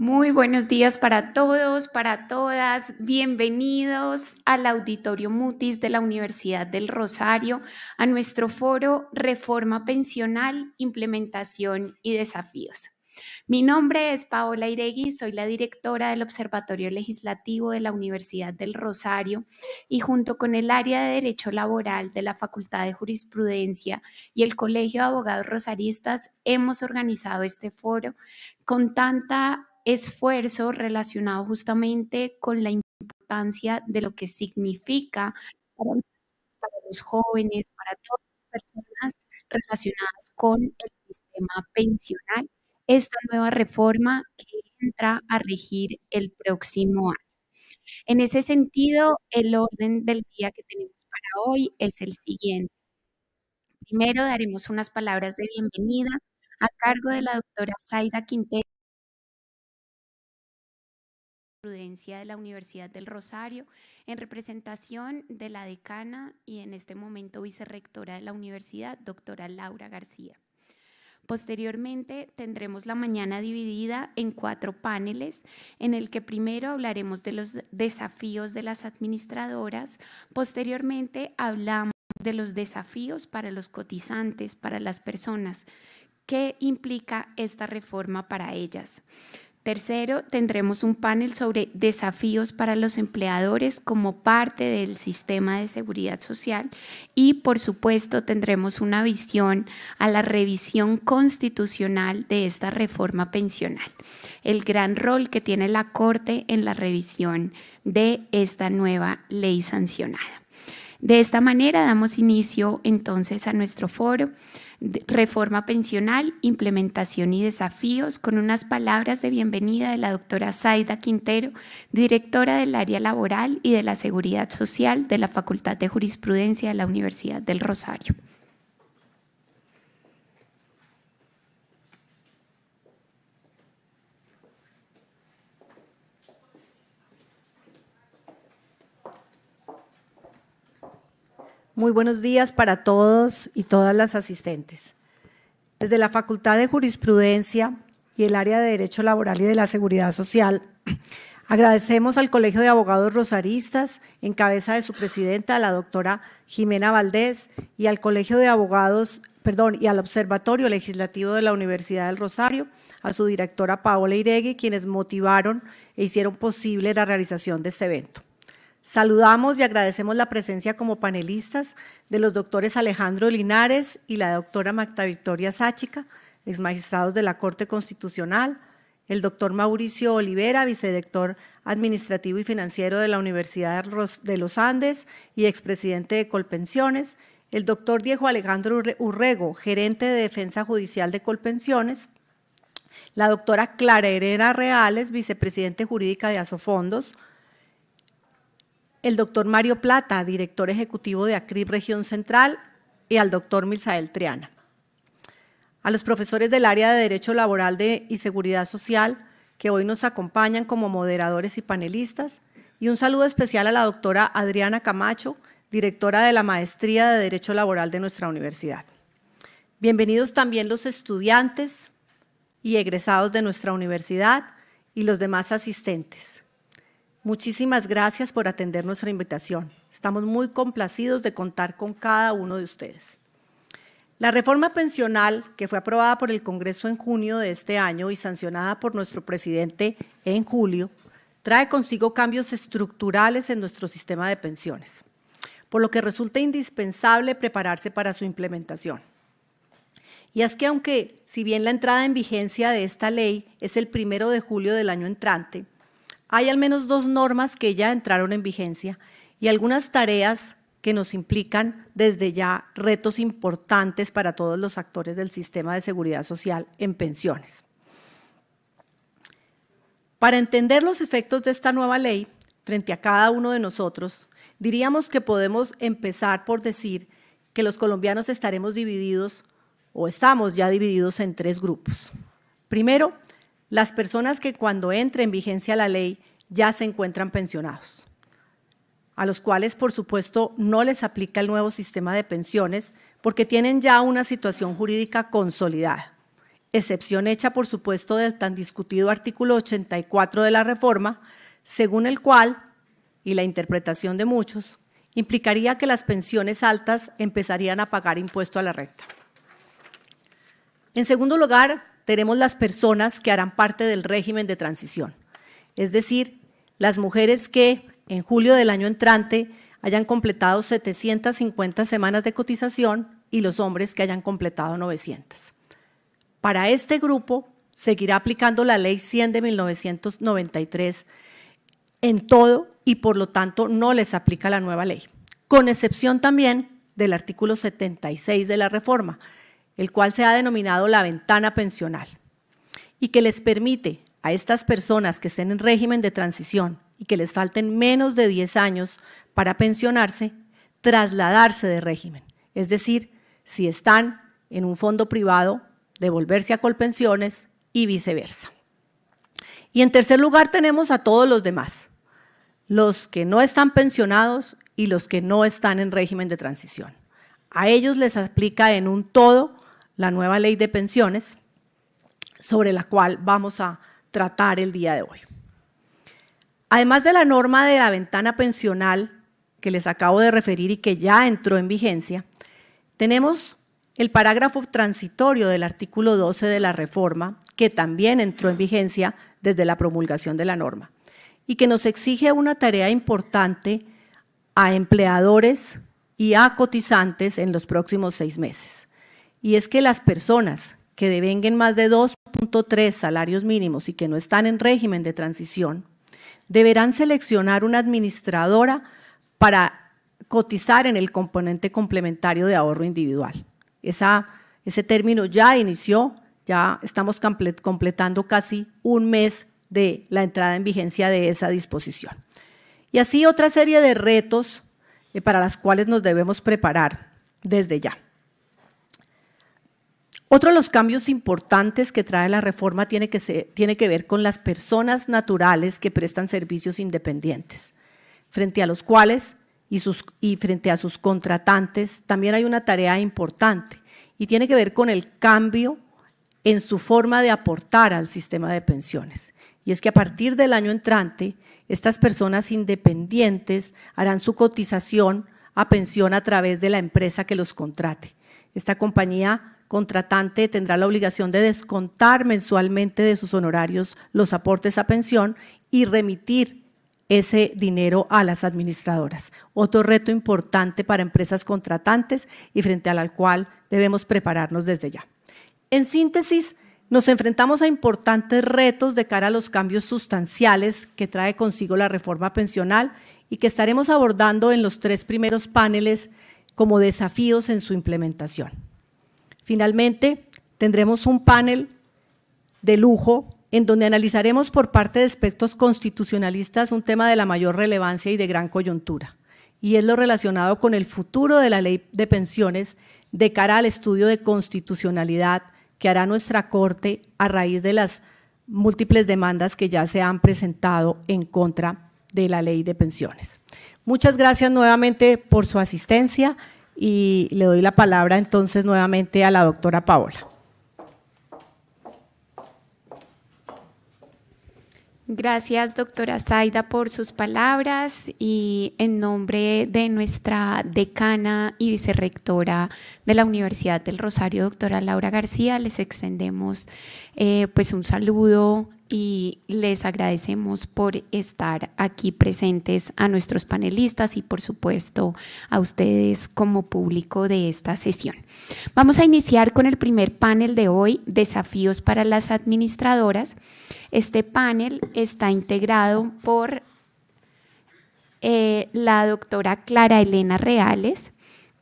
Muy buenos días para todos, para todas. Bienvenidos al Auditorio Mutis de la Universidad del Rosario, a nuestro foro Reforma Pensional, Implementación y Desafíos. Mi nombre es Paola Iregui, soy la directora del Observatorio Legislativo de la Universidad del Rosario y junto con el área de Derecho Laboral de la Facultad de Jurisprudencia y el Colegio de Abogados Rosaristas hemos organizado este foro con tanta esfuerzo relacionado justamente con la importancia de lo que significa para, los jóvenes, para todas las personas relacionadas con el sistema pensional, esta nueva reforma que entra a regir el próximo año. En ese sentido, el orden del día que tenemos para hoy es el siguiente. Primero daremos unas palabras de bienvenida a cargo de la doctora Zaida Quintero, Prudencia de la Universidad del Rosario, en representación de la decana y en este momento vicerrectora de la universidad, doctora Laura García. Posteriormente tendremos la mañana dividida en cuatro paneles, en el que primero hablaremos de los desafíos de las administradoras, posteriormente hablamos de los desafíos para los cotizantes, para las personas, qué implica esta reforma para ellas. Tercero, tendremos un panel sobre desafíos para los empleadores como parte del sistema de seguridad social y, por supuesto, tendremos una visión a la revisión constitucional de esta reforma pensional, el gran rol que tiene la Corte en la revisión de esta nueva ley sancionada. De esta manera damos inicio entonces a nuestro foro reforma pensional, implementación y desafíos, con unas palabras de bienvenida de la doctora Zaida Quintero, directora del área laboral y de la seguridad social de la Facultad de Jurisprudencia de la Universidad del Rosario. Muy buenos días para todos y todas las asistentes. Desde la Facultad de Jurisprudencia y el área de Derecho Laboral y de la Seguridad Social, agradecemos al Colegio de Abogados Rosaristas, en cabeza de su presidenta, la doctora Jimena Valdés, y al Colegio de Abogados, perdón, y al Observatorio Legislativo de la Universidad del Rosario, a su directora Paola Iregui, quienes motivaron e hicieron posible la realización de este evento. Saludamos y agradecemos la presencia como panelistas de los doctores Alejandro Linares y la doctora Magda Victoria Sáchica, magistrados de la Corte Constitucional, el doctor Mauricio Olivera, vicedector administrativo y financiero de la Universidad de los Andes y expresidente de Colpensiones, el doctor Diego Alejandro Urrego, gerente de Defensa Judicial de Colpensiones, la doctora Clara Herrera Reales, vicepresidente jurídica de Asofondos, el doctor Mario Plata, director ejecutivo de ACRIP Región Central, y al doctor Misael Triana. A los profesores del área de Derecho Laboral y Seguridad Social, que hoy nos acompañan como moderadores y panelistas, y un saludo especial a la doctora Adriana Camacho, directora de la Maestría de Derecho Laboral de nuestra universidad. Bienvenidos también los estudiantes y egresados de nuestra universidad y los demás asistentes. Muchísimas gracias por atender nuestra invitación. Estamos muy complacidos de contar con cada uno de ustedes. La reforma pensional, que fue aprobada por el Congreso en junio de este año y sancionada por nuestro presidente en julio, trae consigo cambios estructurales en nuestro sistema de pensiones, por lo que resulta indispensable prepararse para su implementación. Y es que aunque, si bien la entrada en vigencia de esta ley es el primero de julio del año entrante, hay al menos dos normas que ya entraron en vigencia y algunas tareas que nos implican desde ya retos importantes para todos los actores del sistema de seguridad social en pensiones. Para entender los efectos de esta nueva ley frente a cada uno de nosotros, diríamos que podemos empezar por decir que los colombianos estaremos divididos o estamos ya divididos en tres grupos. Primero, las personas que cuando entre en vigencia la ley ya se encuentran pensionados, a los cuales por supuesto no les aplica el nuevo sistema de pensiones porque tienen ya una situación jurídica consolidada, excepción hecha por supuesto del tan discutido artículo 84 de la reforma, según el cual, y la interpretación de muchos, implicaría que las pensiones altas empezarían a pagar impuesto a la renta. En segundo lugar, tenemos las personas que harán parte del régimen de transición, es decir, las mujeres que en julio del año entrante hayan completado 750 semanas de cotización y los hombres que hayan completado 900. Para este grupo seguirá aplicando la Ley 100 de 1993 en todo y por lo tanto no les aplica la nueva ley, con excepción también del artículo 76 de la reforma, el cual se ha denominado la ventana pensional, y que les permite a estas personas que estén en régimen de transición y que les falten menos de 10 años para pensionarse, trasladarse de régimen. Es decir, si están en un fondo privado, devolverse a Colpensiones y viceversa. Y en tercer lugar tenemos a todos los demás, los que no están pensionados y los que no están en régimen de transición. A ellos les aplica en un todo la nueva ley de pensiones, sobre la cual vamos a tratar el día de hoy. Además de la norma de la ventana pensional que les acabo de referir y que ya entró en vigencia, tenemos el parágrafo transitorio del artículo 12 de la reforma, que también entró en vigencia desde la promulgación de la norma, y que nos exige una tarea importante a empleadores y a cotizantes en los próximos seis meses y es que las personas que devengan más de 2.3 salarios mínimos y que no están en régimen de transición, deberán seleccionar una administradora para cotizar en el componente complementario de ahorro individual. Esa, ese término ya inició, ya estamos completando casi un mes de la entrada en vigencia de esa disposición. Y así otra serie de retos eh, para las cuales nos debemos preparar desde ya. Otro de los cambios importantes que trae la reforma tiene que, tiene que ver con las personas naturales que prestan servicios independientes, frente a los cuales y, sus, y frente a sus contratantes también hay una tarea importante y tiene que ver con el cambio en su forma de aportar al sistema de pensiones. Y es que a partir del año entrante, estas personas independientes harán su cotización a pensión a través de la empresa que los contrate. Esta compañía contratante tendrá la obligación de descontar mensualmente de sus honorarios los aportes a pensión y remitir ese dinero a las administradoras. Otro reto importante para empresas contratantes y frente al cual debemos prepararnos desde ya. En síntesis, nos enfrentamos a importantes retos de cara a los cambios sustanciales que trae consigo la reforma pensional y que estaremos abordando en los tres primeros paneles como desafíos en su implementación. Finalmente, tendremos un panel de lujo en donde analizaremos por parte de aspectos constitucionalistas un tema de la mayor relevancia y de gran coyuntura, y es lo relacionado con el futuro de la ley de pensiones de cara al estudio de constitucionalidad que hará nuestra Corte a raíz de las múltiples demandas que ya se han presentado en contra de la ley de pensiones. Muchas gracias nuevamente por su asistencia y le doy la palabra entonces nuevamente a la doctora Paola. Gracias, doctora Zaida, por sus palabras y en nombre de nuestra decana y vicerrectora de la Universidad del Rosario, doctora Laura García, les extendemos eh, pues un saludo y les agradecemos por estar aquí presentes a nuestros panelistas y por supuesto a ustedes como público de esta sesión. Vamos a iniciar con el primer panel de hoy, Desafíos para las Administradoras. Este panel está integrado por eh, la doctora Clara Elena Reales,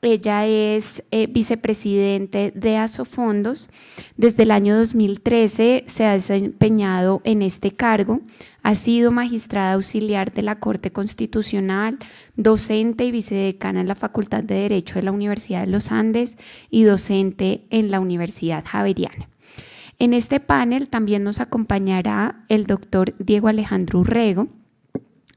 ella es eh, vicepresidente de Asofondos. Desde el año 2013 se ha desempeñado en este cargo. Ha sido magistrada auxiliar de la Corte Constitucional, docente y vicedecana en la Facultad de Derecho de la Universidad de los Andes y docente en la Universidad Javeriana. En este panel también nos acompañará el doctor Diego Alejandro Urrego.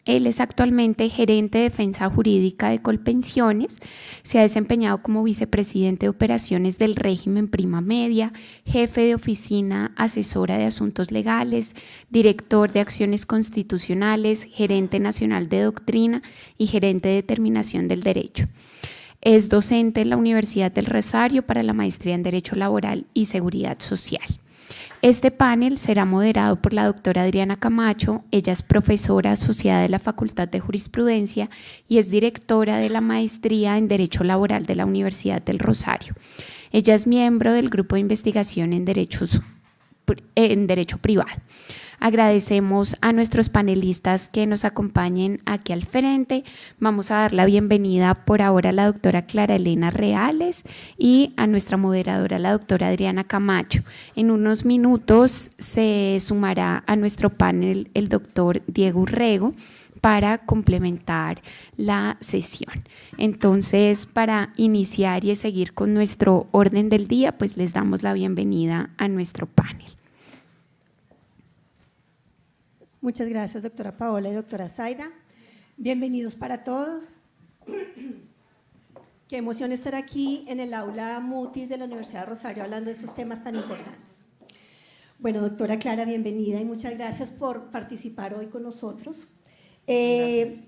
Él es actualmente gerente de defensa jurídica de Colpensiones, se ha desempeñado como vicepresidente de operaciones del régimen prima media, jefe de oficina asesora de asuntos legales, director de acciones constitucionales, gerente nacional de doctrina y gerente de determinación del derecho. Es docente en la Universidad del Rosario para la maestría en Derecho Laboral y Seguridad Social. Este panel será moderado por la doctora Adriana Camacho. Ella es profesora asociada de la Facultad de Jurisprudencia y es directora de la Maestría en Derecho Laboral de la Universidad del Rosario. Ella es miembro del Grupo de Investigación en, en Derecho Privado. Agradecemos a nuestros panelistas que nos acompañen aquí al frente. Vamos a dar la bienvenida por ahora a la doctora Clara Elena Reales y a nuestra moderadora, la doctora Adriana Camacho. En unos minutos se sumará a nuestro panel el doctor Diego Urrego para complementar la sesión. Entonces, para iniciar y seguir con nuestro orden del día, pues les damos la bienvenida a nuestro panel. Muchas gracias, doctora Paola y doctora Zaida. Bienvenidos para todos. Qué emoción estar aquí en el aula Mutis de la Universidad de Rosario hablando de estos temas tan importantes. Bueno, doctora Clara, bienvenida y muchas gracias por participar hoy con nosotros. Eh,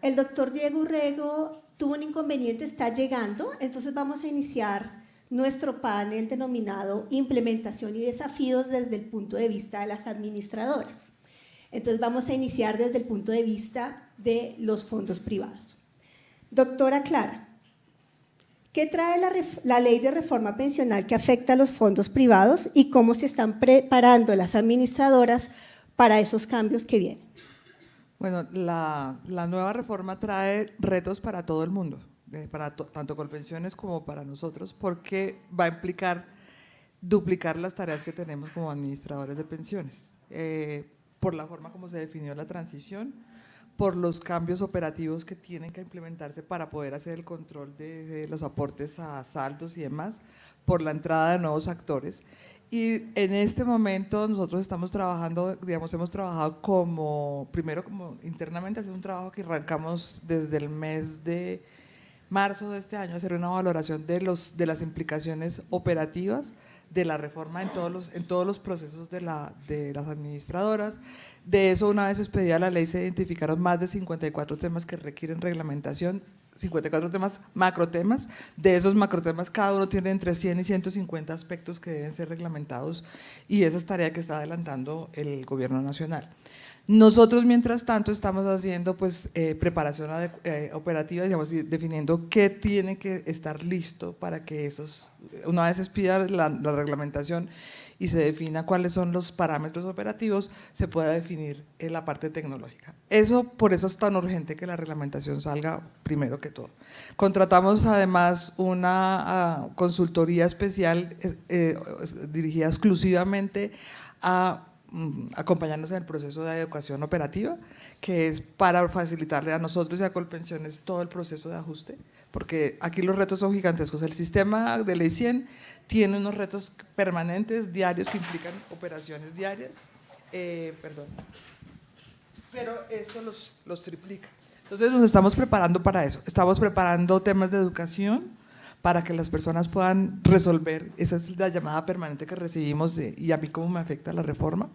el doctor Diego Urrego tuvo un inconveniente, está llegando, entonces vamos a iniciar nuestro panel denominado Implementación y desafíos desde el punto de vista de las administradoras. Entonces vamos a iniciar desde el punto de vista de los fondos privados. Doctora Clara, ¿qué trae la, ley de reforma pensional que afecta a los fondos privados y cómo se están preparando las administradoras para esos cambios que vienen? Bueno, la, nueva reforma trae retos para todo el mundo, eh, para tanto con pensiones como para nosotros, porque va a implicar duplicar las tareas que tenemos como administradores de pensiones. Eh, por la forma como se definió la transición, por los cambios operativos que tienen que implementarse para poder hacer el control de, los aportes a saldos y demás, por la entrada de nuevos actores. Y en este momento nosotros estamos trabajando, digamos, hemos trabajado como, primero como internamente, hacer un trabajo que arrancamos desde el mes de marzo de este año, hacer una valoración de, los, de las implicaciones operativas de la reforma en todos los, en todos los procesos de, de las administradoras. De eso, una vez expedida la ley, se identificaron más de 54 temas que requieren reglamentación 54 temas, macro temas. De esos macro temas, cada uno tiene entre 100 y 150 aspectos que deben ser reglamentados y esa es tarea que está adelantando el Gobierno Nacional. Nosotros, mientras tanto, estamos haciendo pues, eh, preparación eh, operativa, digamos, definiendo qué tiene que estar listo para que esos, una vez se la, la reglamentación y se defina cuáles son los parámetros operativos, se pueda definir eh, la parte tecnológica. Eso, por eso es tan urgente que la reglamentación salga primero que todo. Contratamos además una ah, consultoría especial dirigida exclusivamente a Mm, acompañarnos en el proceso de educación operativa, que es para facilitarle a nosotros y a Colpensiones todo el proceso de ajuste, porque aquí los retos son gigantescos. El sistema de ley 100 tiene unos retos permanentes, diarios, que implican operaciones diarias, eh, perdón, pero esto los, los triplica. Entonces nos estamos preparando para eso. Estamos preparando temas de educación, para que las personas puedan resolver. Esa es la llamada permanente que recibimos y a mí cómo me afecta la reforma.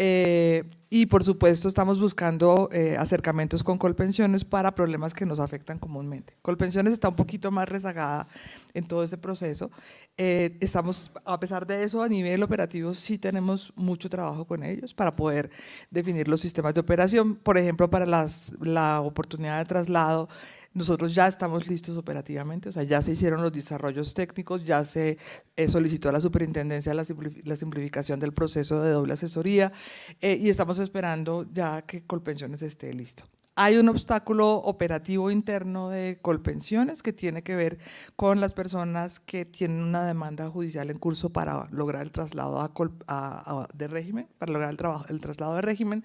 Eh, y por supuesto estamos buscando eh, acercamientos con Colpensiones para problemas que nos afectan comúnmente. Colpensiones está un poquito más rezagada en todo ese proceso. Eh, estamos, a pesar de eso, a nivel operativo sí tenemos mucho trabajo con ellos para poder definir los sistemas de operación. Por ejemplo, para las, la oportunidad de traslado nosotros ya estamos listos operativamente, o sea, ya se hicieron los desarrollos técnicos, ya se eh, solicitó a la superintendencia la, simplificación del proceso de doble asesoría eh, y estamos esperando ya que Colpensiones esté listo. Hay un obstáculo operativo interno de Colpensiones que tiene que ver con las personas que tienen una demanda judicial en curso para lograr el traslado a, de régimen, para lograr el traslado de régimen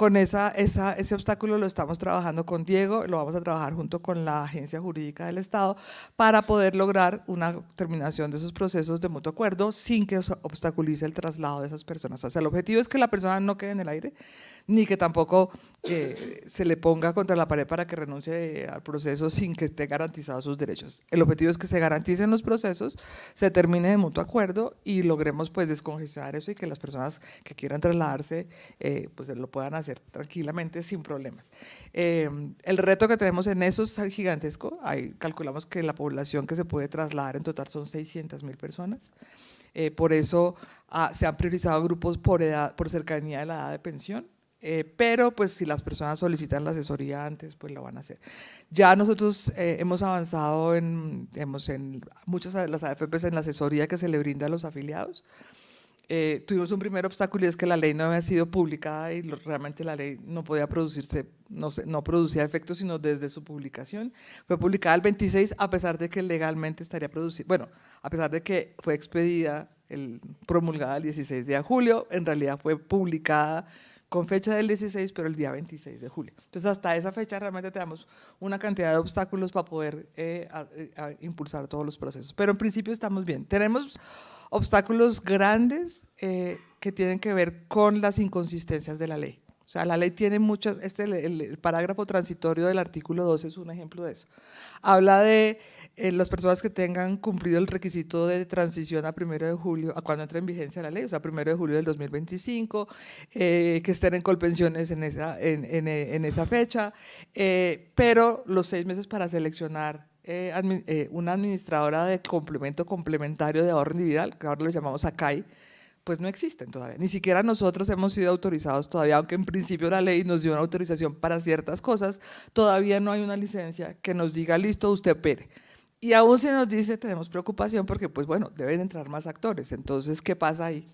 con esa, ese obstáculo lo estamos trabajando con Diego, lo vamos a trabajar junto con la agencia jurídica del Estado para poder lograr una terminación de esos procesos de mutuo acuerdo sin que obstaculice el traslado de esas personas. O sea, el objetivo es que la persona no quede en el aire, ni que tampoco eh, se le ponga contra la pared para que renuncie al proceso sin que esté garantizados sus derechos. El objetivo es que se garanticen los procesos, se termine de mutuo acuerdo y logremos pues descongestionar eso y que las personas que quieran trasladarse eh, pues lo puedan hacer tranquilamente, sin problemas. Em, el reto que tenemos en eso es gigantesco. Ahí calculamos que la población que se puede trasladar en total son 600 mil personas. Eh, por eso ah, se han priorizado grupos por, edad, por cercanía de la edad de pensión. Eh, pero pues si las personas solicitan la asesoría antes, pues lo van a hacer. Ya nosotros eh, hemos avanzado en, hemos en muchas de las AFPs en la asesoría que se le brinda a los afiliados. Eh, tuvimos un primer obstáculo y es que la ley no había sido publicada y realmente la ley no podía producirse, no, no producía efectos sino desde su publicación. Fue publicada el 26 a pesar de que legalmente estaría producida, bueno, a pesar de que fue expedida, el, promulgada el 16 de julio, en realidad fue publicada con fecha del 16, pero el día 26 de julio. Entonces, hasta esa fecha realmente tenemos una cantidad de obstáculos para poder eh, eh, impulsar todos los procesos. Pero en principio estamos bien. Tenemos obstáculos grandes eh, que tienen que ver con las inconsistencias de la ley. O sea, la ley tiene muchas, este, el, párrafo el parágrafo transitorio del artículo 12 es un ejemplo de eso. Habla de eh, las personas que tengan cumplido el requisito de transición a primero de julio, a cuando entre en vigencia la ley, o sea, primero de julio del 2025, eh, que estén en colpensiones en esa, en, en, eh, esa fecha, pero los seis meses para seleccionar una administradora de complemento complementario de ahorro individual, que ahora lo llamamos ACAI, pues no existen todavía. Ni siquiera nosotros hemos sido autorizados todavía, aunque en principio la ley nos dio una autorización para ciertas cosas, todavía no hay una licencia que nos diga, listo, usted pere. Y aún se nos dice, tenemos preocupación porque, pues bueno, deben entrar más actores. Entonces, ¿qué pasa ahí?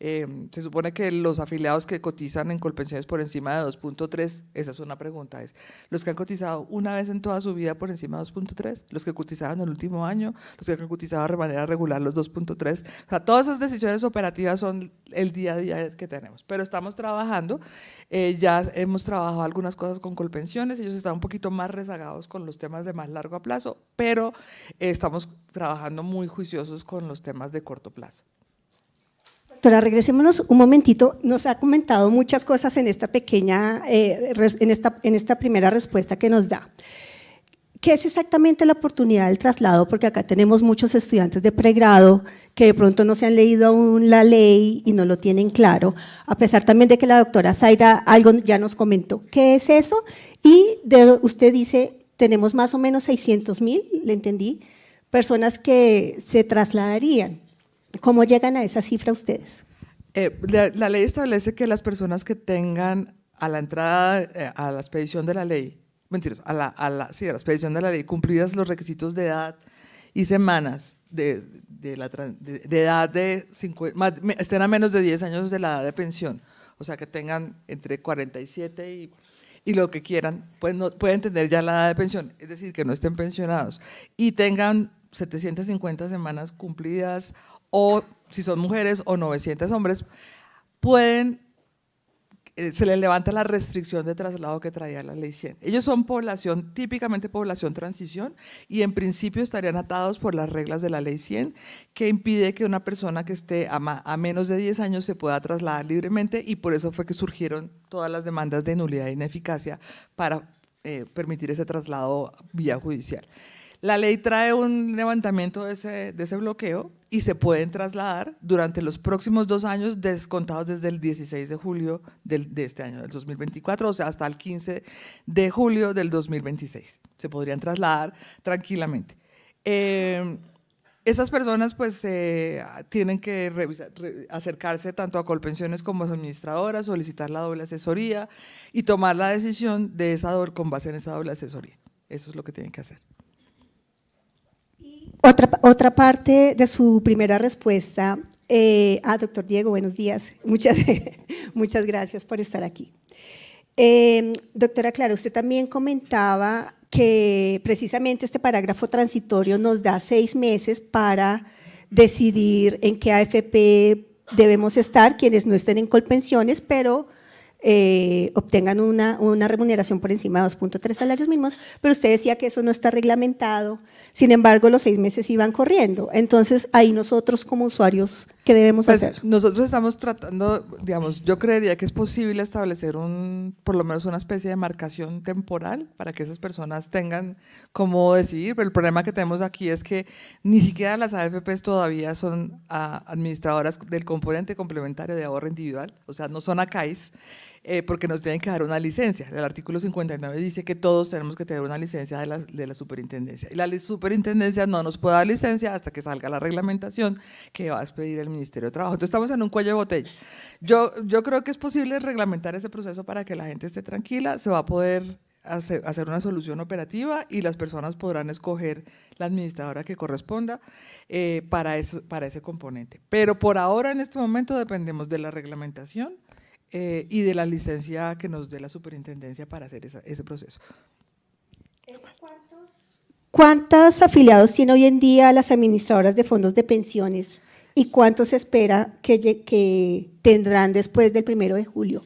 Em, se supone que los afiliados que cotizan en Colpensiones por encima de 2.3, esa es una pregunta, es los que han cotizado una vez en toda su vida por encima de 2.3, los que cotizaban el último año, los que han cotizado de manera regular los 2.3, o sea, todas esas decisiones operativas son el día a día que tenemos, pero estamos trabajando, eh, ya hemos trabajado algunas cosas con Colpensiones, ellos están un poquito más rezagados con los temas de más largo plazo, pero estamos trabajando muy juiciosos con los temas de corto plazo. Doctora, regresémonos un momentito. Nos ha comentado muchas cosas en esta pequeña, eh, en, esta, en esta primera respuesta que nos da. ¿Qué es exactamente la oportunidad del traslado? Porque acá tenemos muchos estudiantes de pregrado que de pronto no se han leído aún la ley y no lo tienen claro, a pesar también de que la doctora Zaida algo ya nos comentó. ¿Qué es eso? Y usted dice, tenemos más o menos 600 mil, le entendí, personas que se trasladarían. ¿Cómo llegan a esa cifra ustedes? Eh, la, ley establece que las personas que tengan a la entrada, eh, a la expedición de la ley, mentiras, a la, la, sí, a la expedición de la ley, cumplidas los requisitos de edad y semanas de, de, edad de 50, estén a menos de 10 años de la edad de pensión, o sea que tengan entre 47 y, y lo que quieran, pues no, pueden tener ya la edad de pensión, es decir, que no estén pensionados y tengan 750 semanas cumplidas o si son mujeres o 900 hombres, pueden, eh, se les levanta la restricción de traslado que traía la ley 100. Ellos son población, típicamente población transición, y en principio estarían atados por las reglas de la ley 100, que impide que una persona que esté a, menos de 10 años se pueda trasladar libremente, y por eso fue que surgieron todas las demandas de nulidad e ineficacia para eh, permitir ese traslado vía judicial. La ley trae un levantamiento de ese, bloqueo y se pueden trasladar durante los próximos dos años descontados desde el 16 de julio de este año, del 2024, o sea, hasta el 15 de julio del 2026. Se podrían trasladar tranquilamente. Em, esas personas pues eh, tienen que acercarse tanto a Colpensiones como a su administradora, solicitar la doble asesoría y tomar la decisión de esa con base en esa doble asesoría. Eso es lo que tienen que hacer. Otra, parte de su primera respuesta. Eh, ah, doctor Diego, buenos días. Muchas, muchas gracias por estar aquí. Em, doctora Clara, usted también comentaba que precisamente este parágrafo transitorio nos da seis meses para decidir en qué AFP debemos estar, quienes no estén en colpensiones, pero eh, obtengan una, remuneración por encima de 2.3 salarios mínimos, pero usted decía que eso no está reglamentado, sin embargo los seis meses iban corriendo. Entonces ahí nosotros como usuarios, ¿qué debemos pues, hacer? Nosotros estamos tratando, digamos, yo creería que es posible establecer un, por lo menos una especie de marcación temporal para que esas personas tengan cómo decidir, pero el problema que tenemos aquí es que ni siquiera las AFPs todavía son ah, administradoras del componente complementario de ahorro individual, o sea, no son ACAIS. Eh, porque nos tienen que dar una licencia. El artículo 59 dice que todos tenemos que tener una licencia de la, superintendencia. Y la superintendencia no nos puede dar licencia hasta que salga la reglamentación que va a expedir el Ministerio de Trabajo. Entonces estamos en un cuello de botella. Yo, yo creo que es posible reglamentar ese proceso para que la gente esté tranquila, se va a poder hacer, una solución operativa y las personas podrán escoger la administradora que corresponda eh, para, para ese componente. Pero por ahora, en este momento, dependemos de la reglamentación eh, y de la licencia que nos dé la superintendencia para hacer ese proceso. Eh, ¿Cuántos? afiliados tiene hoy en día las administradoras de fondos de pensiones y cuántos se espera que, que tendrán después del primero de julio?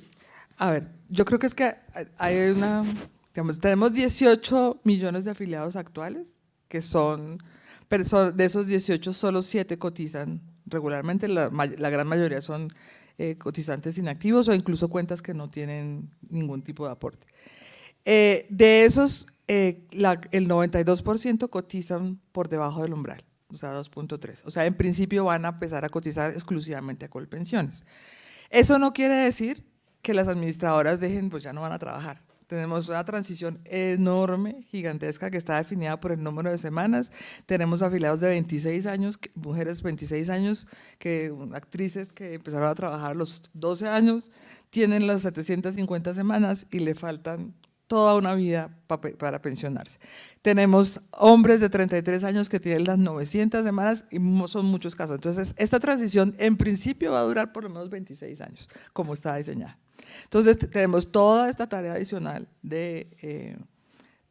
A ver, yo creo que es que hay una, tenemos 18 millones de afiliados actuales, que son, de esos 18 solo 7 cotizan regularmente, la, la gran mayoría son eh, cotizantes inactivos o incluso cuentas que no tienen ningún tipo de aporte. Eh, de esos, eh, el 92% cotizan por debajo del umbral, o sea, 2.3. O sea, en principio van a empezar a cotizar exclusivamente a Colpensiones. Eso no quiere decir que las administradoras dejen, pues ya no van a trabajar. Tenemos una transición enorme, gigantesca, que está definida por el número de semanas. Tenemos afiliados de 26 años, mujeres 26 años, que, actrices que empezaron a trabajar a los 12 años, tienen las 750 semanas y le faltan toda una vida para pensionarse. Tenemos hombres de 33 años que tienen las 900 semanas y son muchos casos. Entonces, esta transición en principio va a durar por lo menos 26 años, como está diseñada. Entonces tenemos toda esta tarea adicional de, eh,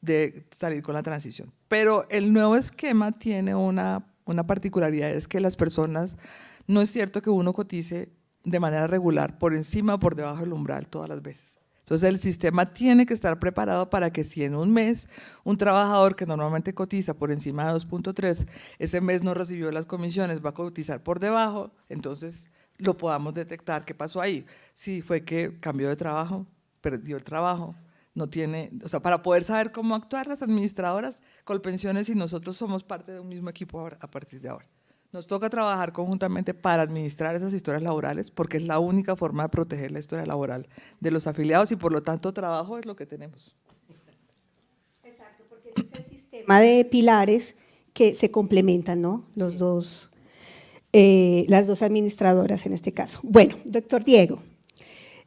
de salir con la transición. Pero el nuevo esquema tiene una, una particularidad, es que las personas, no es cierto que uno cotice de manera regular, por encima o por debajo del umbral todas las veces. Entonces el sistema tiene que estar preparado para que si en un mes un trabajador que normalmente cotiza por encima de 2.3, ese mes no recibió las comisiones, va a cotizar por debajo, entonces lo podamos detectar. ¿Qué pasó ahí? Si fue que cambió de trabajo, perdió el trabajo, no tiene, o sea, para poder saber cómo actuar las administradoras, pensiones y nosotros somos parte de un mismo equipo a partir de ahora. Nos toca trabajar conjuntamente para administrar esas historias laborales porque es la única forma de proteger la historia laboral de los afiliados y por lo tanto trabajo es lo que tenemos. Exacto, porque ese es el sistema de pilares que se complementan, ¿no? Los dos eh, las dos administradoras en este caso. Bueno, doctor Diego,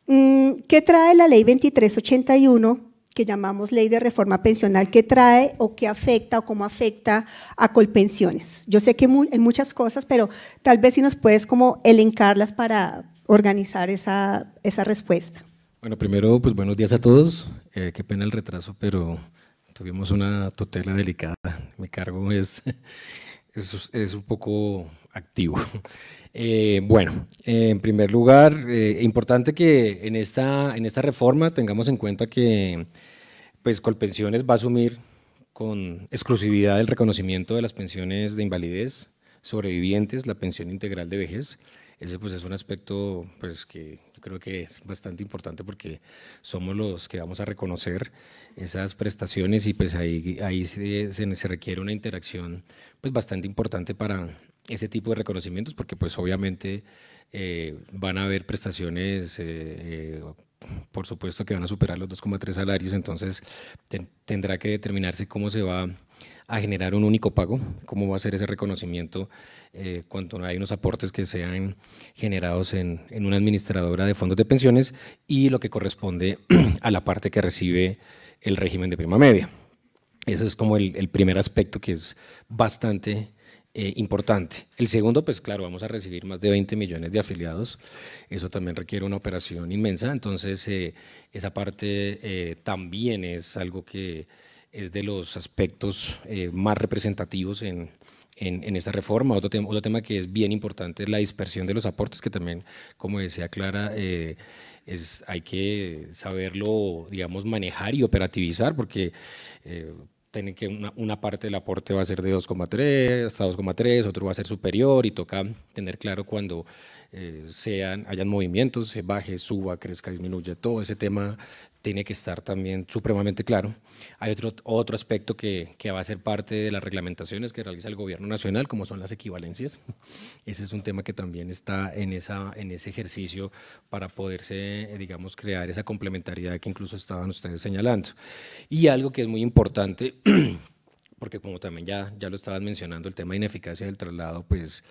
mm, ¿qué trae la ley 2381? que llamamos ley de reforma pensional qué trae o qué afecta o cómo afecta a Colpensiones. Yo sé que en muchas cosas, pero tal vez si nos puedes como elencarlas para organizar esa, respuesta. Bueno, primero, pues buenos días a todos. Eh, qué pena el retraso, pero tuvimos una tutela delicada. Mi cargo es es, un poco activo. Eh, bueno, en primer lugar, eh, importante que en esta, en esta reforma tengamos en cuenta que pues, Colpensiones va a asumir con exclusividad el reconocimiento de las pensiones de invalidez sobrevivientes, la pensión integral de vejez. Ese pues, es un aspecto pues, que creo que es bastante importante porque somos los que vamos a reconocer esas prestaciones y pues ahí, ahí se, requiere una interacción pues bastante importante para ese tipo de reconocimientos porque pues obviamente eh, van a haber prestaciones eh, eh, por supuesto que van a superar los 2,3 salarios, entonces tendrá que determinarse cómo se va a generar un único pago, cómo va a ser ese reconocimiento cuando cuando hay unos aportes que sean generados en, en, una administradora de fondos de pensiones y lo que corresponde a la parte que recibe el régimen de prima media. Ese es como el, primer aspecto que es bastante eh, importante. El segundo, pues claro, vamos a recibir más de 20 millones de afiliados. Eso también requiere una operación inmensa. Entonces, eh, esa parte eh, también es algo que es de los aspectos más representativos en, en, esta reforma. Otro tema, otro tema que es bien importante es la dispersión de los aportes, que también, como decía Clara, es, hay que saberlo, digamos, manejar y operativizar porque... Eh, que una, parte del aporte va a ser de 2,3 hasta 2,3, otro va a ser superior y toca tener claro cuando eh, sean, hayan movimientos, se baje, suba, crezca, disminuye, todo ese tema tiene que estar también supremamente claro. Hay otro, otro aspecto que, que, va a ser parte de las reglamentaciones que realiza el gobierno nacional, como son las equivalencias. Ese es un tema que también está en, esa, en ese ejercicio para poderse, eh, digamos, crear esa complementariedad que incluso estaban ustedes señalando. Y algo que es muy importante, porque como también ya, ya lo estaban mencionando, el tema de ineficacia del traslado, pues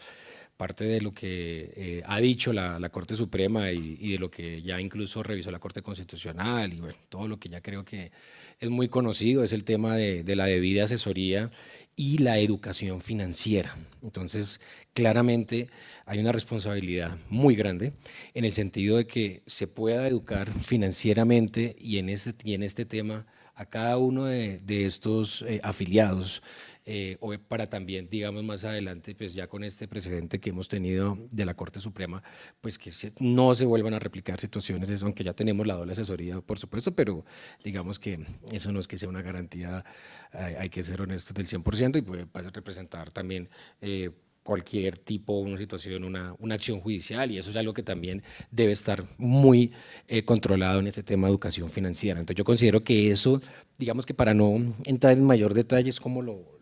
parte de lo que eh, ha dicho la, Corte Suprema y, de lo que ya incluso revisó la Corte Constitucional y todo lo que ya creo que es muy conocido es el tema de, la debida asesoría y la educación financiera. Entonces, claramente hay una responsabilidad muy grande en el sentido de que se pueda educar financieramente y en, este tema a cada uno de, estos eh, afiliados eh, o para también, digamos, más adelante, pues ya con este precedente que hemos tenido de la Corte Suprema, pues que no se vuelvan a replicar situaciones, eso, aunque ya tenemos la doble asesoría, por supuesto, pero digamos que eso no es que sea una garantía, eh, hay, que ser honestos del 100% y puede representar también... Eh, cualquier tipo, una situación, una, acción judicial, y eso es algo que también debe estar muy eh, controlado en este tema de educación financiera. Entonces yo considero que eso, digamos que para no entrar en mayor detalle, es como lo,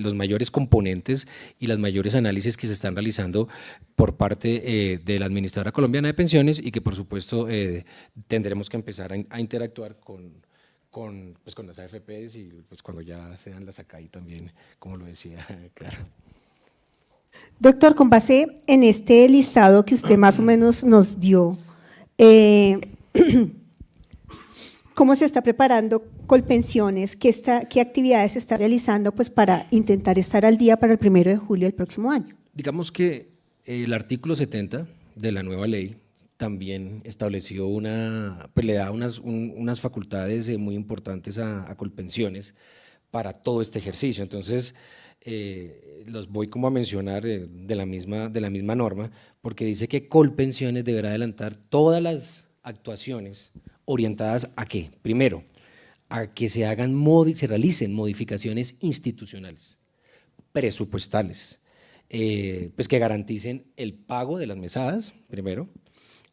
los mayores componentes y las mayores análisis que se están realizando por parte eh, de la Administradora Colombiana de Pensiones y que por supuesto eh, tendremos que empezar a, interactuar con, con, pues, con las AFPs y pues, cuando ya sean las acá y también, como lo decía, claro. Doctor, con base en este listado que usted más o menos nos dio, eh, ¿cómo se está preparando Colpensiones? ¿Qué, está, ¿Qué actividades se está realizando pues, para intentar estar al día para el primero de julio del próximo año? Digamos que eh, el artículo 70 de la nueva ley también estableció una, pues, le da unas, unas facultades eh, muy importantes a, a Colpensiones para todo este ejercicio. Entonces, eh, los voy como a mencionar eh, de, la misma, de la misma norma, porque dice que Colpensiones deberá adelantar todas las actuaciones orientadas a qué? Primero, a que se, hagan se realicen modificaciones institucionales, presupuestales, eh, pues que garanticen el pago de las mesadas, primero,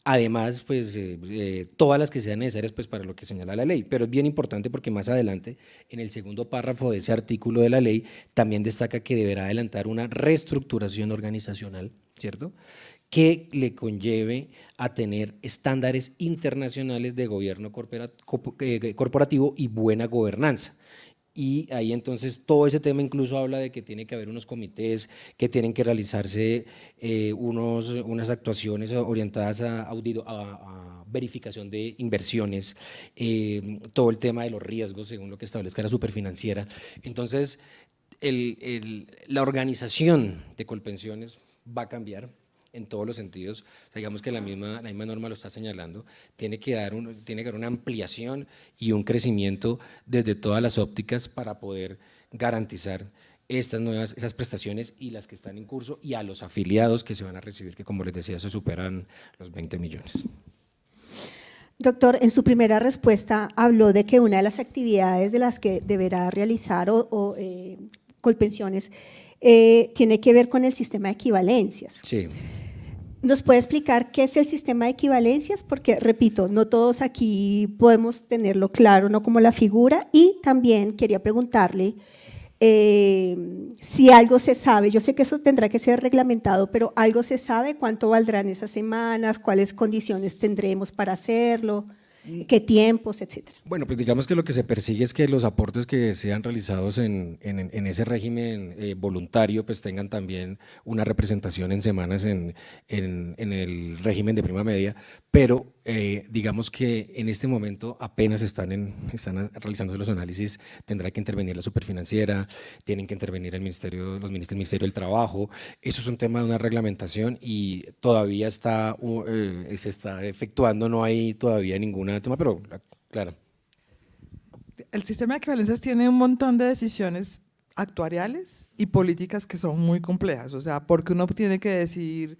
Además, pues eh, eh, todas las que sean necesarias pues, para lo que señala la ley. Pero es bien importante porque más adelante, en el segundo párrafo de ese artículo de la ley, también destaca que deberá adelantar una reestructuración organizacional, ¿cierto? que le conlleve a tener estándares internacionales de gobierno eh, corporativo y buena gobernanza. Y ahí entonces todo ese tema incluso habla de que tiene que haber unos comités, que tienen que realizarse eh, unas actuaciones orientadas a, verificación de inversiones, eh, todo el tema de los riesgos según lo que establezca la superfinanciera. Entonces, la organización de Colpensiones va a cambiar, en todos los sentidos. digamos que la misma, la misma norma lo está señalando. Tiene que, dar un, tiene que dar una ampliación y un crecimiento desde todas las ópticas para poder garantizar estas nuevas, esas prestaciones y las que están en curso y a los afiliados que se van a recibir, que como les decía, se superan los 20 millones. Doctor, en su primera respuesta habló de que una de las actividades de las que deberá realizar o, eh, Colpensiones eh, tiene que ver con el sistema de equivalencias. Sí. ¿Nos puede explicar qué es el sistema de equivalencias? Porque, repito, no todos aquí podemos tenerlo claro, no como la figura. Y también quería preguntarle eh, si algo se sabe. Yo sé que eso tendrá que ser reglamentado, pero algo se sabe, cuánto valdrán esas semanas, cuáles condiciones tendremos para hacerlo. Mm. qué tiempos, etcétera. Bueno, pues digamos que lo que se persigue es que los aportes que sean realizados en, ese régimen eh, voluntario, pues tengan también una representación en semanas en, en el régimen de prima media, pero eh, digamos que en este momento apenas están, en, están realizando los análisis, tendrá que intervenir la superfinanciera, tienen que intervenir el Ministerio, los ministros, del Ministerio del Trabajo. Eso es un tema de una reglamentación y todavía está, eh, se está efectuando, no hay todavía ningún tema, pero claro. El sistema de equivalencias tiene un montón de decisiones actuariales y políticas que son muy complejas, o sea, porque uno tiene que decir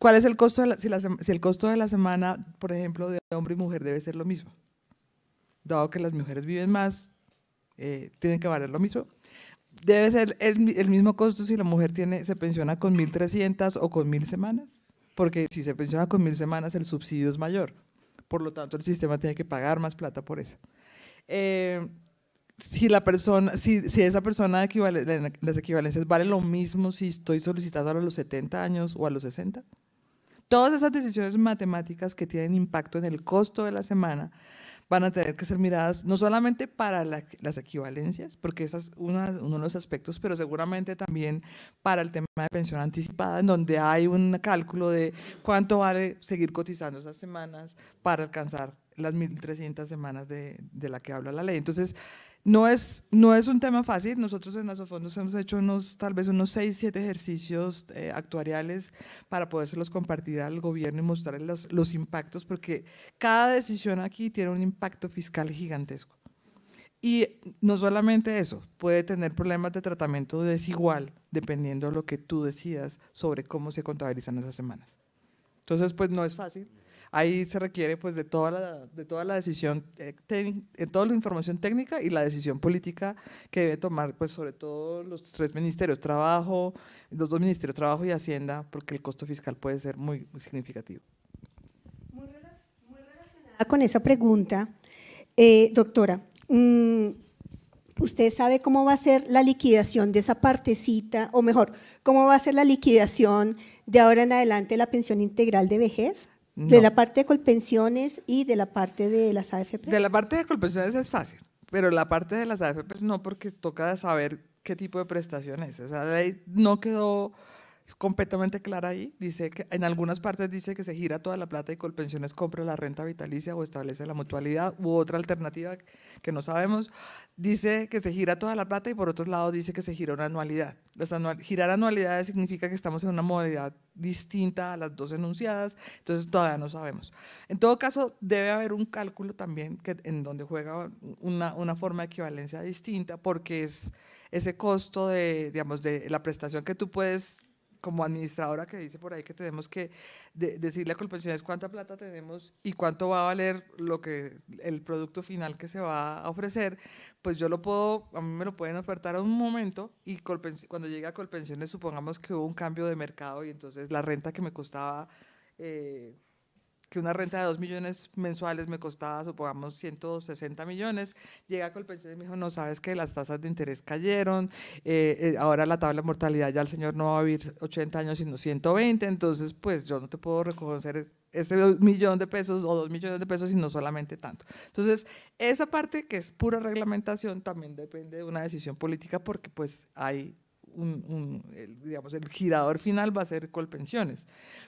¿Cuál es el costo? si, el costo de la semana, por ejemplo, de hombre y mujer debe ser lo mismo. Dado que las mujeres viven más, eh, tienen que valer lo mismo. Debe ser el, mismo costo si la mujer tiene, se pensiona con 1.300 o con 1.000 semanas, porque si se pensiona con 1.000 semanas el subsidio es mayor. Por lo tanto, el sistema tiene que pagar más plata por eso. Eh, si la persona, si, esa persona las equivalencias vale lo mismo si estoy solicitando a los 70 años o a los 60. Todas esas decisiones matemáticas que tienen impacto en el costo de la semana van a tener que ser miradas no solamente para las equivalencias, porque ese es uno de los aspectos, pero seguramente también para el tema de pensión anticipada, en donde hay un cálculo de cuánto vale seguir cotizando esas semanas para alcanzar las 1.300 semanas de, de la que habla la ley. Entonces, no es, no es un tema fácil. Nosotros en fondos hemos hecho unos, tal vez unos 6, 7 ejercicios eh, actuariales para podérselos compartir al gobierno y mostrarles los, los impactos, porque cada decisión aquí tiene un impacto fiscal gigantesco. Y no solamente eso, puede tener problemas de tratamiento desigual dependiendo de lo que tú decidas sobre cómo se contabilizan esas semanas. Entonces, pues no es fácil ahí se requiere pues de toda la, de toda la decisión, eh, eh, toda la información técnica y la decisión política que debe tomar pues sobre todo los tres ministerios, trabajo, los dos ministerios, trabajo y hacienda, porque el costo fiscal puede ser muy, significativo. Muy, relacionada con esa pregunta, eh, doctora, mm, ¿usted sabe cómo va a ser la liquidación de esa partecita, o mejor, cómo va a ser la liquidación de ahora en adelante la pensión integral de vejez? De la parte de colpensiones y de la parte de las AFP. De la parte de colpensiones es fácil, pero la parte de las AFP no, porque toca saber qué tipo de prestación es. Esa ley no quedó es completamente clara ahí. Dice que en algunas partes dice que se gira toda la plata y Colpensiones compra la renta vitalicia o establece la mutualidad u otra alternativa que no sabemos. Dice que se gira toda la plata y por otro lado dice que se gira una anualidad. girar anualidades significa que estamos en una modalidad distinta a las dos enunciadas, entonces todavía no sabemos. En todo caso, debe haber un cálculo también que, en donde juega una, una forma de equivalencia distinta porque es ese costo de, digamos, de la prestación que tú puedes como administradora que dice por ahí que tenemos que decirle a Colpensiones cuánta plata tenemos y cuánto va a valer lo que el producto final que se va a ofrecer, pues yo lo puedo, a mí me lo pueden ofertar a un momento y cuando llegue a Colpensiones supongamos que hubo un cambio de mercado y entonces la renta que me costaba... Eh, que una renta de 2 millones mensuales me costaba, supongamos, 160 millones. Llega a y me dijo, no sabes que las tasas de interés cayeron, eh, eh, ahora la tabla de mortalidad ya el señor no va a vivir 80 años sino 120, entonces pues yo no te puedo reconocer este millón de pesos o dos millones de pesos, sino solamente tanto. Entonces, esa parte que es pura reglamentación también depende de una decisión política porque pues hay un, el, digamos, el girador final va a ser Colpensiones.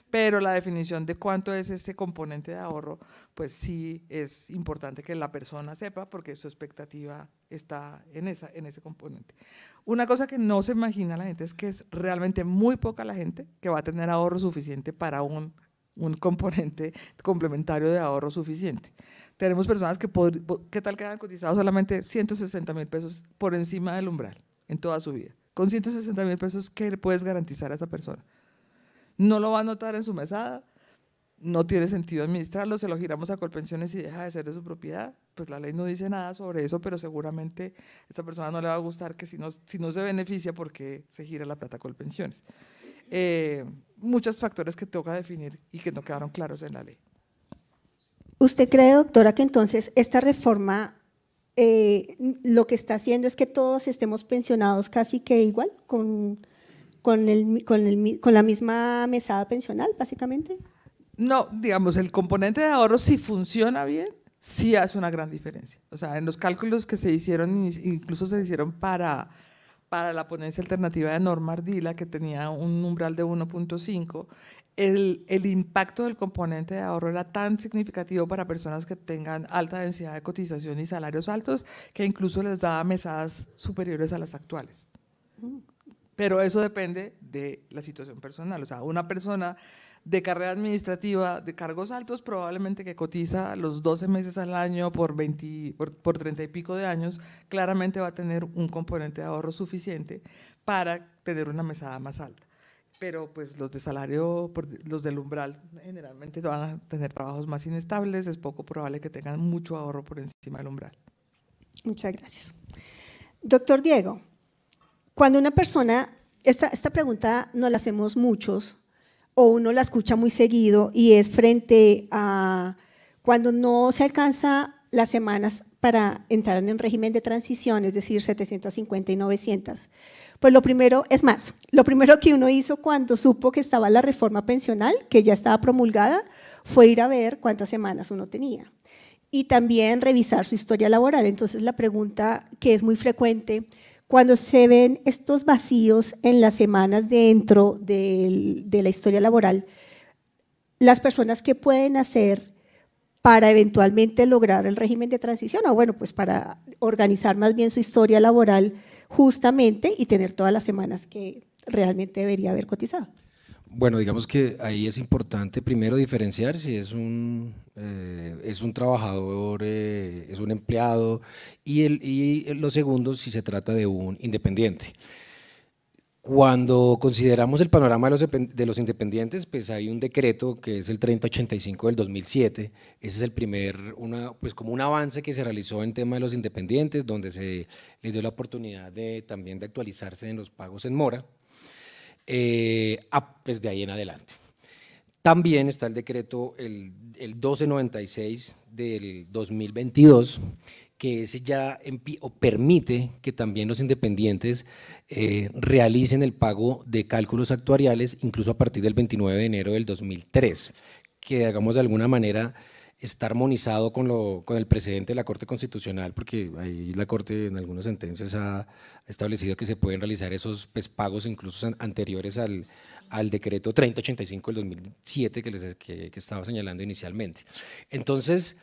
Pero la definición de cuánto es ese componente de ahorro, pues sí es importante que la persona sepa porque su expectativa está en, esa, en ese componente. Una cosa que no se imagina la gente es que es realmente muy poca la gente que va a tener ahorro suficiente para un, un componente complementario de ahorro suficiente. Tenemos personas que, ¿qué tal que han cotizado solamente 160 mil pesos por encima del umbral en toda su vida? con 160 mil pesos, ¿qué le puedes garantizar a esa persona? No lo va a anotar en su mesada, no tiene sentido administrarlo, se lo giramos a Colpensiones y deja de ser de su propiedad. Pues la ley no dice nada sobre eso, pero seguramente a esta persona no le va a gustar que si no, se beneficia, porque se gira la plata a Colpensiones? Eh, muchos factores que toca definir y que no quedaron claros en la ley. ¿Usted cree, doctora, que entonces esta reforma eh, lo que está haciendo es que todos estemos pensionados casi que igual, con, con, el, con, el, con la misma mesada pensional, básicamente. No, digamos, el componente de ahorro, si funciona bien, sí hace una gran diferencia. O sea, en los cálculos que se hicieron, incluso se hicieron para, para la ponencia alternativa de Norma Ardila, que tenía un umbral de 1.5, el, impacto del componente de ahorro era tan significativo para personas que tengan alta densidad de cotización y salarios altos que incluso les daba mesadas superiores a las actuales. Pero eso depende de la situación personal. O sea, una persona de carrera administrativa, de cargos altos, probablemente que cotiza los 12 meses al año por, 20, por 30 y pico de años, claramente va a tener un componente de ahorro suficiente para tener una mesada más alta pero pues los de salario, los del umbral generalmente van a tener trabajos más inestables, es poco probable que tengan mucho ahorro por encima del umbral. Muchas gracias. Doctor Diego, cuando una persona, esta, esta pregunta no la hacemos muchos o uno la escucha muy seguido y es frente a cuando no se alcanza las semanas para entrar en régimen de transición, es decir, 750 y 900. Pues lo primero, es más, lo primero que uno hizo cuando supo que estaba la reforma pensional, que ya estaba promulgada, fue ir a ver cuántas semanas uno tenía y también revisar su historia laboral. Entonces, la pregunta que es muy frecuente, cuando se ven estos vacíos en las semanas dentro de, de la historia laboral, las personas que pueden hacer para eventualmente lograr el régimen de transición, o bueno, pues para organizar más bien su historia laboral justamente y tener todas las semanas que realmente debería haber cotizado. Bueno, digamos que ahí es importante primero diferenciar si es un, eh, es un trabajador, eh, es un empleado, y, el, y lo segundo, si se trata de un independiente. Cuando consideramos el panorama de los, independientes, pues hay un decreto que es el 3085 del 2007. Ese es el primer, una, pues como un avance que se realizó en tema de los independientes, donde se les dio la oportunidad de, también de actualizarse en los pagos en mora, eh, pues de ahí en adelante. También está el decreto, el, el 1296 del 2022, que ese ya permite que también los independientes eh, realicen el pago de cálculos actuariales incluso a partir del 29 de enero del 2003, que digamos de alguna manera está armonizado con, lo, con el precedente de la Corte Constitucional, porque ahí la Corte en algunas sentencias ha establecido que se pueden realizar esos pues, pagos incluso anteriores al, al decreto 3085 del 2007 que, les, que, estaba señalando inicialmente. Entonces,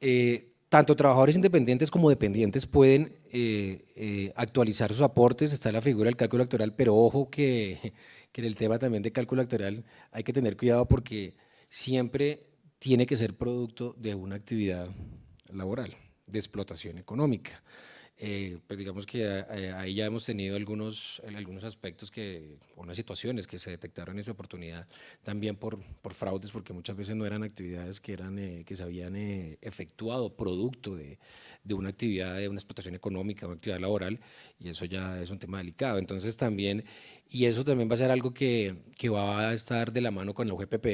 eh, tanto trabajadores independientes como dependientes pueden eh, eh, actualizar sus aportes, está la figura del cálculo electoral, pero ojo que, en el tema también de cálculo electoral hay que tener cuidado porque siempre tiene que ser producto de una actividad laboral, de explotación económica. Eh, pues digamos que eh, eh, ahí ya hemos tenido algunos, algunos aspectos que, unas situaciones que se detectaron en su oportunidad también por, por fraudes, porque muchas veces no eran actividades que, eran, que se habían efectuado producto de, de, una actividad, de una explotación económica, una actividad laboral, y eso ya es un tema delicado. Entonces también, y eso también va a ser algo que, que va a estar de la mano con la UGPP,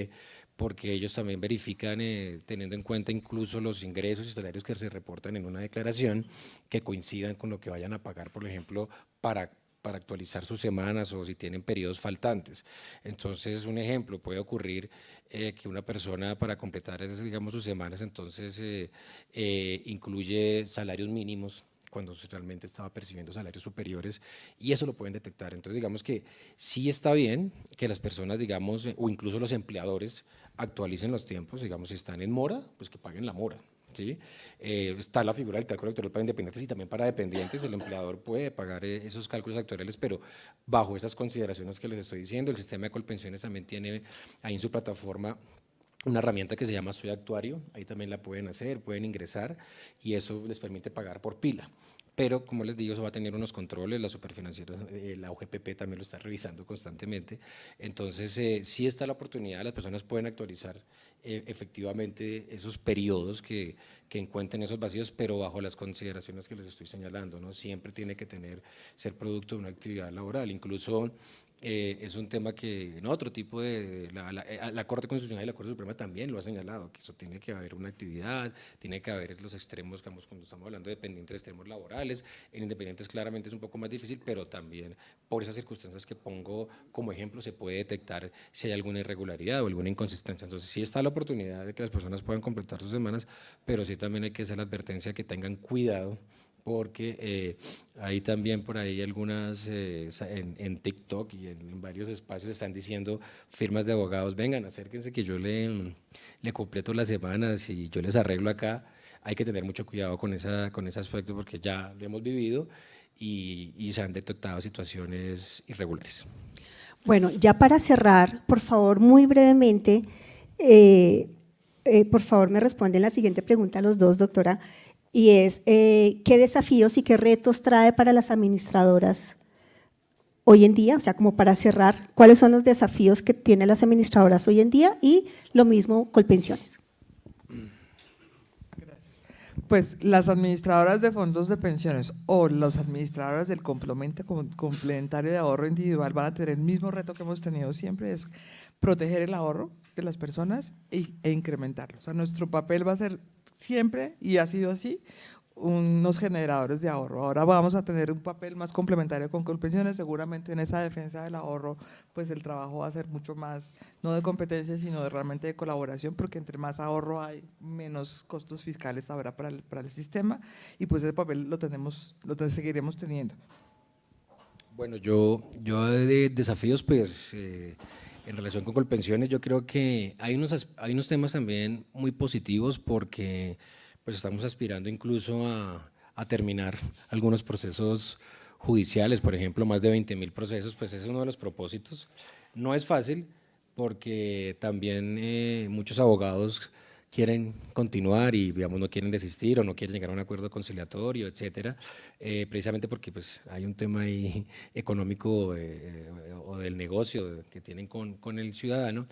porque ellos también verifican, eh, teniendo en cuenta incluso los ingresos y salarios que se reportan en una declaración, que coincidan con lo que vayan a pagar, por ejemplo, para, para actualizar sus semanas o si tienen periodos faltantes. Entonces, un ejemplo, puede ocurrir eh, que una persona para completar digamos, sus semanas, entonces eh, incluye salarios mínimos cuando realmente estaba percibiendo salarios superiores y eso lo pueden detectar. Entonces, digamos que sí está bien que las personas, digamos, o incluso los empleadores actualicen los tiempos, digamos, si están en mora, pues que paguen la mora. ¿sí? Eh, está la figura del cálculo actual para independientes y también para dependientes. El empleador puede pagar eh, esos cálculos actuariales, pero bajo esas consideraciones que les estoy diciendo, el sistema de colpensiones también tiene ahí en su plataforma una herramienta que se llama Soy Actuario, ahí también la pueden hacer, pueden ingresar y eso les permite pagar por pila. Pero como les digo, eso va a tener unos controles, la superfinanciera, eh, la UGPP también lo está revisando constantemente. Entonces, eh, sí está la oportunidad, las personas pueden actualizar eh, efectivamente esos periodos que, que, encuentren esos vacíos, pero bajo las consideraciones que les estoy señalando, ¿no? Siempre tiene que tener, ser producto de una actividad laboral. Incluso eh, es un tema que en otro tipo de... La, eh, la, Corte Constitucional y la Corte Suprema también lo ha señalado, que eso tiene que haber una actividad, tiene que haber los extremos, digamos, cuando estamos hablando de dependientes, extremos laborales, en independientes claramente es un poco más difícil, pero también por esas circunstancias que pongo como ejemplo se puede detectar si hay alguna irregularidad o alguna inconsistencia. Entonces sí está la oportunidad de que las personas puedan completar sus semanas, pero sí también hay que hacer la advertencia que tengan cuidado porque eh, ahí también por ahí algunas eh, en, TikTok y en, varios espacios están diciendo firmas de abogados, vengan, acérquense que yo le, le completo las semanas y yo les arreglo acá. Hay que tener mucho cuidado con, esa, con ese aspecto porque ya lo hemos vivido y, y se han detectado situaciones irregulares. Bueno, ya para cerrar, por favor, muy brevemente, eh, eh, por favor me responden la siguiente pregunta a los dos, doctora y es eh, qué desafíos y qué retos trae para las administradoras hoy en día, o sea, como para cerrar, cuáles son los desafíos que tienen las administradoras hoy en día y lo mismo con pensiones. Pues las administradoras de fondos de pensiones o las administradoras del complemento complementario de ahorro individual van a tener el mismo reto que hemos tenido siempre, es proteger el ahorro de las personas e, e incrementarlo. O sea, nuestro papel va a ser siempre, y ha sido así, unos generadores de ahorro. Ahora vamos a tener un papel más complementario con Colpensiones, seguramente en esa defensa del ahorro, pues el trabajo va a ser mucho más, no de competencia, sino realmente de colaboración, porque entre más ahorro hay, menos costos fiscales habrá para el, sistema, y pues ese papel lo tenemos, lo seguiremos teniendo. Bueno, yo, yo de desafíos, pues... Eh, en relación con Colpensiones, yo creo que hay unos, hay unos temas también muy positivos porque pues estamos aspirando incluso a, terminar algunos procesos judiciales, por ejemplo, más de 20 mil procesos, pues ese es uno de los propósitos. No es fácil porque también eh, muchos abogados quieren continuar y digamos, no quieren desistir o no quieren llegar a un acuerdo conciliatorio, etcétera, eh, precisamente porque pues, hay un tema económico eh, eh, o del negocio que tienen con, con el ciudadano,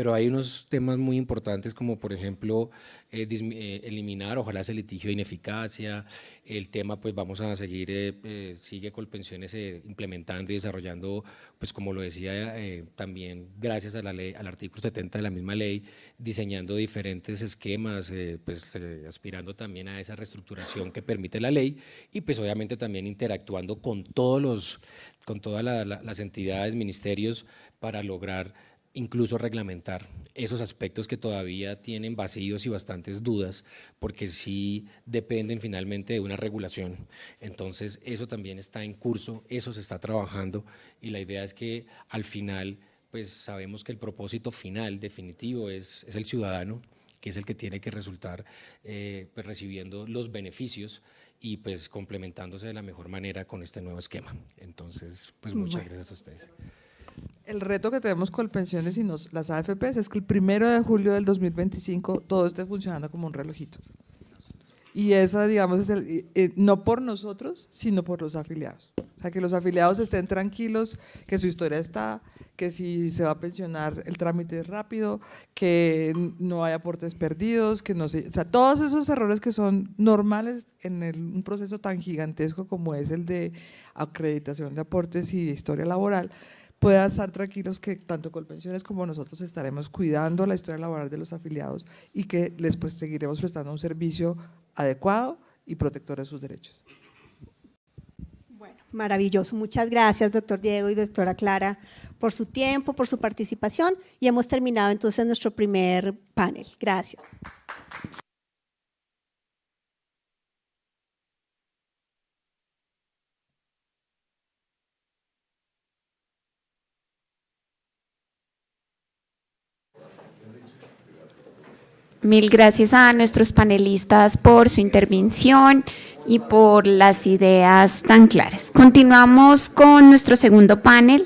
pero hay unos temas muy importantes como por ejemplo eh, eh, eliminar, ojalá ese litigio de ineficacia, el tema pues vamos a seguir, eh, sigue Colpensiones implementando y desarrollando, pues como lo decía también gracias a la ley, al artículo 70 de la misma ley, diseñando diferentes esquemas, pues aspirando también a esa reestructuración que permite la ley y pues obviamente también interactuando con todos los, con todas las entidades, ministerios para lograr incluso reglamentar esos aspectos que todavía tienen vacíos y bastantes dudas, porque sí dependen finalmente de una regulación. Entonces, eso también está en curso, eso se está trabajando y la idea es que al final, pues sabemos que el propósito final, definitivo, es, el ciudadano, que es el que tiene que resultar eh, pues, recibiendo los beneficios y pues complementándose de la mejor manera con este nuevo esquema. Entonces, pues muchas gracias a ustedes. El reto que tenemos con pensiones y las AFPs es que el primero de julio del 2025 todo esté funcionando como un relojito. Y esa, digamos, es el, eh, no por nosotros, sino por los afiliados. O sea, que los afiliados estén tranquilos, que su historia está, que si se va a pensionar el trámite es rápido, que no hay aportes perdidos, que no se... O sea, todos esos errores que son normales en un proceso tan gigantesco como es el de acreditación de aportes y historia laboral, puedan estar tranquilos que tanto Colpensiones como nosotros estaremos cuidando la historia laboral de los afiliados y que les pues, seguiremos prestando un servicio adecuado y protector de sus derechos. Bueno, maravilloso. Muchas gracias, doctor Diego y doctora Clara, por su tiempo, por su participación y hemos terminado entonces nuestro primer panel. Gracias. Mil gracias a nuestros panelistas por su intervención y por las ideas tan claras. Continuamos con nuestro segundo panel,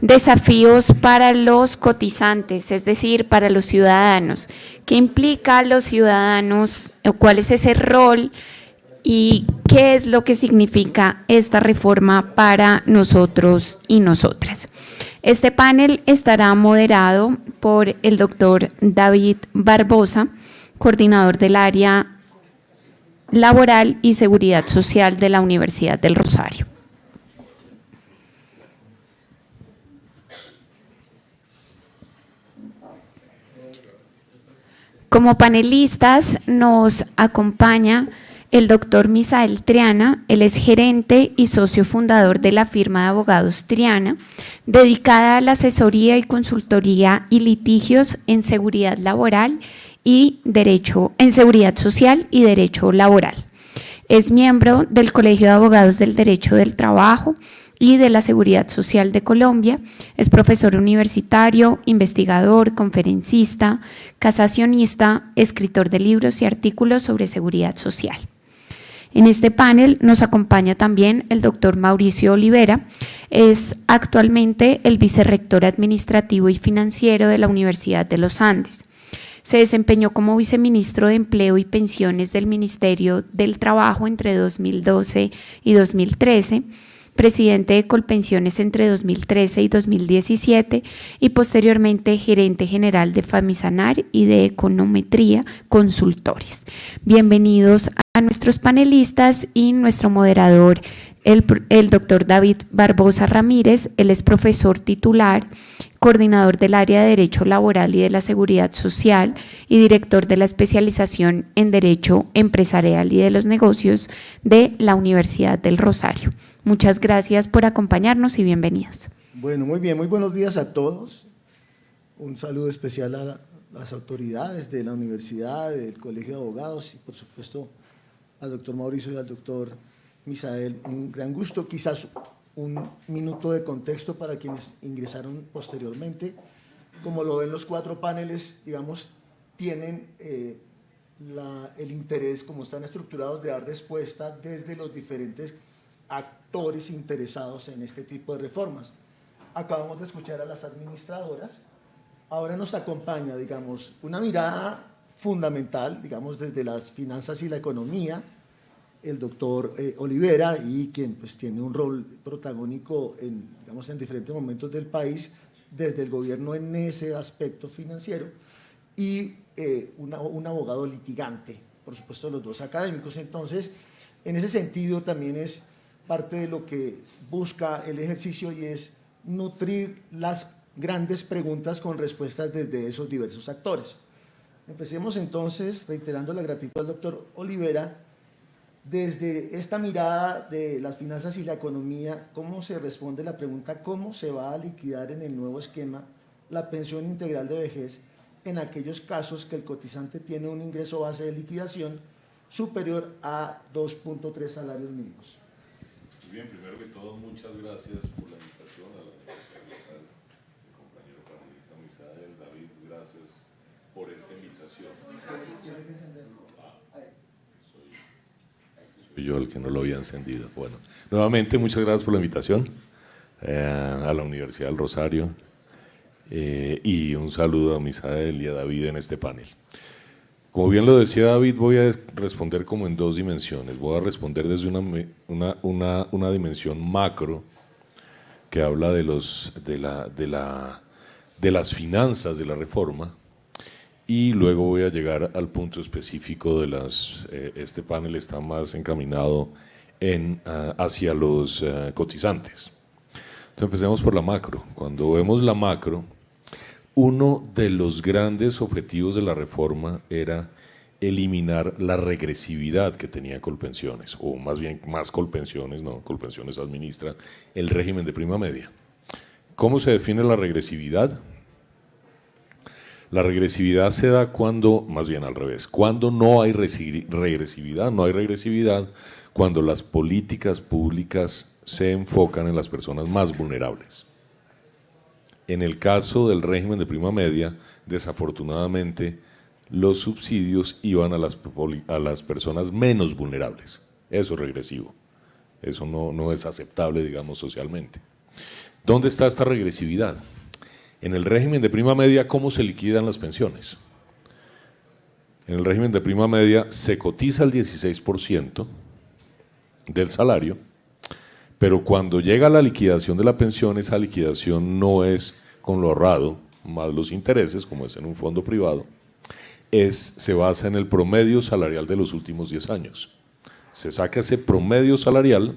desafíos para los cotizantes, es decir, para los ciudadanos. ¿Qué implica a los ciudadanos? ¿Cuál es ese rol? ¿Y qué es lo que significa esta reforma para nosotros y nosotras? Este panel estará moderado por el doctor David Barbosa coordinador del área laboral y seguridad social de la Universidad del Rosario. Como panelistas nos acompaña el doctor Misael Triana, él es gerente y socio fundador de la firma de abogados Triana, dedicada a la asesoría y consultoría y litigios en seguridad laboral y derecho en seguridad social y derecho laboral. Es miembro del Colegio de Abogados del Derecho del Trabajo y de la Seguridad Social de Colombia. Es profesor universitario, investigador, conferencista, casacionista, escritor de libros y artículos sobre seguridad social. En este panel nos acompaña también el doctor Mauricio Olivera, es actualmente el vicerrector administrativo y financiero de la Universidad de los Andes. Se desempeñó como viceministro de Empleo y Pensiones del Ministerio del Trabajo entre 2012 y 2013 presidente de Colpensiones entre 2013 y 2017 y posteriormente gerente general de Famisanar y de Econometría Consultores. Bienvenidos a nuestros panelistas y nuestro moderador, el, el doctor David Barbosa Ramírez, él es profesor titular coordinador del área de Derecho Laboral y de la Seguridad Social y director de la especialización en Derecho Empresarial y de los Negocios de la Universidad del Rosario. Muchas gracias por acompañarnos y bienvenidos. Bueno, muy bien, muy buenos días a todos. Un saludo especial a las autoridades de la universidad, del Colegio de Abogados y por supuesto al doctor Mauricio y al doctor Misael. Un gran gusto, quizás un minuto de contexto para quienes ingresaron posteriormente. Como lo ven los cuatro paneles, digamos, tienen eh, el interés, como están estructurados, de dar respuesta desde los diferentes actores interesados en este tipo de reformas. Acabamos de escuchar a las administradoras. Ahora nos acompaña, digamos, una mirada fundamental, digamos, desde las finanzas y la economía, el doctor eh, Olivera y quien pues tiene un rol protagónico en, digamos, en diferentes momentos del país desde el gobierno en ese aspecto financiero y eh, un abogado litigante, por supuesto los dos académicos. Entonces, en ese sentido también es parte de lo que busca el ejercicio y es nutrir las grandes preguntas con respuestas desde esos diversos actores. Empecemos entonces reiterando la gratitud al doctor Olivera desde esta mirada de las finanzas y la economía, ¿cómo se responde la pregunta cómo se va a liquidar en el nuevo esquema la pensión integral de vejez en aquellos casos que el cotizante tiene un ingreso base de liquidación superior a 2.3 salarios mínimos? bien, primero que todo, muchas gracias yo el que no lo había encendido. Bueno, nuevamente muchas gracias por la invitación eh, a la Universidad del Rosario eh, y un saludo a Misael y a David en este panel. Como bien lo decía David, voy a responder como en dos dimensiones. Voy a responder desde una, una, una dimensión macro que habla de, los, de, la, de, la, de las finanzas de la reforma y luego voy a llegar al punto específico de las... Eh, este panel está más encaminado en, ah, hacia los ah, cotizantes. empecemos por la macro. Cuando vemos la macro, uno de los grandes objetivos de la reforma era eliminar la regresividad que tenía Colpensiones, o más bien más Colpensiones, no, Colpensiones administra el régimen de prima media. ¿Cómo se define la regresividad? La regresividad se da cuando, más bien al revés, cuando no hay regresividad, no hay regresividad cuando las políticas públicas se enfocan en las personas más vulnerables. En el caso del régimen de prima media, desafortunadamente, los subsidios iban a las, a las personas menos vulnerables. Eso es regresivo. Eso no es aceptable, digamos, socialmente. ¿Dónde está esta regresividad? En el régimen de prima media, ¿cómo se liquidan las pensiones? En el régimen de prima media se cotiza el 16% del salario, pero cuando llega la liquidación de la pensión, esa liquidación no es con lo ahorrado, más los intereses, como es en un fondo privado, es, se basa en el promedio salarial de los últimos 10 años. Se saca ese promedio salarial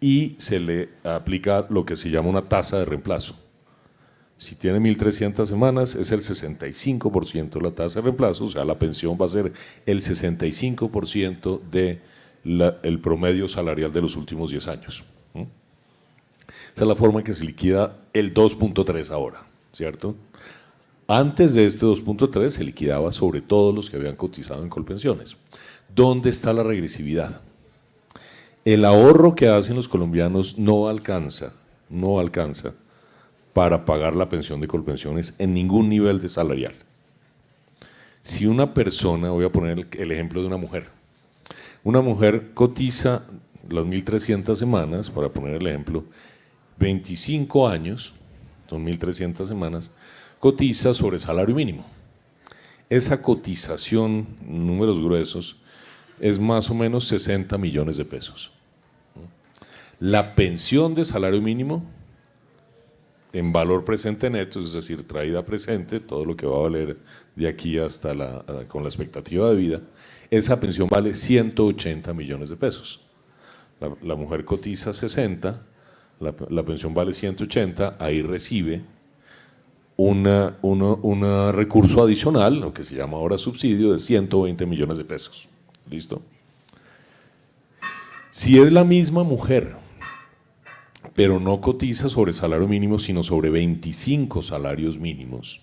y se le aplica lo que se llama una tasa de reemplazo. Si tiene 1.300 semanas, es el 65% la tasa de reemplazo, o sea, la pensión va a ser el 65% del promedio salarial de los últimos 10 años. Esa es la forma en que se liquida el 2.3 ahora, ¿cierto? Antes de este 2.3 se liquidaba sobre todo los que habían cotizado en Colpensiones. ¿Dónde está la regresividad? El ahorro que hacen los colombianos no alcanza, no alcanza para pagar la pensión de colpensiones en ningún nivel de salarial. Si una persona, voy a poner el ejemplo de una mujer, una mujer cotiza las 1.300 semanas, para poner el ejemplo, 25 años, son 1.300 semanas, cotiza sobre salario mínimo. Esa cotización, números gruesos, es más o menos 60 millones de pesos. La pensión de salario mínimo en valor presente neto, es decir, traída presente, todo lo que va a valer de aquí hasta la, con la expectativa de vida, esa pensión vale 180 millones de pesos. La, mujer cotiza 60, la, pensión vale 180, ahí recibe un recurso adicional, lo que se llama ahora subsidio, de 120 millones de pesos. ¿Listo? Si es la misma mujer, pero no cotiza sobre salario mínimo, sino sobre 25 salarios mínimos,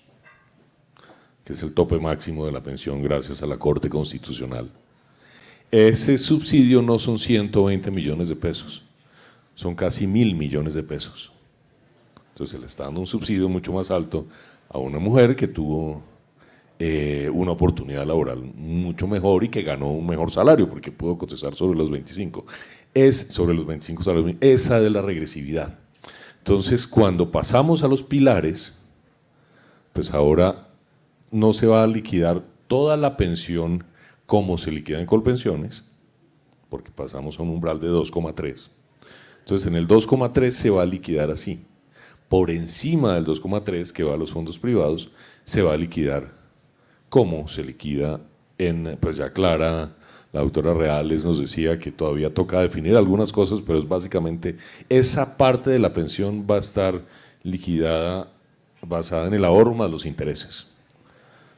que es el tope máximo de la pensión gracias a la Corte Constitucional. Ese subsidio no son 120 millones de pesos, son casi mil millones de pesos. Entonces se le está dando un subsidio mucho más alto a una mujer que tuvo eh, una oportunidad laboral mucho mejor y que ganó un mejor salario porque pudo cotizar sobre los 25 es sobre los 25 salarios esa de la regresividad. Entonces, cuando pasamos a los pilares, pues ahora no se va a liquidar toda la pensión como se liquida en Colpensiones, porque pasamos a un umbral de 2,3. Entonces, en el 2,3 se va a liquidar así. Por encima del 2,3 que va a los fondos privados, se va a liquidar como se liquida en, pues ya Clara, la doctora Reales nos decía que todavía toca definir algunas cosas, pero es básicamente esa parte de la pensión va a estar liquidada basada en el ahorro más los intereses.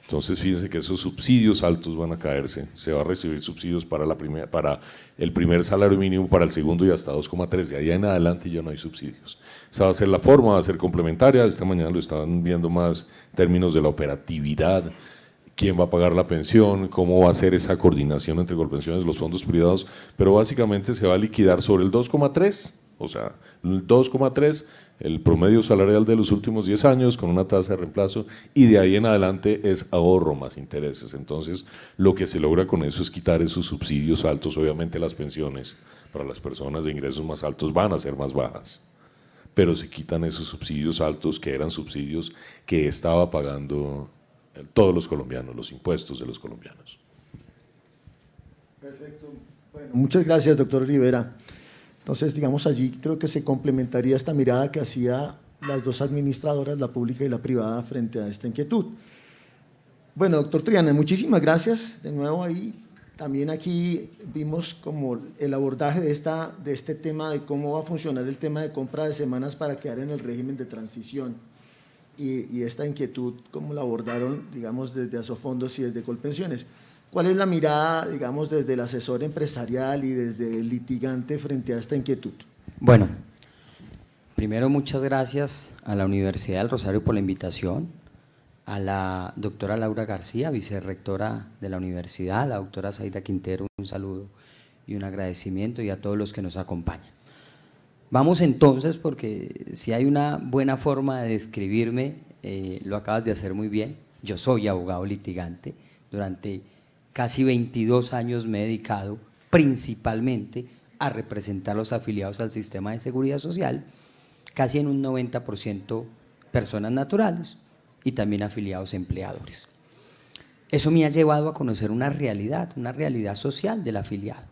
Entonces, fíjense que esos subsidios altos van a caerse. Se va a recibir subsidios para, la primera para el primer salario mínimo, para el segundo y hasta 2,3. De ahí en adelante ya no hay subsidios. Esa va a ser la forma, va a ser complementaria. Esta mañana lo estaban viendo más términos de la operatividad quién va a pagar la pensión, cómo va a ser esa coordinación entre Corpensiones, los fondos privados, pero básicamente se va a liquidar sobre el 2,3, o sea, el 2,3, el promedio salarial de los últimos 10 años con una tasa de reemplazo y de ahí en adelante es ahorro más intereses. Entonces, lo que se logra con eso es quitar esos subsidios altos, obviamente las pensiones para las personas de ingresos más altos van a ser más bajas pero se quitan esos subsidios altos que eran subsidios que estaba pagando todos los colombianos, los impuestos de los colombianos. Perfecto. Bueno, muchas gracias, doctor Rivera. Entonces, digamos, allí creo que se complementaría esta mirada que hacía las dos administradoras, la pública y la privada, frente a esta inquietud. Bueno, doctor Triana, muchísimas gracias de nuevo ahí. También aquí vimos como el abordaje de, esta, de este tema, de cómo va a funcionar el tema de compra de semanas para quedar en el régimen de transición y, esta inquietud, cómo la abordaron, digamos, desde Asofondos y desde Colpensiones. ¿Cuál es la mirada, digamos, desde el asesor empresarial y desde el litigante frente a esta inquietud? Bueno, primero muchas gracias a la Universidad del Rosario por la invitación, a la doctora Laura García, vicerrectora de la universidad, a la doctora Zaida Quintero, un saludo y un agradecimiento y a todos los que nos acompañan. Vamos entonces, porque si hay una buena forma de describirme, eh, lo acabas de hacer muy bien. Yo soy abogado litigante. Durante casi 22 años me he dedicado principalmente a representar a los afiliados al sistema de seguridad social, casi en un 90% personas naturales y también afiliados empleadores. Eso me ha llevado a conocer una realidad, una realidad social del afiliado,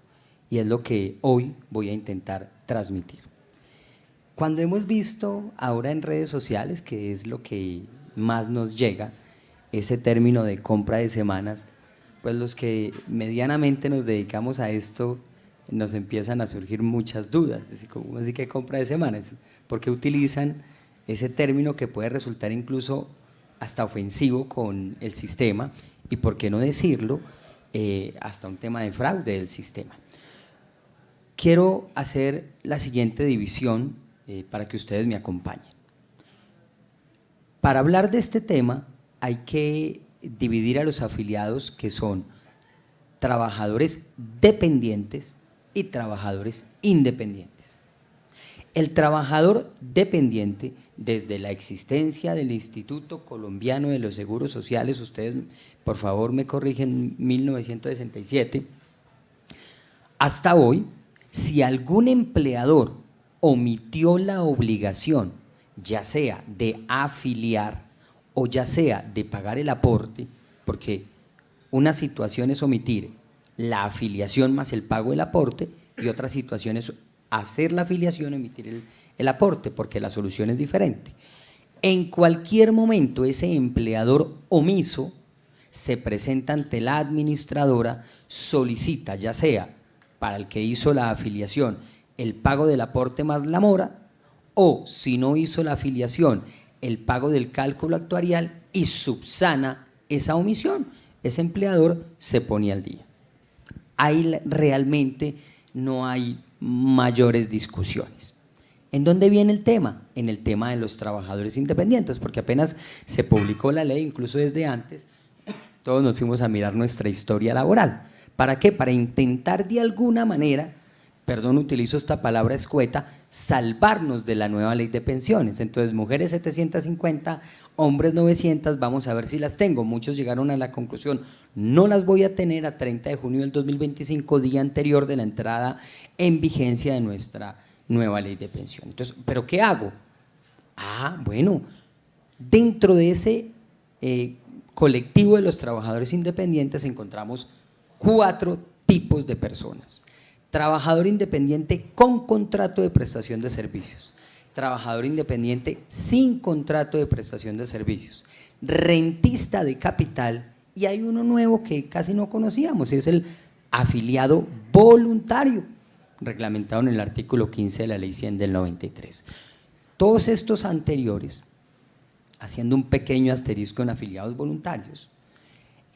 y es lo que hoy voy a intentar transmitir. Cuando hemos visto ahora en redes sociales, que es lo que más nos llega, ese término de compra de semanas, pues los que medianamente nos dedicamos a esto nos empiezan a surgir muchas dudas. Así, como, así que compra de semanas? porque utilizan ese término que puede resultar incluso hasta ofensivo con el sistema? Y por qué no decirlo, eh, hasta un tema de fraude del sistema. Quiero hacer la siguiente división eh, para que ustedes me acompañen. Para hablar de este tema hay que dividir a los afiliados que son trabajadores dependientes y trabajadores independientes. El trabajador dependiente, desde la existencia del Instituto Colombiano de los Seguros Sociales, ustedes por favor me corrigen, 1967, hasta hoy, si algún empleador omitió la obligación, ya sea de afiliar o ya sea de pagar el aporte, porque una situación es omitir la afiliación más el pago del aporte y otra situación es hacer la afiliación, emitir el, el aporte, porque la solución es diferente. En cualquier momento ese empleador omiso se presenta ante la administradora, solicita, ya sea para el que hizo la afiliación, el pago del aporte más la mora, o si no hizo la afiliación, el pago del cálculo actuarial y subsana esa omisión. Ese empleador se pone al día. Ahí realmente no hay mayores discusiones. ¿En dónde viene el tema? En el tema de los trabajadores independientes, porque apenas se publicó la ley, incluso desde antes, todos nos fuimos a mirar nuestra historia laboral. ¿Para qué? Para intentar de alguna manera perdón, utilizo esta palabra escueta, salvarnos de la nueva ley de pensiones. Entonces, mujeres 750, hombres 900, vamos a ver si las tengo. Muchos llegaron a la conclusión, no las voy a tener a 30 de junio del 2025, día anterior de la entrada en vigencia de nuestra nueva ley de pensiones. Entonces, ¿pero qué hago? Ah, bueno, dentro de ese eh, colectivo de los trabajadores independientes encontramos cuatro tipos de personas. Trabajador independiente con contrato de prestación de servicios. Trabajador independiente sin contrato de prestación de servicios. Rentista de capital. Y hay uno nuevo que casi no conocíamos, es el afiliado voluntario, reglamentado en el artículo 15 de la Ley 100 del 93. Todos estos anteriores, haciendo un pequeño asterisco en afiliados voluntarios,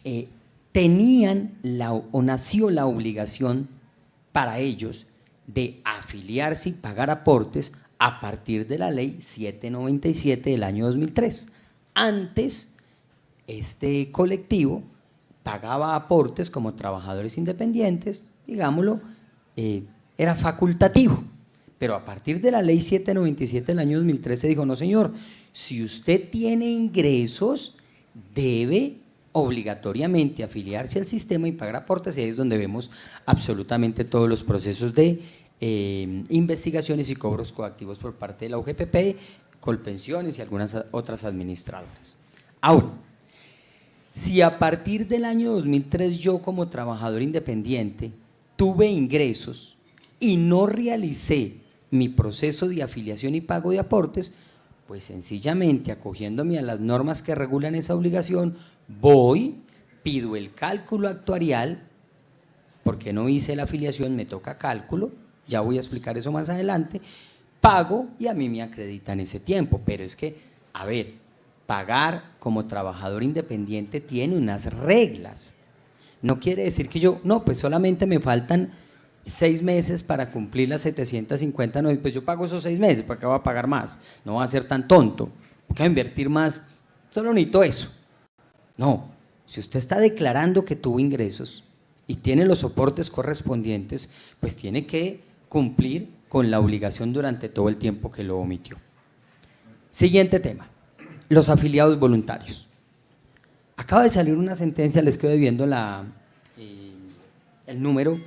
eh, tenían la, o nació la obligación para ellos de afiliarse y pagar aportes a partir de la ley 797 del año 2003. Antes, este colectivo pagaba aportes como trabajadores independientes, digámoslo, eh, era facultativo. Pero a partir de la ley 797 del año 2003 se dijo, no señor, si usted tiene ingresos, debe obligatoriamente afiliarse al sistema y pagar aportes, y ahí es donde vemos absolutamente todos los procesos de eh, investigaciones y cobros coactivos por parte de la UGPP, Colpensiones y algunas otras administradoras. Ahora, si a partir del año 2003 yo como trabajador independiente tuve ingresos y no realicé mi proceso de afiliación y pago de aportes, pues sencillamente acogiéndome a las normas que regulan esa obligación, voy, pido el cálculo actuarial, porque no hice la afiliación, me toca cálculo, ya voy a explicar eso más adelante, pago y a mí me acreditan ese tiempo, pero es que, a ver, pagar como trabajador independiente tiene unas reglas. No quiere decir que yo, no, pues solamente me faltan seis meses para cumplir las 750, no, pues yo pago esos seis meses, ¿para qué voy a pagar más? No va a ser tan tonto, voy a invertir más, solo necesito eso. No, si usted está declarando que tuvo ingresos y tiene los soportes correspondientes, pues tiene que cumplir con la obligación durante todo el tiempo que lo omitió. Siguiente tema, los afiliados voluntarios. Acaba de salir una sentencia, les quedo viendo eh, el número,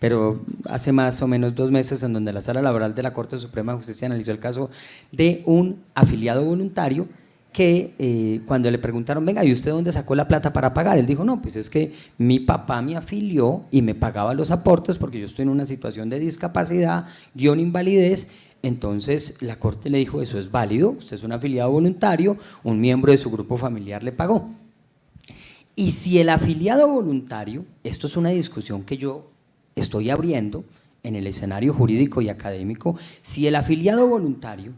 pero hace más o menos dos meses en donde la sala laboral de la Corte Suprema de Justicia analizó el caso de un afiliado voluntario que eh, cuando le preguntaron, venga, ¿y usted dónde sacó la plata para pagar? Él dijo, no, pues es que mi papá me afilió y me pagaba los aportes porque yo estoy en una situación de discapacidad, guión invalidez. Entonces la corte le dijo, eso es válido, usted es un afiliado voluntario, un miembro de su grupo familiar le pagó. Y si el afiliado voluntario, esto es una discusión que yo estoy abriendo en el escenario jurídico y académico, si el afiliado voluntario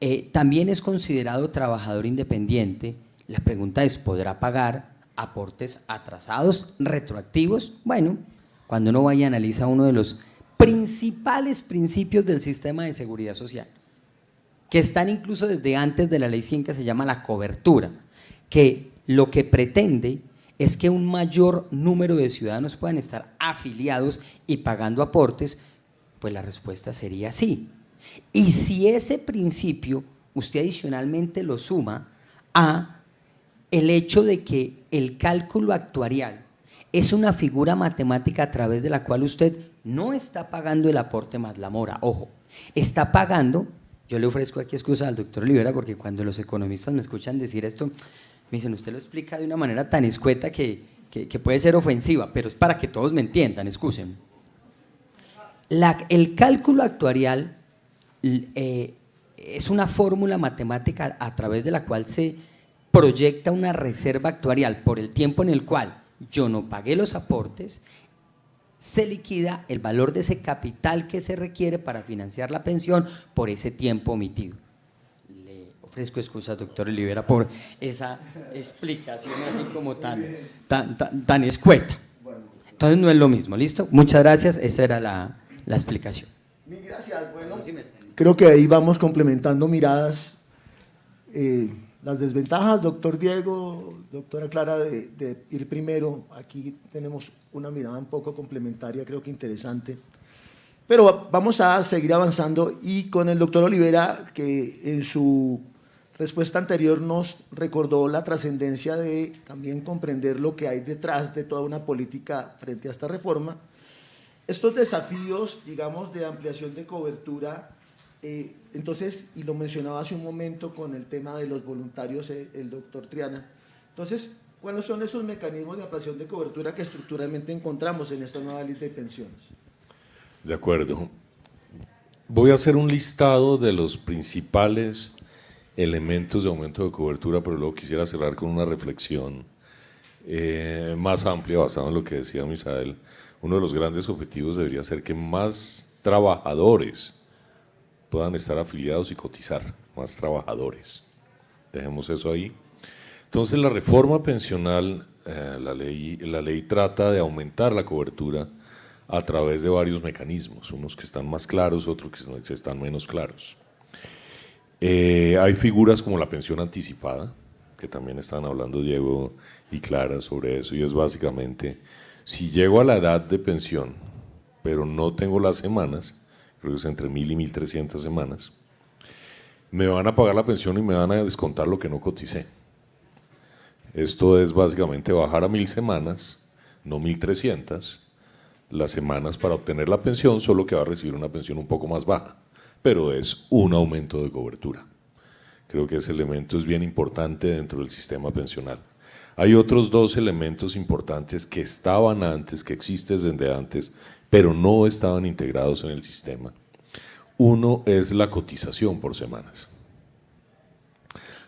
eh, también es considerado trabajador independiente. La pregunta es, ¿podrá pagar aportes atrasados, retroactivos? Bueno, cuando uno va y analiza uno de los principales principios del sistema de seguridad social, que están incluso desde antes de la ley 100 que se llama la cobertura, que lo que pretende es que un mayor número de ciudadanos puedan estar afiliados y pagando aportes, pues la respuesta sería sí. Y si ese principio usted adicionalmente lo suma a el hecho de que el cálculo actuarial es una figura matemática a través de la cual usted no está pagando el aporte más la mora, ojo, está pagando, yo le ofrezco aquí excusa al doctor Olivera porque cuando los economistas me escuchan decir esto, me dicen, usted lo explica de una manera tan escueta que, puede ser ofensiva, pero es para que todos me entiendan, excusen. el cálculo actuarial eh, es una fórmula matemática a través de la cual se proyecta una reserva actuarial por el tiempo en el cual yo no pagué los aportes, se liquida el valor de ese capital que se requiere para financiar la pensión por ese tiempo omitido. Le ofrezco excusas, doctor Olivera, por esa explicación así como tan, tan, tan, escueta. Entonces no es lo mismo, ¿listo? Muchas gracias, esa era la, la explicación. gracias, bueno creo que ahí vamos complementando miradas. Eh, las desventajas, doctor Diego, doctora Clara, de, de, ir primero, aquí tenemos una mirada un poco complementaria, creo que interesante. Pero vamos a seguir avanzando y con el doctor Olivera, que en su respuesta anterior nos recordó la trascendencia de también comprender lo que hay detrás de toda una política frente a esta reforma. Estos desafíos, digamos, de ampliación de cobertura eh, entonces, y lo mencionaba hace un momento con el tema de los voluntarios, eh, el doctor Triana. Entonces, ¿cuáles son esos mecanismos de aplación de cobertura que estructuralmente encontramos en esta nueva ley de pensiones? De acuerdo. Voy a hacer un listado de los principales elementos de aumento de cobertura, pero luego quisiera cerrar con una reflexión eh, más amplia basada en lo que decía Misael. Uno de los grandes objetivos debería ser que más trabajadores puedan estar afiliados y cotizar, más trabajadores. Dejemos eso ahí. Entonces la reforma pensional, eh, la, ley, la ley trata de aumentar la cobertura a través de varios mecanismos, unos que están más claros, otros que están menos claros. Eh, hay figuras como la pensión anticipada, que también están hablando Diego y Clara sobre eso, y es básicamente, si llego a la edad de pensión, pero no tengo las semanas, creo que es entre 1.000 y 1.300 semanas, me van a pagar la pensión y me van a descontar lo que no coticé. Esto es básicamente bajar a 1.000 semanas, no 1.300, las semanas para obtener la pensión, solo que va a recibir una pensión un poco más baja, pero es un aumento de cobertura. Creo que ese elemento es bien importante dentro del sistema pensional. Hay otros dos elementos importantes que estaban antes, que existen desde antes pero no estaban integrados en el sistema. Uno es la cotización por semanas.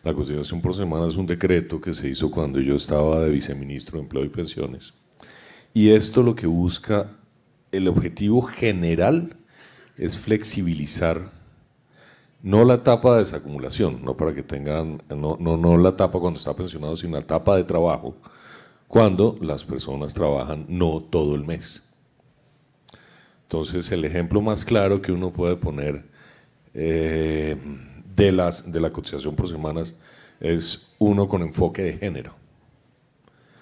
La cotización por semanas es un decreto que se hizo cuando yo estaba de viceministro de Empleo y Pensiones. Y esto lo que busca, el objetivo general es flexibilizar, no la etapa de desacumulación, no para que tengan, no, no, no la etapa cuando está pensionado, sino la etapa de trabajo, cuando las personas trabajan no todo el mes entonces, el ejemplo más claro que uno puede poner eh, de, las, de la cotización por semanas es uno con enfoque de género.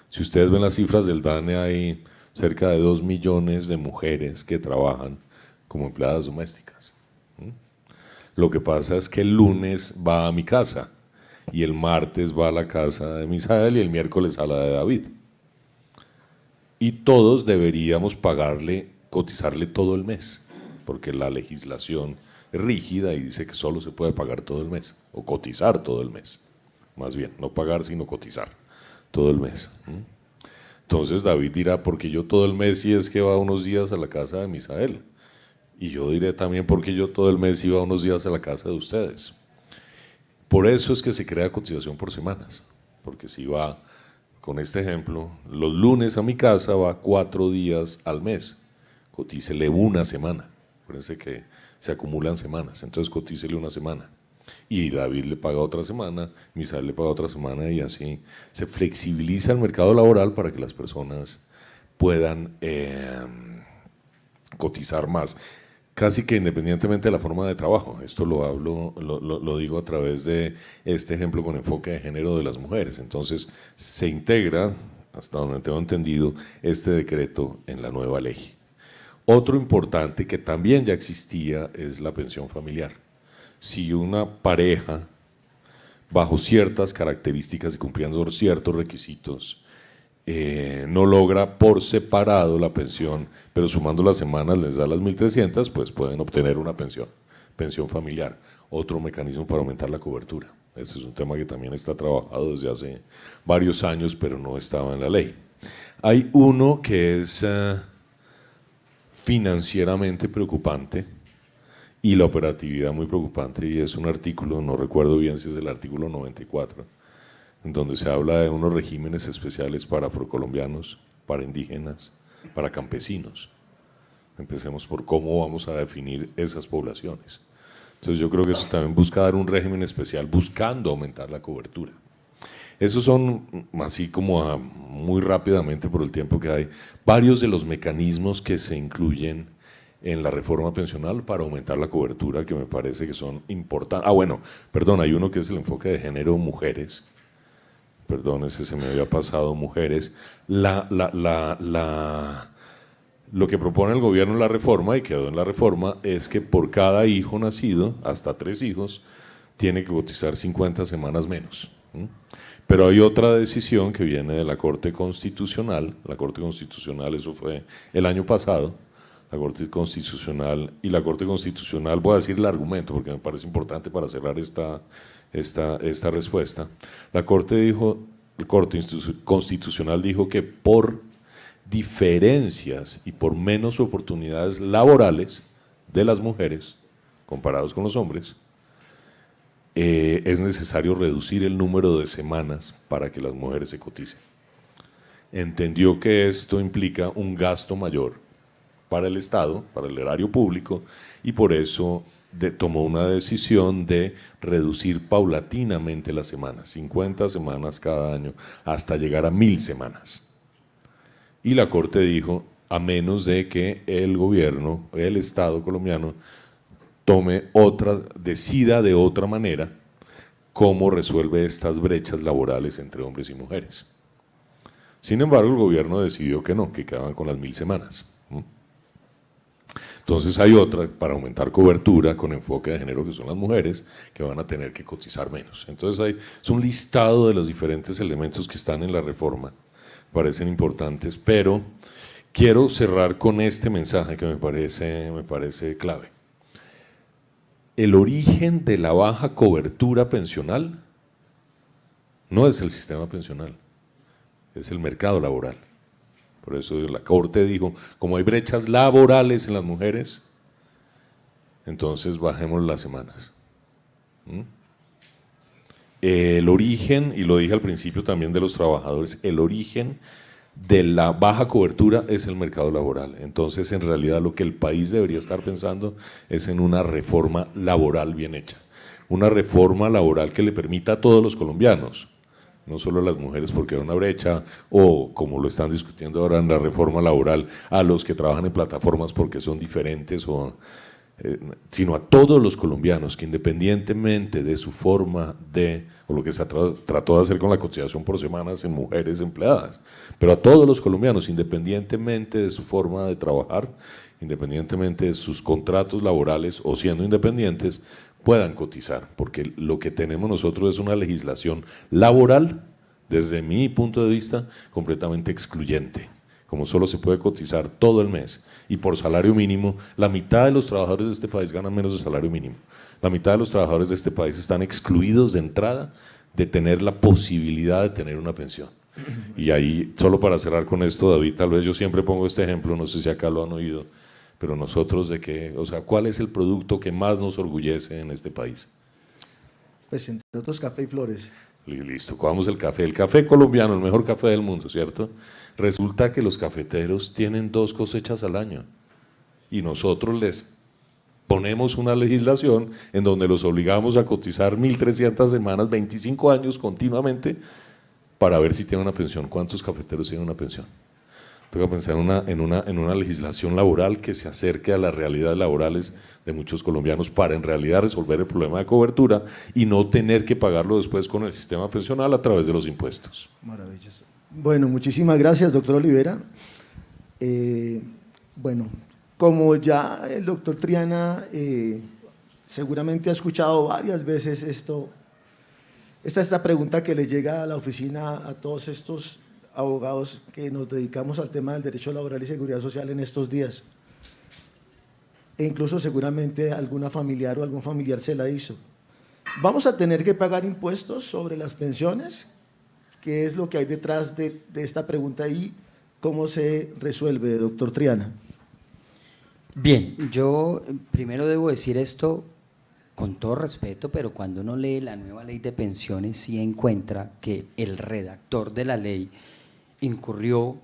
Si ustedes ven las cifras del DANE, hay cerca de dos millones de mujeres que trabajan como empleadas domésticas. Lo que pasa es que el lunes va a mi casa y el martes va a la casa de Misael y el miércoles a la de David. Y todos deberíamos pagarle cotizarle todo el mes, porque la legislación es rígida y dice que solo se puede pagar todo el mes, o cotizar todo el mes, más bien, no pagar sino cotizar todo el mes. Entonces David dirá, porque yo todo el mes si es que va unos días a la casa de Misael, y yo diré también porque yo todo el mes iba unos días a la casa de ustedes. Por eso es que se crea cotización por semanas, porque si va, con este ejemplo, los lunes a mi casa va cuatro días al mes, cotícele una semana. Acuérdense que se acumulan semanas, entonces cotícele una semana. Y David le paga otra semana, Misael le paga otra semana y así se flexibiliza el mercado laboral para que las personas puedan em, cotizar más. Casi que independientemente de la forma de trabajo. Esto lo hablo, lo digo a través de este ejemplo con enfoque de género de las mujeres. Entonces se integra, hasta donde tengo entendido, este decreto en la nueva ley. Otro importante que también ya existía es la pensión familiar. Si una pareja, bajo ciertas características y cumpliendo ciertos requisitos, eh, no logra por separado la pensión, pero sumando las semanas les da las 1.300, pues pueden obtener una pensión, pensión familiar. Otro mecanismo para aumentar la cobertura. Este es un tema que también está trabajado desde hace varios años, pero no estaba en la ley. Hay uno que es... Eh, financieramente preocupante y la operatividad muy preocupante y es un artículo, no recuerdo bien si es el artículo 94, en donde se habla de unos regímenes especiales para afrocolombianos, para indígenas, para campesinos. Empecemos por cómo vamos a definir esas poblaciones. Entonces yo creo que eso también busca dar un régimen especial buscando aumentar la cobertura. Esos son, así como muy rápidamente por el tiempo que hay, varios de los mecanismos que se incluyen en la reforma pensional para aumentar la cobertura, que me parece que son importantes. Ah, bueno, perdón, hay uno que es el enfoque de género mujeres. Perdón, ese se me había pasado, mujeres. La, la, lo que propone el gobierno en la reforma, y quedó en la reforma, es que por cada hijo nacido, hasta tres hijos, tiene que cotizar 50 semanas menos. Pero hay otra decisión que viene de la Corte Constitucional. La Corte Constitucional, eso fue el año pasado. La Corte Constitucional, y la Corte Constitucional, voy a decir el argumento porque me parece importante para cerrar esta, esta, esta respuesta. La Corte dijo, Corte Constitucional dijo que por diferencias y por menos oportunidades laborales de las mujeres comparados con los hombres, eh, es necesario reducir el número de semanas para que las mujeres se coticen. Entendió que esto implica un gasto mayor para el Estado, para el erario público, y por eso tomó una decisión de reducir paulatinamente las semanas, 50 semanas cada año, hasta llegar a mil semanas. Y la Corte dijo, a menos de que el gobierno, el Estado colombiano, tome otra, decida de otra manera cómo resuelve estas brechas laborales entre hombres y mujeres. Sin embargo, el gobierno decidió que no, que quedaban con las mil semanas. Entonces hay otra para aumentar cobertura con enfoque de género que son las mujeres que van a tener que cotizar menos. Entonces hay, es un listado de los diferentes elementos que están en la reforma, parecen importantes, pero quiero cerrar con este mensaje que me parece, me parece clave el origen de la baja cobertura pensional no es el sistema pensional, es el mercado laboral. Por eso la Corte dijo, como hay brechas laborales en las mujeres, entonces bajemos las semanas. ¿Mm? El origen, y lo dije al principio también de los trabajadores, el origen de la baja cobertura es el mercado laboral. Entonces, en realidad, lo que el país debería estar pensando es en una reforma laboral bien hecha. Una reforma laboral que le permita a todos los colombianos, no solo a las mujeres porque hay una brecha, o como lo están discutiendo ahora en la reforma laboral, a los que trabajan en plataformas porque son diferentes, o, eh, sino a todos los colombianos que independientemente de su forma de o lo que se trató de hacer con la cotización por semanas en mujeres empleadas. Pero a todos los colombianos, independientemente de su forma de trabajar, independientemente de sus contratos laborales o siendo independientes, puedan cotizar, porque lo que tenemos nosotros es una legislación laboral, desde mi punto de vista, completamente excluyente como solo se puede cotizar todo el mes y por salario mínimo, la mitad de los trabajadores de este país ganan menos de salario mínimo. La mitad de los trabajadores de este país están excluidos de entrada de tener la posibilidad de tener una pensión. Y ahí, solo para cerrar con esto, David, tal vez yo siempre pongo este ejemplo, no sé si acá lo han oído, pero nosotros de qué, o sea, ¿cuál es el producto que más nos orgullece en este país? Pues entre otros café y flores. Listo, comamos el café. El café colombiano, el mejor café del mundo, ¿cierto? Resulta que los cafeteros tienen dos cosechas al año y nosotros les ponemos una legislación en donde los obligamos a cotizar 1.300 semanas, 25 años continuamente, para ver si tienen una pensión. ¿Cuántos cafeteros tienen una pensión? Tengo que pensar en una, en, una, en una legislación laboral que se acerque a las realidades laborales de muchos colombianos para en realidad resolver el problema de cobertura y no tener que pagarlo después con el sistema pensional a través de los impuestos. Maravilloso. Bueno, muchísimas gracias, doctor Olivera. Eh, bueno, como ya el doctor Triana eh, seguramente ha escuchado varias veces esto, esta es la pregunta que le llega a la oficina a todos estos abogados que nos dedicamos al tema del derecho laboral y seguridad social en estos días. E incluso seguramente alguna familiar o algún familiar se la hizo. ¿Vamos a tener que pagar impuestos sobre las pensiones? ¿Qué es lo que hay detrás de esta pregunta y cómo se resuelve, doctor Triana? Bien, yo primero debo decir esto con todo respeto, pero cuando uno lee la nueva ley de pensiones sí encuentra que el redactor de la ley incurrió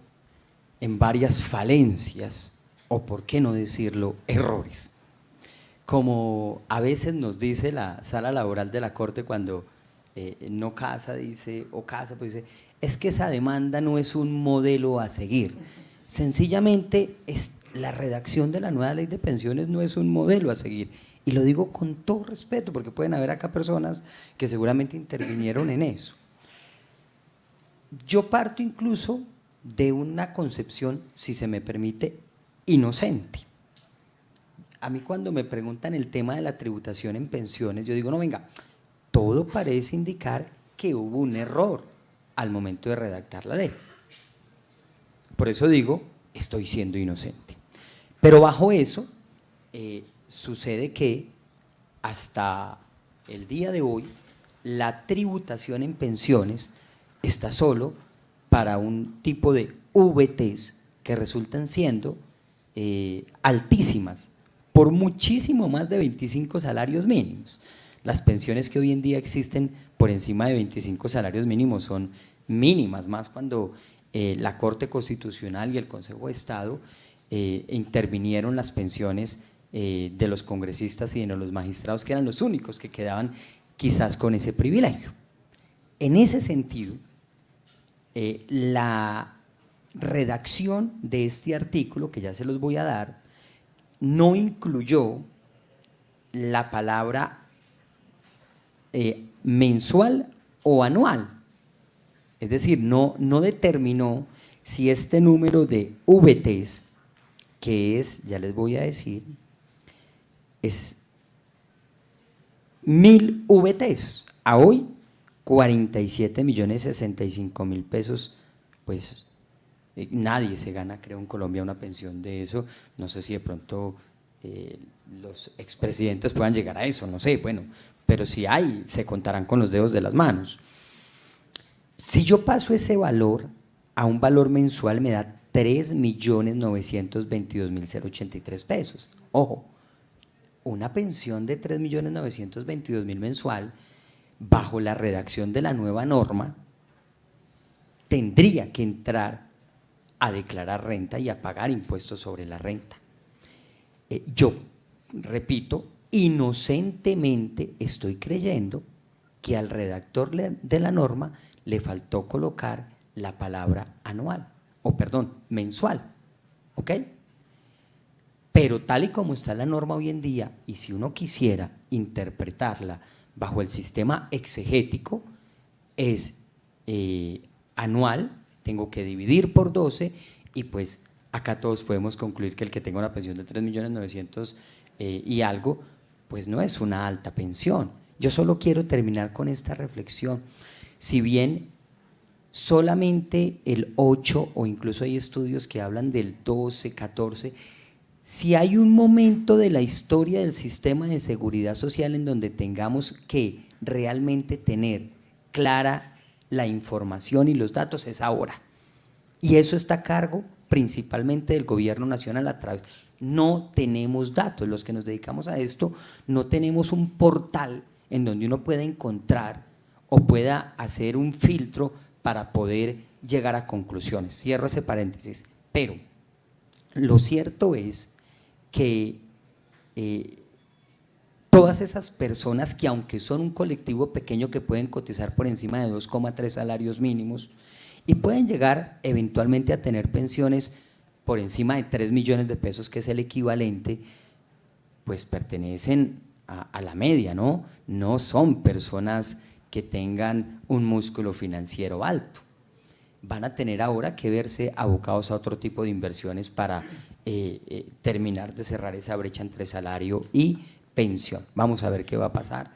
en varias falencias, o por qué no decirlo, errores. Como a veces nos dice la sala laboral de la Corte cuando eh, no casa, dice, o casa, pues dice, es que esa demanda no es un modelo a seguir. Sencillamente es la redacción de la nueva ley de pensiones no es un modelo a seguir. Y lo digo con todo respeto, porque pueden haber acá personas que seguramente intervinieron en eso. Yo parto incluso de una concepción, si se me permite, inocente. A mí cuando me preguntan el tema de la tributación en pensiones, yo digo, no, venga, todo parece indicar que hubo un error al momento de redactar la ley. Por eso digo, estoy siendo inocente. Pero bajo eso, eh, sucede que hasta el día de hoy, la tributación en pensiones está solo para un tipo de VTs que resultan siendo eh, altísimas, por muchísimo más de 25 salarios mínimos. Las pensiones que hoy en día existen por encima de 25 salarios mínimos son mínimas, más cuando eh, la Corte Constitucional y el Consejo de Estado eh, intervinieron las pensiones eh, de los congresistas y de los magistrados, que eran los únicos que quedaban quizás con ese privilegio. En ese sentido, eh, la redacción de este artículo, que ya se los voy a dar, no incluyó la palabra mensual o anual. Es decir, no, no determinó si este número de VTs que es, ya les voy a decir, es mil VTs. A hoy, 47 millones 65 mil pesos, pues eh, nadie se gana, creo, en Colombia una pensión de eso. No sé si de pronto eh, los expresidentes puedan llegar a eso, no sé, bueno, pero si hay, se contarán con los dedos de las manos. Si yo paso ese valor a un valor mensual, me da 3.922.083 pesos. Ojo, una pensión de 3.922.000 mensual, bajo la redacción de la nueva norma, tendría que entrar a declarar renta y a pagar impuestos sobre la renta. Eh, yo, repito, inocentemente estoy creyendo que al redactor de la norma le faltó colocar la palabra anual o perdón, mensual. ¿Ok? Pero tal y como está la norma hoy en día, y si uno quisiera interpretarla bajo el sistema exegético, es eh, anual, tengo que dividir por 12 y pues acá todos podemos concluir que el que tenga una pensión de 3.900.000 millones eh, y algo, pues no es una alta pensión. Yo solo quiero terminar con esta reflexión. Si bien solamente el 8 o incluso hay estudios que hablan del 12, 14. Si hay un momento de la historia del sistema de seguridad social en donde tengamos que realmente tener clara la información y los datos, es ahora. Y eso está a cargo principalmente del gobierno nacional a través. No tenemos datos, los que nos dedicamos a esto, no tenemos un portal en donde uno pueda encontrar o pueda hacer un filtro para poder llegar a conclusiones. Cierro ese paréntesis. Pero lo cierto es que eh, todas esas personas que aunque son un colectivo pequeño que pueden cotizar por encima de 2,3 salarios mínimos y pueden llegar eventualmente a tener pensiones por encima de 3 millones de pesos, que es el equivalente, pues pertenecen a, a la media, ¿no? No son personas que tengan un músculo financiero alto. Van a tener ahora que verse abocados a otro tipo de inversiones para eh, eh, terminar de cerrar esa brecha entre salario y pensión. Vamos a ver qué va a pasar.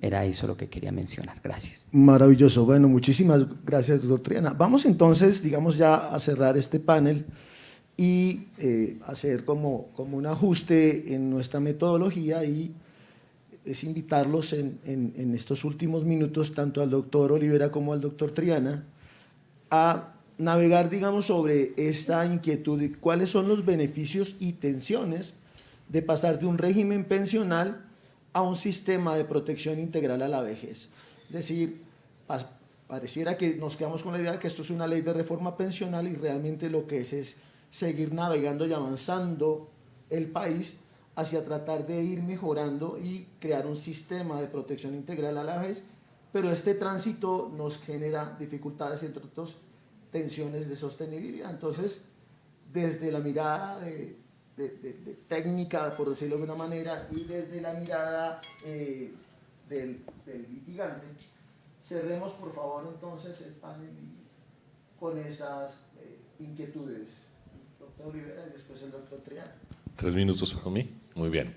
Era eso lo que quería mencionar. Gracias. Maravilloso. Bueno, muchísimas gracias, doctor Triana. Vamos entonces, digamos, ya a cerrar este panel y eh, hacer como, como un ajuste en nuestra metodología y es invitarlos en, estos últimos minutos, tanto al doctor Olivera como al doctor Triana, a navegar, digamos, sobre esta inquietud de cuáles son los beneficios y tensiones de pasar de un régimen pensional a un sistema de protección integral a la vejez. Es decir, pareciera que nos quedamos con la idea de que esto es una ley de reforma pensional y realmente lo que es es seguir navegando y avanzando el país hacia tratar de ir mejorando y crear un sistema de protección integral a la vez, pero este tránsito nos genera dificultades, entre otros, tensiones de sostenibilidad. Entonces, desde la mirada de, técnica, por decirlo de una manera, y desde la mirada eh, del, litigante, cerremos por favor entonces el panel con esas eh, inquietudes. doctor Rivera y después el doctor Triana. Tres minutos para mí. Muy bien.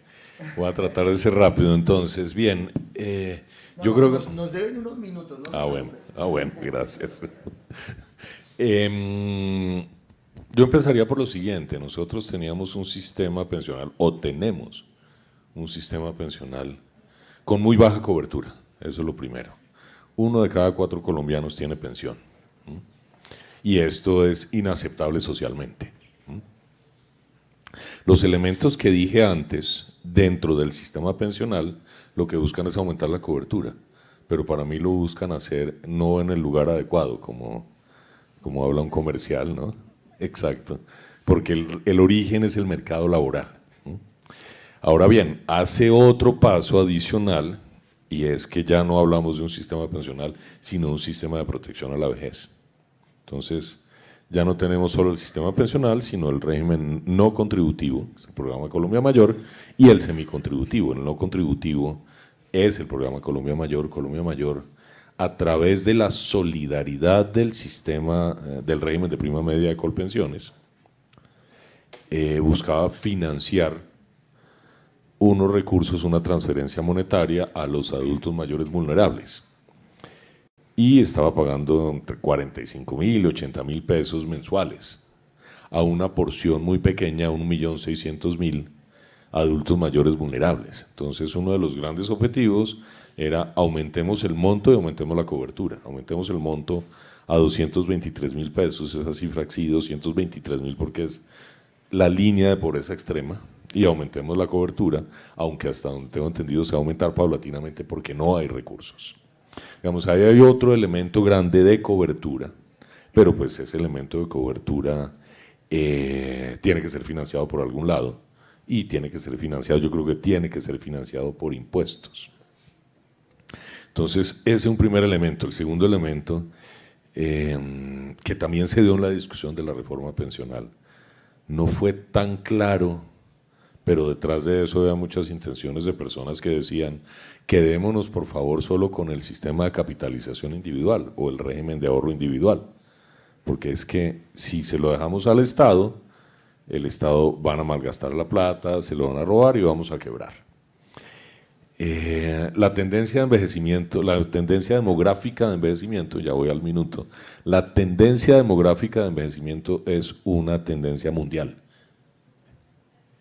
Voy a tratar de ser rápido entonces. Bien, eh, yo creo que... Nos, deben unos minutos, ¿no? Ah, bueno, ah, bueno gracias. Em, yo empezaría por lo siguiente. Nosotros teníamos un sistema pensional, o tenemos un sistema pensional con muy baja cobertura. Eso es lo primero. Uno de cada cuatro colombianos tiene pensión. Y esto es inaceptable socialmente. Los elementos que dije antes dentro del sistema pensional lo que buscan es aumentar la cobertura, pero para mí lo buscan hacer no en el lugar adecuado, como, como habla un comercial, ¿no? Exacto, porque el, origen es el mercado laboral. Ahora bien, hace otro paso adicional y es que ya no hablamos de un sistema pensional, sino un sistema de protección a la vejez. Entonces, ya no tenemos solo el sistema pensional, sino el régimen no contributivo, es el programa Colombia Mayor, y el semicontributivo. El no contributivo es el programa Colombia Mayor, Colombia Mayor, a través de la solidaridad del sistema, eh, del régimen de prima media de Colpensiones, eh, buscaba financiar unos recursos, una transferencia monetaria a los adultos mayores vulnerables y estaba pagando entre 45 mil, y 80 mil pesos mensuales a una porción muy pequeña, 1.600.000 adultos mayores vulnerables. Entonces uno de los grandes objetivos era aumentemos el monto y aumentemos la cobertura, aumentemos el monto a 223 mil pesos, esa cifra sí, 223 mil porque es la línea de pobreza extrema y aumentemos la cobertura, aunque hasta donde tengo entendido se va a aumentar paulatinamente porque no hay recursos. Digamos, ahí hay otro elemento grande de cobertura, pero pues ese elemento de cobertura eh, tiene que ser financiado por algún lado y tiene que ser financiado, yo creo que tiene que ser financiado por impuestos. Entonces, ese es un primer elemento. El segundo elemento, eh, que también se dio en la discusión de la reforma pensional, no fue tan claro, pero detrás de eso había muchas intenciones de personas que decían, quedémonos por favor solo con el sistema de capitalización individual o el régimen de ahorro individual, porque es que si se lo dejamos al Estado, el Estado van a malgastar la plata, se lo van a robar y vamos a quebrar. Eh, la tendencia de envejecimiento, la tendencia demográfica de envejecimiento, ya voy al minuto, la tendencia demográfica de envejecimiento es una tendencia mundial.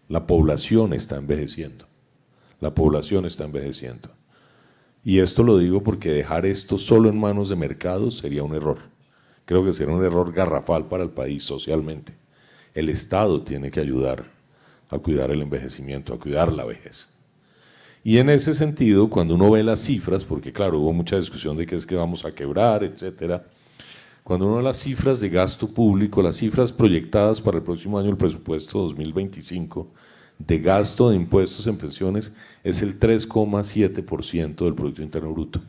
La población está envejeciendo. La población está envejeciendo. Y esto lo digo porque dejar esto solo en manos de mercados sería un error. Creo que sería un error garrafal para el país socialmente. El Estado tiene que ayudar a cuidar el envejecimiento, a cuidar la vejez. Y en ese sentido, cuando uno ve las cifras, porque claro, hubo mucha discusión de que es que vamos a quebrar, etcétera, cuando uno ve las cifras de gasto público, las cifras proyectadas para el próximo año, el presupuesto 2025, de gasto de impuestos en pensiones es el 3,7% del Producto Interno Bruto.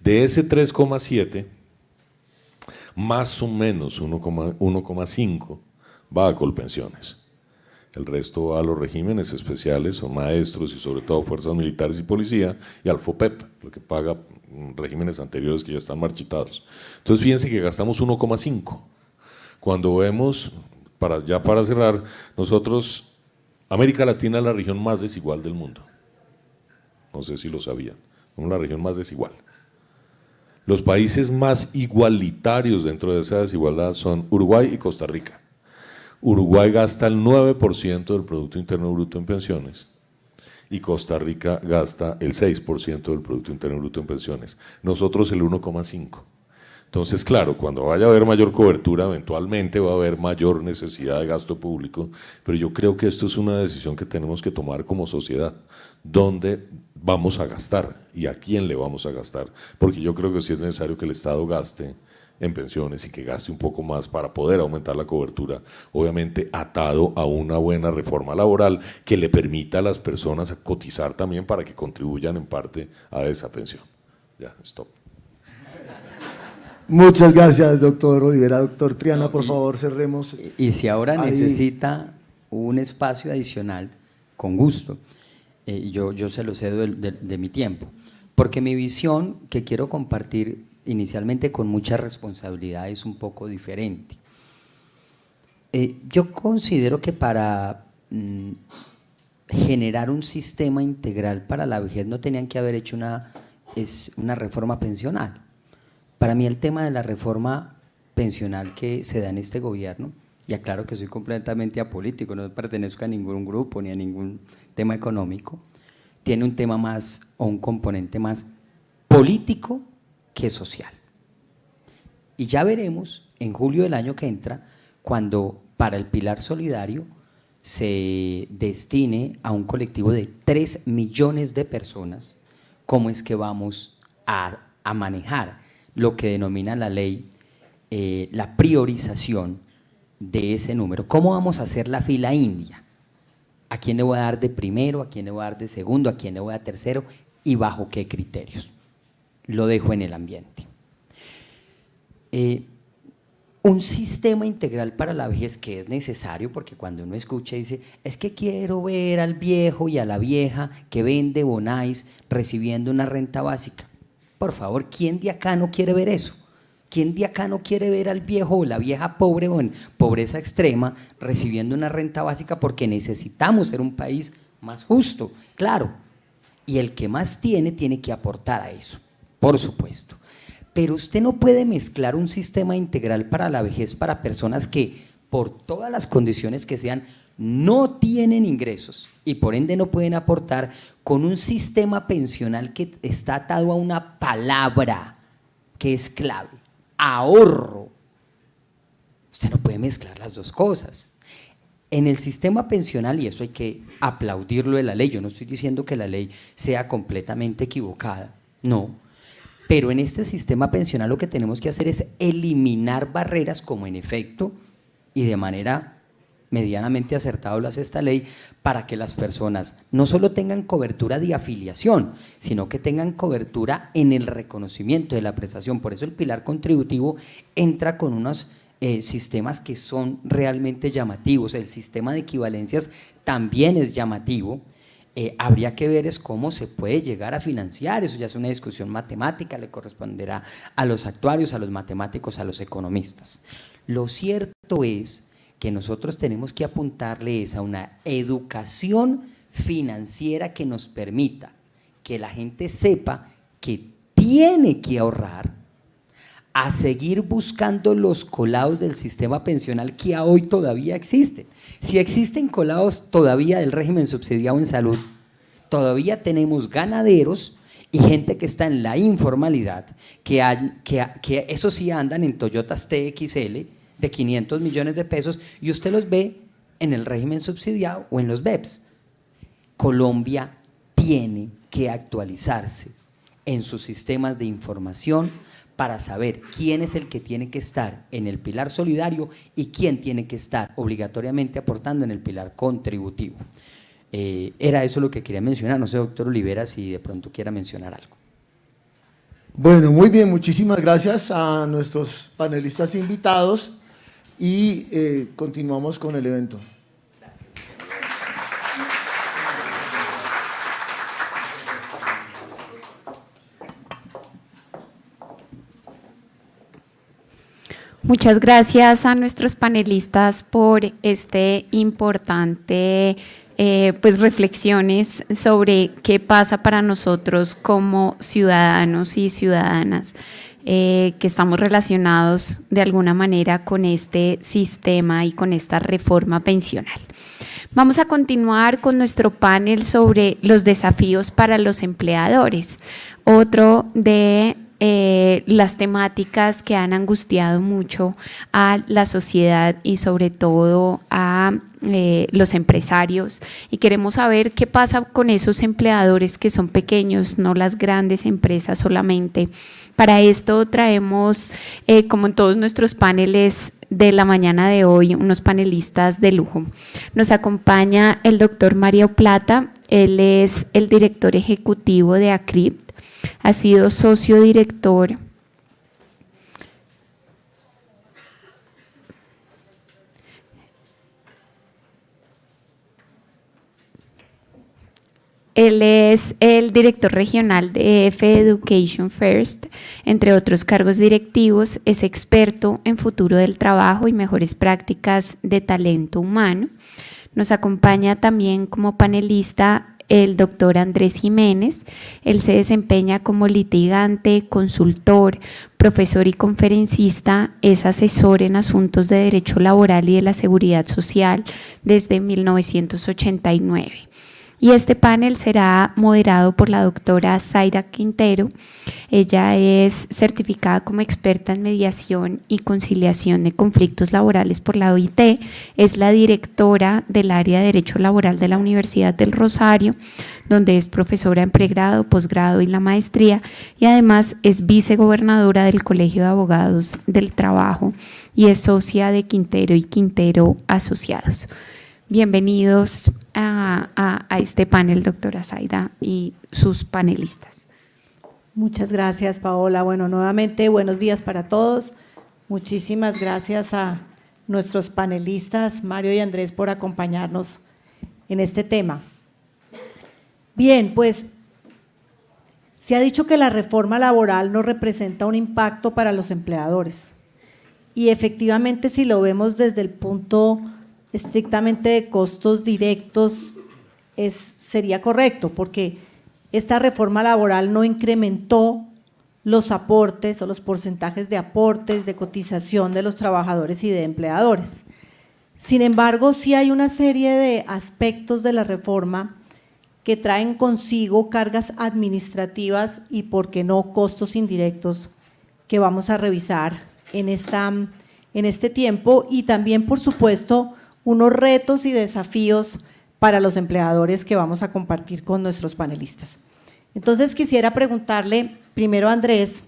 De ese 3,7, más o menos 1,5 va a Colpensiones. El resto va a los regímenes especiales, o maestros y sobre todo fuerzas militares y policía, y al FOPEP, lo que paga mm, regímenes anteriores que ya están marchitados. Entonces fíjense que gastamos 1,5. Cuando vemos, para, ya para cerrar, nosotros América Latina es la región más desigual del mundo. No sé si lo sabían. es la región más desigual. Los países más igualitarios dentro de esa desigualdad son Uruguay y Costa Rica. Uruguay gasta el 9% del Producto Interno Bruto en pensiones y Costa Rica gasta el 6% del Producto Interno Bruto en pensiones. Nosotros el 1,5%. Entonces, claro, cuando vaya a haber mayor cobertura, eventualmente va a haber mayor necesidad de gasto público, pero yo creo que esto es una decisión que tenemos que tomar como sociedad, dónde vamos a gastar y a quién le vamos a gastar, porque yo creo que sí es necesario que el Estado gaste en pensiones y que gaste un poco más para poder aumentar la cobertura, obviamente atado a una buena reforma laboral que le permita a las personas cotizar también para que contribuyan en parte a esa pensión. Ya, stop. Muchas gracias, doctor Olivera. Doctor Triana, por favor, cerremos. Y, si ahora necesita un espacio adicional, con gusto, eh, yo, yo se lo cedo de, mi tiempo. Porque mi visión que quiero compartir inicialmente con mucha responsabilidad es un poco diferente. Eh, yo considero que para mm, generar un sistema integral para la vejez no tenían que haber hecho una, es una reforma pensional. Para mí el tema de la reforma pensional que se da en este gobierno, y aclaro que soy completamente apolítico, no pertenezco a ningún grupo ni a ningún tema económico, tiene un tema más o un componente más político que social. Y ya veremos en julio del año que entra, cuando para el pilar solidario se destine a un colectivo de 3 millones de personas, cómo es que vamos a, a manejar lo que denomina la ley eh, la priorización de ese número. ¿Cómo vamos a hacer la fila india? ¿A quién le voy a dar de primero? ¿A quién le voy a dar de segundo? ¿A quién le voy a dar tercero? ¿Y bajo qué criterios? Lo dejo en el ambiente. Eh, un sistema integral para la vejez que es necesario, porque cuando uno escucha y dice, es que quiero ver al viejo y a la vieja que vende bonais recibiendo una renta básica. Por favor, ¿quién de acá no quiere ver eso? ¿Quién de acá no quiere ver al viejo o la vieja pobre o en pobreza extrema recibiendo una renta básica porque necesitamos ser un país más justo? Claro. Y el que más tiene tiene que aportar a eso, por supuesto. Pero usted no puede mezclar un sistema integral para la vejez para personas que, por todas las condiciones que sean, no tienen ingresos y por ende no pueden aportar con un sistema pensional que está atado a una palabra que es clave, ahorro. Usted no puede mezclar las dos cosas. En el sistema pensional, y eso hay que aplaudirlo de la ley, yo no estoy diciendo que la ley sea completamente equivocada, no, pero en este sistema pensional lo que tenemos que hacer es eliminar barreras como en efecto y de manera medianamente acertado lo hace esta ley, para que las personas no solo tengan cobertura de afiliación, sino que tengan cobertura en el reconocimiento de la prestación. Por eso el pilar contributivo entra con unos eh, sistemas que son realmente llamativos. El sistema de equivalencias también es llamativo. Eh, habría que ver es cómo se puede llegar a financiar, eso ya es una discusión matemática, le corresponderá a los actuarios, a los matemáticos, a los economistas. Lo cierto es que nosotros tenemos que apuntarle es a una educación financiera que nos permita que la gente sepa que tiene que ahorrar, a seguir buscando los colados del sistema pensional que hoy todavía existen. Si existen colados todavía del régimen subsidiado en salud, todavía tenemos ganaderos y gente que está en la informalidad, que, que, que eso sí andan en Toyotas TXL, de 500 millones de pesos y usted los ve en el régimen subsidiado o en los BEPS. Colombia tiene que actualizarse en sus sistemas de información para saber quién es el que tiene que estar en el pilar solidario y quién tiene que estar obligatoriamente aportando en el pilar contributivo. Eh, era eso lo que quería mencionar. No sé, doctor Olivera, si de pronto quiera mencionar algo. Bueno, muy bien, muchísimas gracias a nuestros panelistas invitados y eh, continuamos con el evento. Muchas gracias a nuestros panelistas por este importante eh, pues reflexiones sobre qué pasa para nosotros como ciudadanos y ciudadanas. Eh, que estamos relacionados de alguna manera con este sistema y con esta reforma pensional. Vamos a continuar con nuestro panel sobre los desafíos para los empleadores, otro de eh, las temáticas que han angustiado mucho a la sociedad y sobre todo a eh, los empresarios y queremos saber qué pasa con esos empleadores que son pequeños, no las grandes empresas solamente para esto traemos, eh, como en todos nuestros paneles de la mañana de hoy, unos panelistas de lujo. Nos acompaña el doctor Mario Plata, él es el director ejecutivo de ACRIPT, ha sido socio director Él es el director regional de EF Education First, entre otros cargos directivos, es experto en futuro del trabajo y mejores prácticas de talento humano. Nos acompaña también como panelista el doctor Andrés Jiménez. Él se desempeña como litigante, consultor, profesor y conferencista. Es asesor en asuntos de derecho laboral y de la seguridad social desde 1989. Y este panel será moderado por la doctora Zaira Quintero. Ella es certificada como experta en mediación y conciliación de conflictos laborales por la OIT. Es la directora del área de Derecho Laboral de la Universidad del Rosario, donde es profesora en pregrado, posgrado y la maestría. Y además es vicegobernadora del Colegio de Abogados del Trabajo y es socia de Quintero y Quintero Asociados. Bienvenidos a, este panel, doctora Zaida y sus panelistas. Muchas gracias, Paola. Bueno, nuevamente, buenos días para todos. Muchísimas gracias a nuestros panelistas, Mario y Andrés, por acompañarnos en este tema. Bien, pues se ha dicho que la reforma laboral no representa un impacto para los empleadores. Y efectivamente, si lo vemos desde el punto estrictamente de costos directos sería correcto, porque esta reforma laboral no incrementó los aportes o los porcentajes de aportes, de cotización de los trabajadores y de empleadores. Sin embargo, sí hay una serie de aspectos de la reforma que traen consigo cargas administrativas y, por qué no, costos indirectos que vamos a revisar en, esta, en este tiempo y también, por supuesto, unos retos y desafíos para los empleadores que vamos a compartir con nuestros panelistas. Entonces quisiera preguntarle primero a Andrés,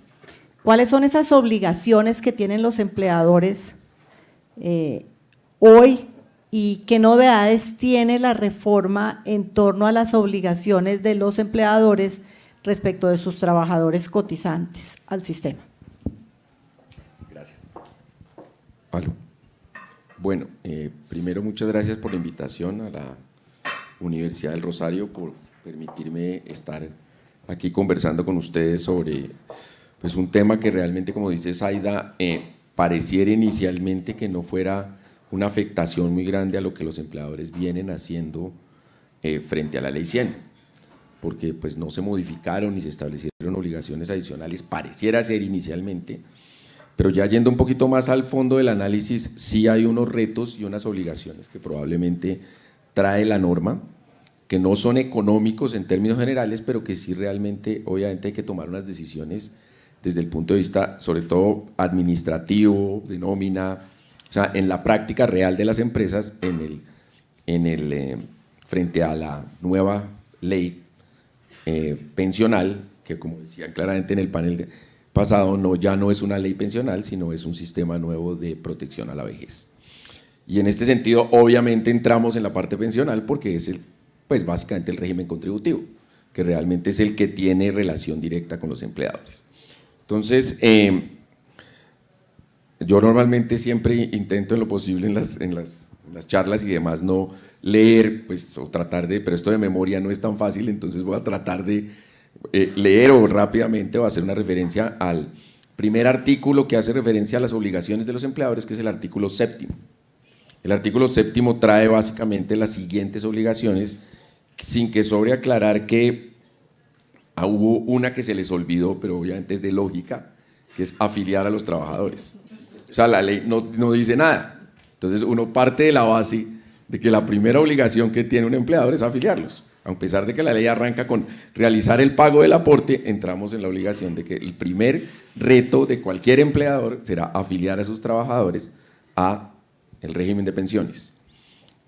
¿cuáles son esas obligaciones que tienen los empleadores eh, hoy y qué novedades tiene la reforma en torno a las obligaciones de los empleadores respecto de sus trabajadores cotizantes al sistema? Gracias. Bueno, eh, primero muchas gracias por la invitación a la Universidad del Rosario, por permitirme estar aquí conversando con ustedes sobre pues, un tema que realmente, como dice Zaida, eh, pareciera inicialmente que no fuera una afectación muy grande a lo que los empleadores vienen haciendo eh, frente a la ley 100, porque pues no se modificaron ni se establecieron obligaciones adicionales, pareciera ser inicialmente, pero ya yendo un poquito más al fondo del análisis, sí hay unos retos y unas obligaciones que probablemente trae la norma, que no son económicos en términos generales, pero que sí realmente, obviamente, hay que tomar unas decisiones desde el punto de vista, sobre todo administrativo, de nómina, o sea, en la práctica real de las empresas, en el, en el, eh, frente a la nueva ley eh, pensional, que como decían claramente en el panel de, pasado no, ya no es una ley pensional, sino es un sistema nuevo de protección a la vejez. Y en este sentido, obviamente entramos en la parte pensional porque es el, pues básicamente el régimen contributivo, que realmente es el que tiene relación directa con los empleadores. Entonces, em, yo normalmente siempre intento en lo posible en las, en las, las charlas y demás no leer, pues, o tratar de, pero esto de memoria no es tan fácil, entonces voy a tratar de eh, leer o rápidamente o hacer una referencia al primer artículo que hace referencia a las obligaciones de los empleadores, que es el artículo séptimo. El artículo séptimo trae básicamente las siguientes obligaciones, sin que sobre aclarar que ah, hubo una que se les olvidó, pero obviamente es de lógica, que es afiliar a los trabajadores. O sea, la ley no, no dice nada. Entonces uno parte de la base de que la primera obligación que tiene un empleador es afiliarlos a pesar de que la ley arranca con realizar el pago del aporte, entramos en la obligación de que el primer reto de cualquier empleador será afiliar a sus trabajadores a el régimen de pensiones.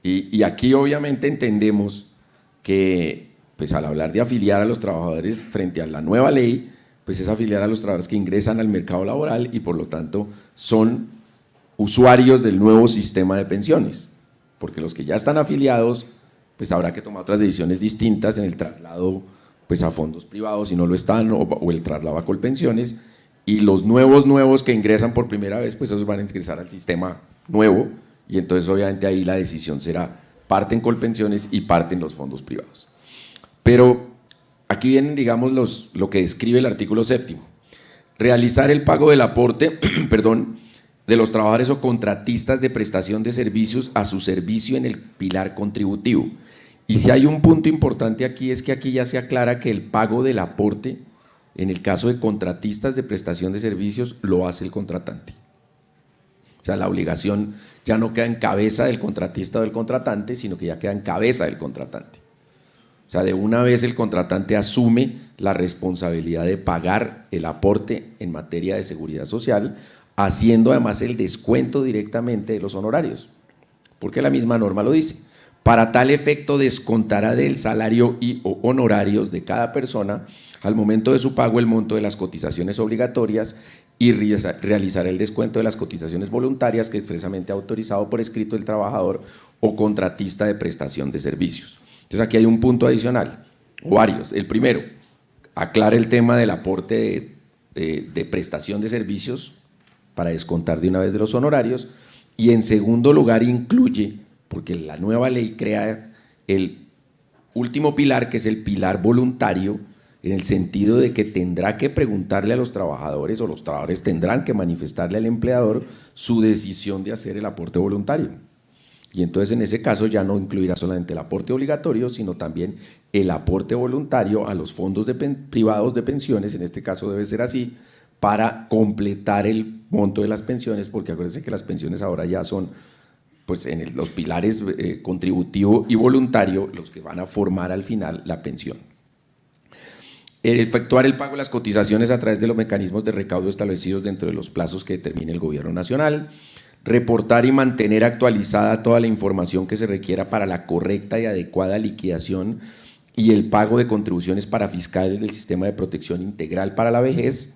Y, aquí obviamente entendemos que pues al hablar de afiliar a los trabajadores frente a la nueva ley, pues es afiliar a los trabajadores que ingresan al mercado laboral y por lo tanto son usuarios del nuevo sistema de pensiones, porque los que ya están afiliados pues habrá que tomar otras decisiones distintas en el traslado pues a fondos privados si no lo están o, el traslado a colpensiones y los nuevos nuevos que ingresan por primera vez pues esos van a ingresar al sistema nuevo y entonces obviamente ahí la decisión será parte en colpensiones y parte en los fondos privados. Pero aquí vienen digamos lo que describe el artículo séptimo. Realizar el pago del aporte, perdón, de los trabajadores o contratistas de prestación de servicios a su servicio en el pilar contributivo. Y si hay un punto importante aquí es que aquí ya se aclara que el pago del aporte, en el caso de contratistas de prestación de servicios, lo hace el contratante. O sea, la obligación ya no queda en cabeza del contratista o del contratante, sino que ya queda en cabeza del contratante. O sea, de una vez el contratante asume la responsabilidad de pagar el aporte en materia de seguridad social, haciendo además el descuento directamente de los honorarios, porque la misma norma lo dice. Para tal efecto descontará del salario y o honorarios de cada persona al momento de su pago el monto de las cotizaciones obligatorias y realizará el descuento de las cotizaciones voluntarias que expresamente ha autorizado por escrito el trabajador o contratista de prestación de servicios. Entonces aquí hay un punto adicional, o varios. El primero, aclara el tema del aporte de, eh, de prestación de servicios para descontar de una vez de los honorarios. Y en segundo lugar, incluye porque la nueva ley crea el último pilar, que es el pilar voluntario, en el sentido de que tendrá que preguntarle a los trabajadores o los trabajadores tendrán que manifestarle al empleador su decisión de hacer el aporte voluntario. Y entonces en ese caso ya no incluirá solamente el aporte obligatorio, sino también el aporte voluntario a los fondos privados de pensiones, en este caso debe ser así, para completar el monto de las pensiones, porque acuérdense que las pensiones ahora ya son pues en los pilares eh, contributivo y voluntario, los que van a formar al final la pensión. Eh, efectuar el pago de las cotizaciones a través de los mecanismos de recaudo establecidos dentro de los plazos que determine el Gobierno Nacional. Reportar y mantener actualizada toda la información que se requiera para la correcta y adecuada liquidación y el pago de contribuciones para fiscales del sistema de protección integral para la vejez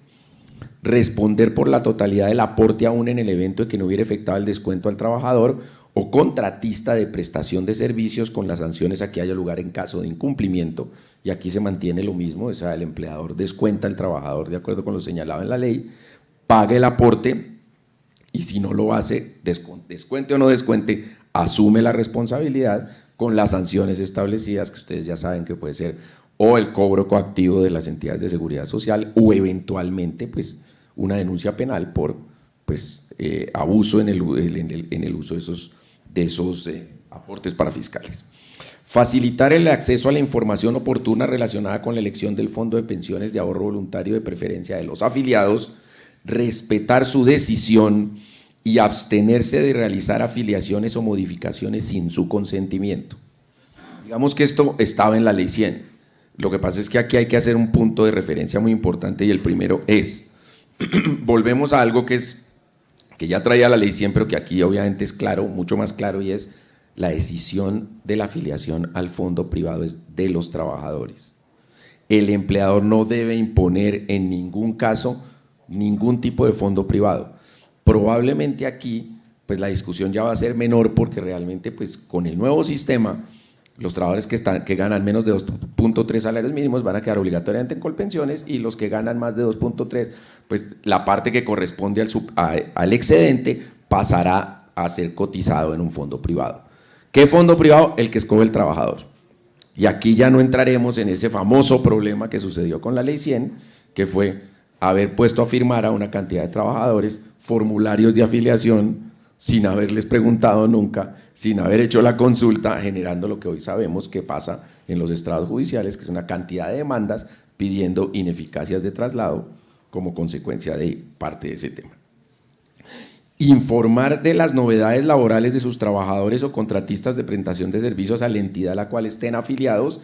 responder por la totalidad del aporte aún en el evento de que no hubiera efectuado el descuento al trabajador o contratista de prestación de servicios con las sanciones a que haya lugar en caso de incumplimiento. Y aquí se mantiene lo mismo, o sea, el empleador descuenta al trabajador de acuerdo con lo señalado en la ley, pague el aporte y si no lo hace, descuente o no descuente, asume la responsabilidad con las sanciones establecidas que ustedes ya saben que puede ser o el cobro coactivo de las entidades de seguridad social o eventualmente pues una denuncia penal por pues eh, abuso en el, en el, en el uso de esos de esos eh, aportes para fiscales. Facilitar el acceso a la información oportuna relacionada con la elección del Fondo de Pensiones de Ahorro Voluntario de preferencia de los afiliados, respetar su decisión y abstenerse de realizar afiliaciones o modificaciones sin su consentimiento. Digamos que esto estaba en la ley 100. Lo que pasa es que aquí hay que hacer un punto de referencia muy importante y el primero es, volvemos a algo que es que ya traía la ley siempre, pero que aquí obviamente es claro, mucho más claro, y es la decisión de la afiliación al fondo privado es de los trabajadores. El empleador no debe imponer en ningún caso ningún tipo de fondo privado. Probablemente aquí, pues la discusión ya va a ser menor porque realmente, pues con el nuevo sistema, los trabajadores que, están, que ganan menos de 2.3 salarios mínimos van a quedar obligatoriamente en colpensiones y los que ganan más de 2.3, pues la parte que corresponde al, al excedente pasará a ser cotizado en un fondo privado. ¿Qué fondo privado? El que escoge el trabajador. Y aquí ya no entraremos en ese famoso problema que sucedió con la ley 100, que fue haber puesto a firmar a una cantidad de trabajadores formularios de afiliación sin haberles preguntado nunca, sin haber hecho la consulta, generando lo que hoy sabemos que pasa en los estrados judiciales, que es una cantidad de demandas pidiendo ineficacias de traslado como consecuencia de parte de ese tema. Informar de las novedades laborales de sus trabajadores o contratistas de prestación de servicios a la entidad a la cual estén afiliados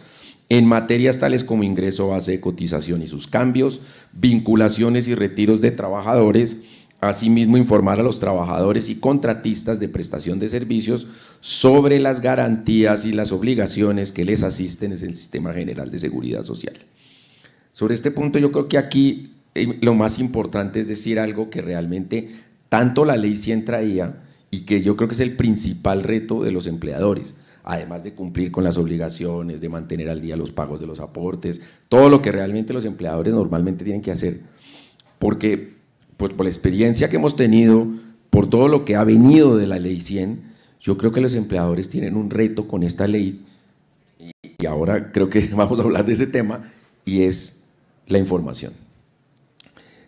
en materias tales como ingreso, base de cotización y sus cambios, vinculaciones y retiros de trabajadores, Asimismo, informar a los trabajadores y contratistas de prestación de servicios sobre las garantías y las obligaciones que les asisten en el Sistema General de Seguridad Social. Sobre este punto, yo creo que aquí eh, lo más importante es decir algo que realmente tanto la ley sí traía y que yo creo que es el principal reto de los empleadores, además de cumplir con las obligaciones, de mantener al día los pagos de los aportes, todo lo que realmente los empleadores normalmente tienen que hacer. Porque pues por la experiencia que hemos tenido, por todo lo que ha venido de la ley 100, yo creo que los empleadores tienen un reto con esta ley y, y ahora creo que vamos a hablar de ese tema y es la información.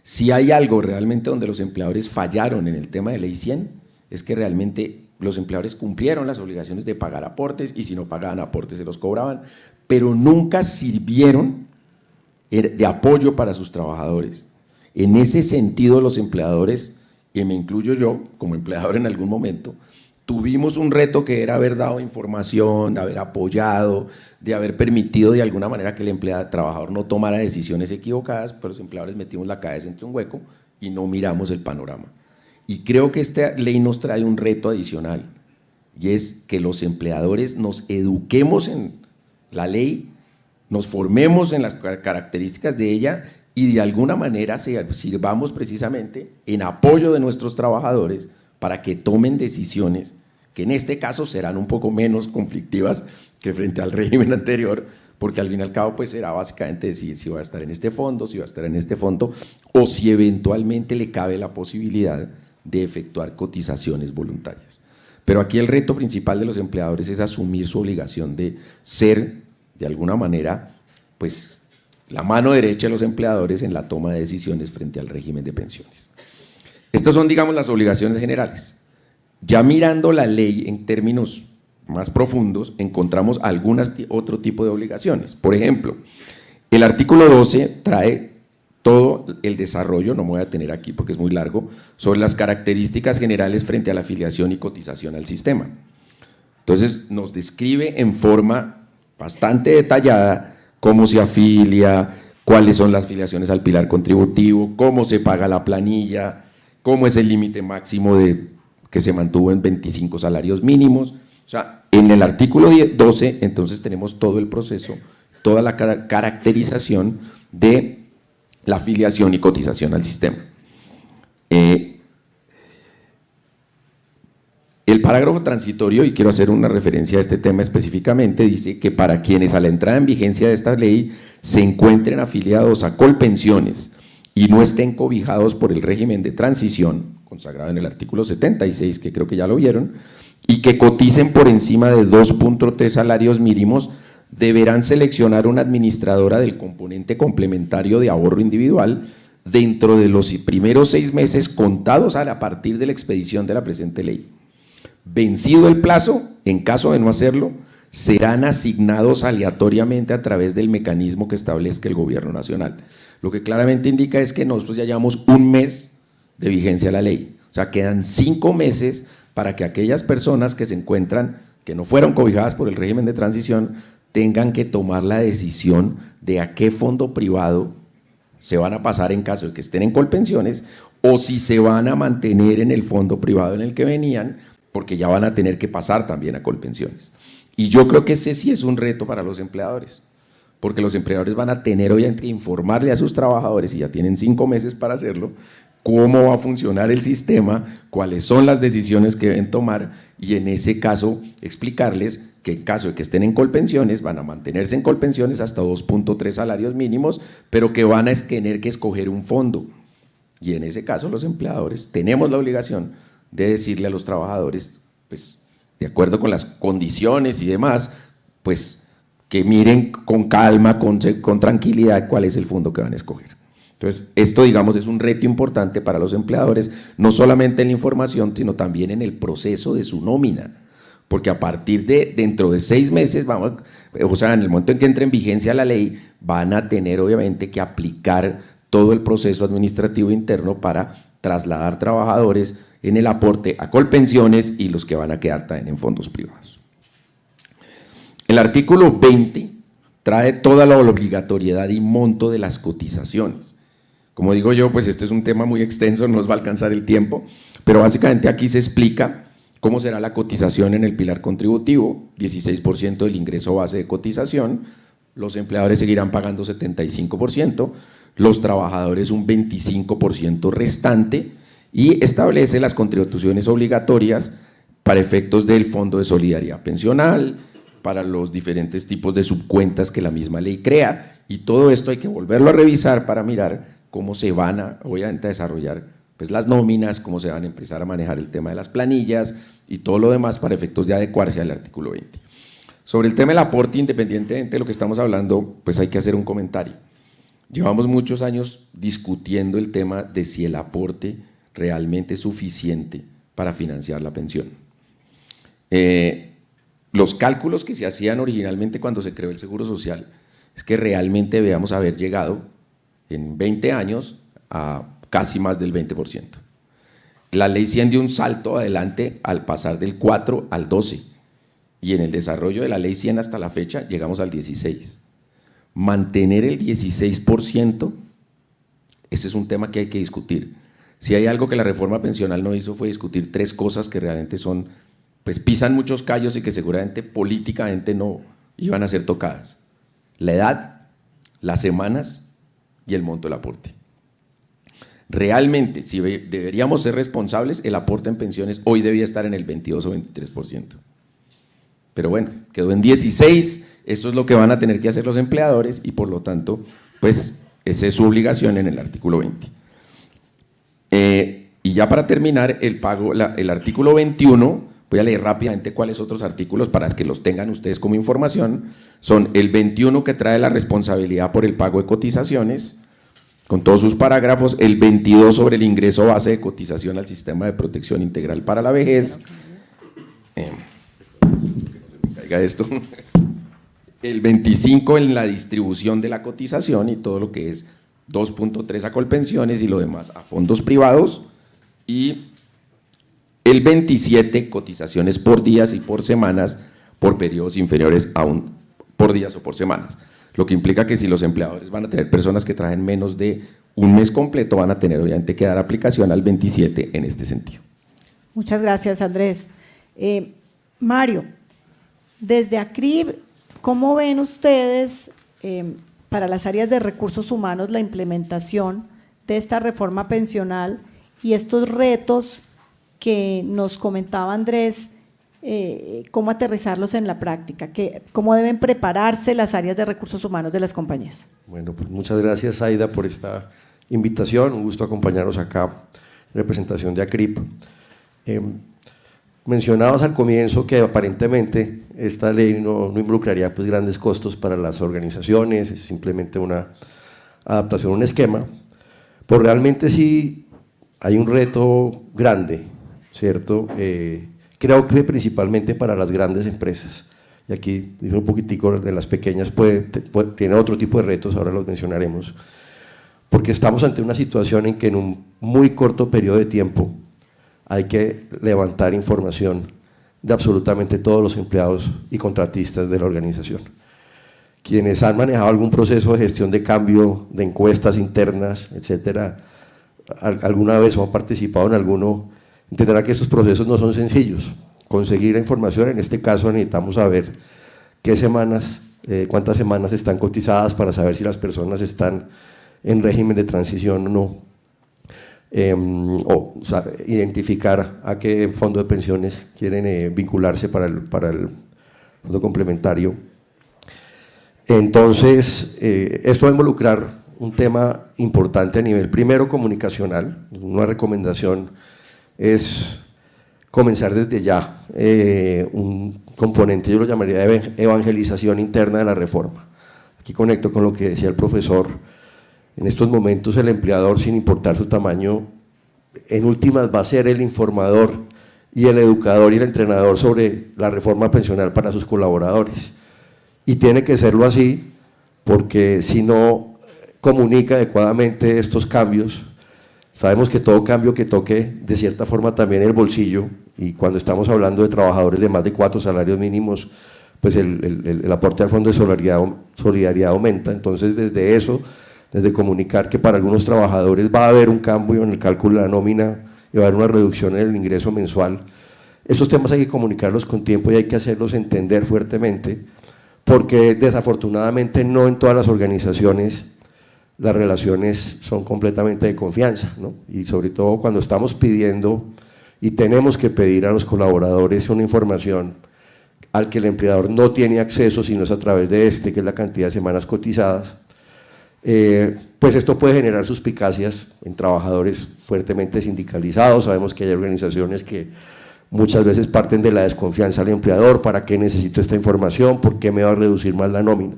Si hay algo realmente donde los empleadores fallaron en el tema de ley 100, es que realmente los empleadores cumplieron las obligaciones de pagar aportes y si no pagaban aportes se los cobraban, pero nunca sirvieron eh, de apoyo para sus trabajadores. En ese sentido, los empleadores, y me incluyo yo como empleador en algún momento, tuvimos un reto que era haber dado información, de haber apoyado, de haber permitido de alguna manera que el empleado, trabajador no tomara decisiones equivocadas, pero los empleadores metimos la cabeza entre un hueco y no miramos el panorama. Y creo que esta ley nos trae un reto adicional, y es que los empleadores nos eduquemos en la ley, nos formemos en las características de ella y de alguna manera sirvamos precisamente en apoyo de nuestros trabajadores para que tomen decisiones que en este caso serán un poco menos conflictivas que frente al régimen anterior, porque al fin y al cabo pues será básicamente decir si va a estar en este fondo, si va a estar en este fondo, o si eventualmente le cabe la posibilidad de efectuar cotizaciones voluntarias. Pero aquí el reto principal de los empleadores es asumir su obligación de ser, de alguna manera, pues la mano derecha de los empleadores en la toma de decisiones frente al régimen de pensiones. Estas son, digamos, las obligaciones generales. Ya mirando la ley en términos más profundos, encontramos algunas otro tipo de obligaciones. Por ejemplo, el artículo 12 trae todo el desarrollo, no me voy a tener aquí porque es muy largo, sobre las características generales frente a la afiliación y cotización al sistema. Entonces, nos describe en forma bastante detallada cómo se afilia, cuáles son las filiaciones al pilar contributivo, cómo se paga la planilla, cómo es el límite máximo de, que se mantuvo en 25 salarios mínimos. O sea, en el artículo 12 entonces tenemos todo el proceso, toda la caracterización de la afiliación y cotización al sistema. Eh, El parágrafo transitorio, y quiero hacer una referencia a este tema específicamente, dice que para quienes a la entrada en vigencia de esta ley se encuentren afiliados a Colpensiones y no estén cobijados por el régimen de transición, consagrado en el artículo 76, que creo que ya lo vieron, y que coticen por encima de 2.3 salarios mínimos, deberán seleccionar una administradora del componente complementario de ahorro individual dentro de los primeros seis meses contados a partir de la expedición de la presente ley. Vencido el plazo, en caso de no hacerlo, serán asignados aleatoriamente a través del mecanismo que establezca el gobierno nacional. Lo que claramente indica es que nosotros ya llevamos un mes de vigencia de la ley. O sea, quedan cinco meses para que aquellas personas que se encuentran, que no fueron cobijadas por el régimen de transición, tengan que tomar la decisión de a qué fondo privado se van a pasar en caso de que estén en colpensiones o si se van a mantener en el fondo privado en el que venían porque ya van a tener que pasar también a Colpensiones. Y yo creo que ese sí es un reto para los empleadores, porque los empleadores van a tener obviamente que informarle a sus trabajadores, y ya tienen cinco meses para hacerlo, cómo va a funcionar el sistema, cuáles son las decisiones que deben tomar, y en ese caso explicarles que en caso de que estén en colpensiones, van a mantenerse en colpensiones hasta 2.3 salarios mínimos, pero que van a tener que escoger un fondo. Y en ese caso los empleadores tenemos la obligación de decirle a los trabajadores, pues, de acuerdo con las condiciones y demás, pues que miren con calma, con, tranquilidad cuál es el fondo que van a escoger. Entonces, esto, digamos, es un reto importante para los empleadores, no solamente en la información, sino también en el proceso de su nómina porque a partir de dentro de seis meses, vamos, o sea, en el momento en que entre en vigencia la ley, van a tener obviamente que aplicar todo el proceso administrativo interno para trasladar trabajadores en el aporte a Colpensiones y los que van a quedar también en fondos privados. El artículo 20 trae toda la obligatoriedad y monto de las cotizaciones. Como digo yo, pues esto es un tema muy extenso, no nos va a alcanzar el tiempo, pero básicamente aquí se explica cómo será la cotización en el pilar contributivo, 16% del ingreso base de cotización, los empleadores seguirán pagando 75%, los trabajadores un 25% restante, y establece las contribuciones obligatorias para efectos del Fondo de Solidaridad Pensional, para los diferentes tipos de subcuentas que la misma ley crea, y todo esto hay que volverlo a revisar para mirar cómo se van a, desarrollar pues, las nóminas, cómo se van a empezar a manejar el tema de las planillas y todo lo demás para efectos de adecuarse al artículo 20. Sobre el tema del aporte, independientemente de lo que estamos hablando, pues hay que hacer un comentario. Llevamos muchos años discutiendo el tema de si el aporte realmente suficiente para financiar la pensión. Eh, los cálculos que se hacían originalmente cuando se creó el Seguro Social es que realmente veamos haber llegado en 20 años a casi más del 20%. La ley 100 dio un salto adelante al pasar del 4 al 12 y en el desarrollo de la ley 100 hasta la fecha llegamos al 16. Mantener el 16%, ese es un tema que hay que discutir. Si hay algo que la reforma pensional no hizo fue discutir tres cosas que realmente son, pues pisan muchos callos y que seguramente políticamente no iban a ser tocadas. La edad, las semanas y el monto del aporte. Realmente, si deberíamos ser responsables, el aporte en pensiones hoy debía estar en el 22 o 23%. Pero bueno, quedó en 16, eso es lo que van a tener que hacer los empleadores y por lo tanto, pues esa es su obligación en el artículo 20. Eh, y ya para terminar, el, pago, el artículo 21, voy a leer rápidamente cuáles otros artículos para que los tengan ustedes como información, son el 21 que trae la responsabilidad por el pago de cotizaciones, con todos sus parágrafos, el 22 sobre el ingreso base de cotización al sistema de protección integral para la vejez. Eh, esto. El 25 en la distribución de la cotización y todo lo que es 2.3 a Colpensiones y lo demás a fondos privados y el 27 cotizaciones por días y por semanas por periodos inferiores a un por días o por semanas. Lo que implica que si los empleadores van a tener personas que traen menos de un mes completo, van a tener obviamente que dar aplicación al 27 en este sentido. Muchas gracias, Andrés. Eh, Mario, desde ACRIB, ¿cómo ven ustedes? Eh, para las áreas de recursos humanos la implementación de esta reforma pensional y estos retos que nos comentaba Andrés, eh, cómo aterrizarlos en la práctica, que, cómo deben prepararse las áreas de recursos humanos de las compañías. Bueno, pues muchas gracias Aida por esta invitación, un gusto acompañaros acá, representación de ACRIP. Em, Mencionados al comienzo que aparentemente esta ley no, involucraría pues, grandes costos para las organizaciones, es simplemente una adaptación un esquema, pues realmente sí hay un reto grande, ¿cierto? Eh, creo que principalmente para las grandes empresas, y aquí dice un poquitico, de las pequeñas puede, tiene otro tipo de retos, ahora los mencionaremos, porque estamos ante una situación en que en un muy corto periodo de tiempo, hay que levantar información de absolutamente todos los empleados y contratistas de la organización. Quienes han manejado algún proceso de gestión de cambio, de encuestas internas, etcétera, alguna vez o han participado en alguno, entenderán que estos procesos no son sencillos. Conseguir la información, en este caso necesitamos saber qué semanas, eh, cuántas semanas están cotizadas para saber si las personas están en régimen de transición o no Em, o, identificar a qué fondo de pensiones quieren eh, vincularse para el, para el fondo complementario. Entonces, eh, esto va a involucrar un tema importante a nivel, primero, comunicacional. Una recomendación es comenzar desde ya eh, un componente, yo lo llamaría evangelización interna de la reforma. Aquí conecto con lo que decía el profesor en estos momentos el empleador, sin importar su tamaño, en últimas va a ser el informador y el educador y el entrenador sobre la reforma pensional para sus colaboradores. Y tiene que serlo así porque si no comunica adecuadamente estos cambios, sabemos que todo cambio que toque de cierta forma también el bolsillo, y cuando estamos hablando de trabajadores de más de cuatro salarios mínimos, pues el, aporte al Fondo de Solidaridad, Solidaridad aumenta. Entonces desde eso desde comunicar que para algunos trabajadores va a haber un cambio en el cálculo de la nómina y va a haber una reducción en el ingreso mensual. Esos temas hay que comunicarlos con tiempo y hay que hacerlos entender fuertemente, porque desafortunadamente no en todas las organizaciones las relaciones son completamente de confianza, y sobre todo cuando estamos pidiendo y tenemos que pedir a los colaboradores una información al que el empleador no tiene acceso, sino es a través de este, que es la cantidad de semanas cotizadas, eh, pues esto puede generar suspicacias en trabajadores fuertemente sindicalizados. Sabemos que hay organizaciones que muchas veces parten de la desconfianza al empleador, ¿para qué necesito esta información? ¿Por qué me va a reducir más la nómina?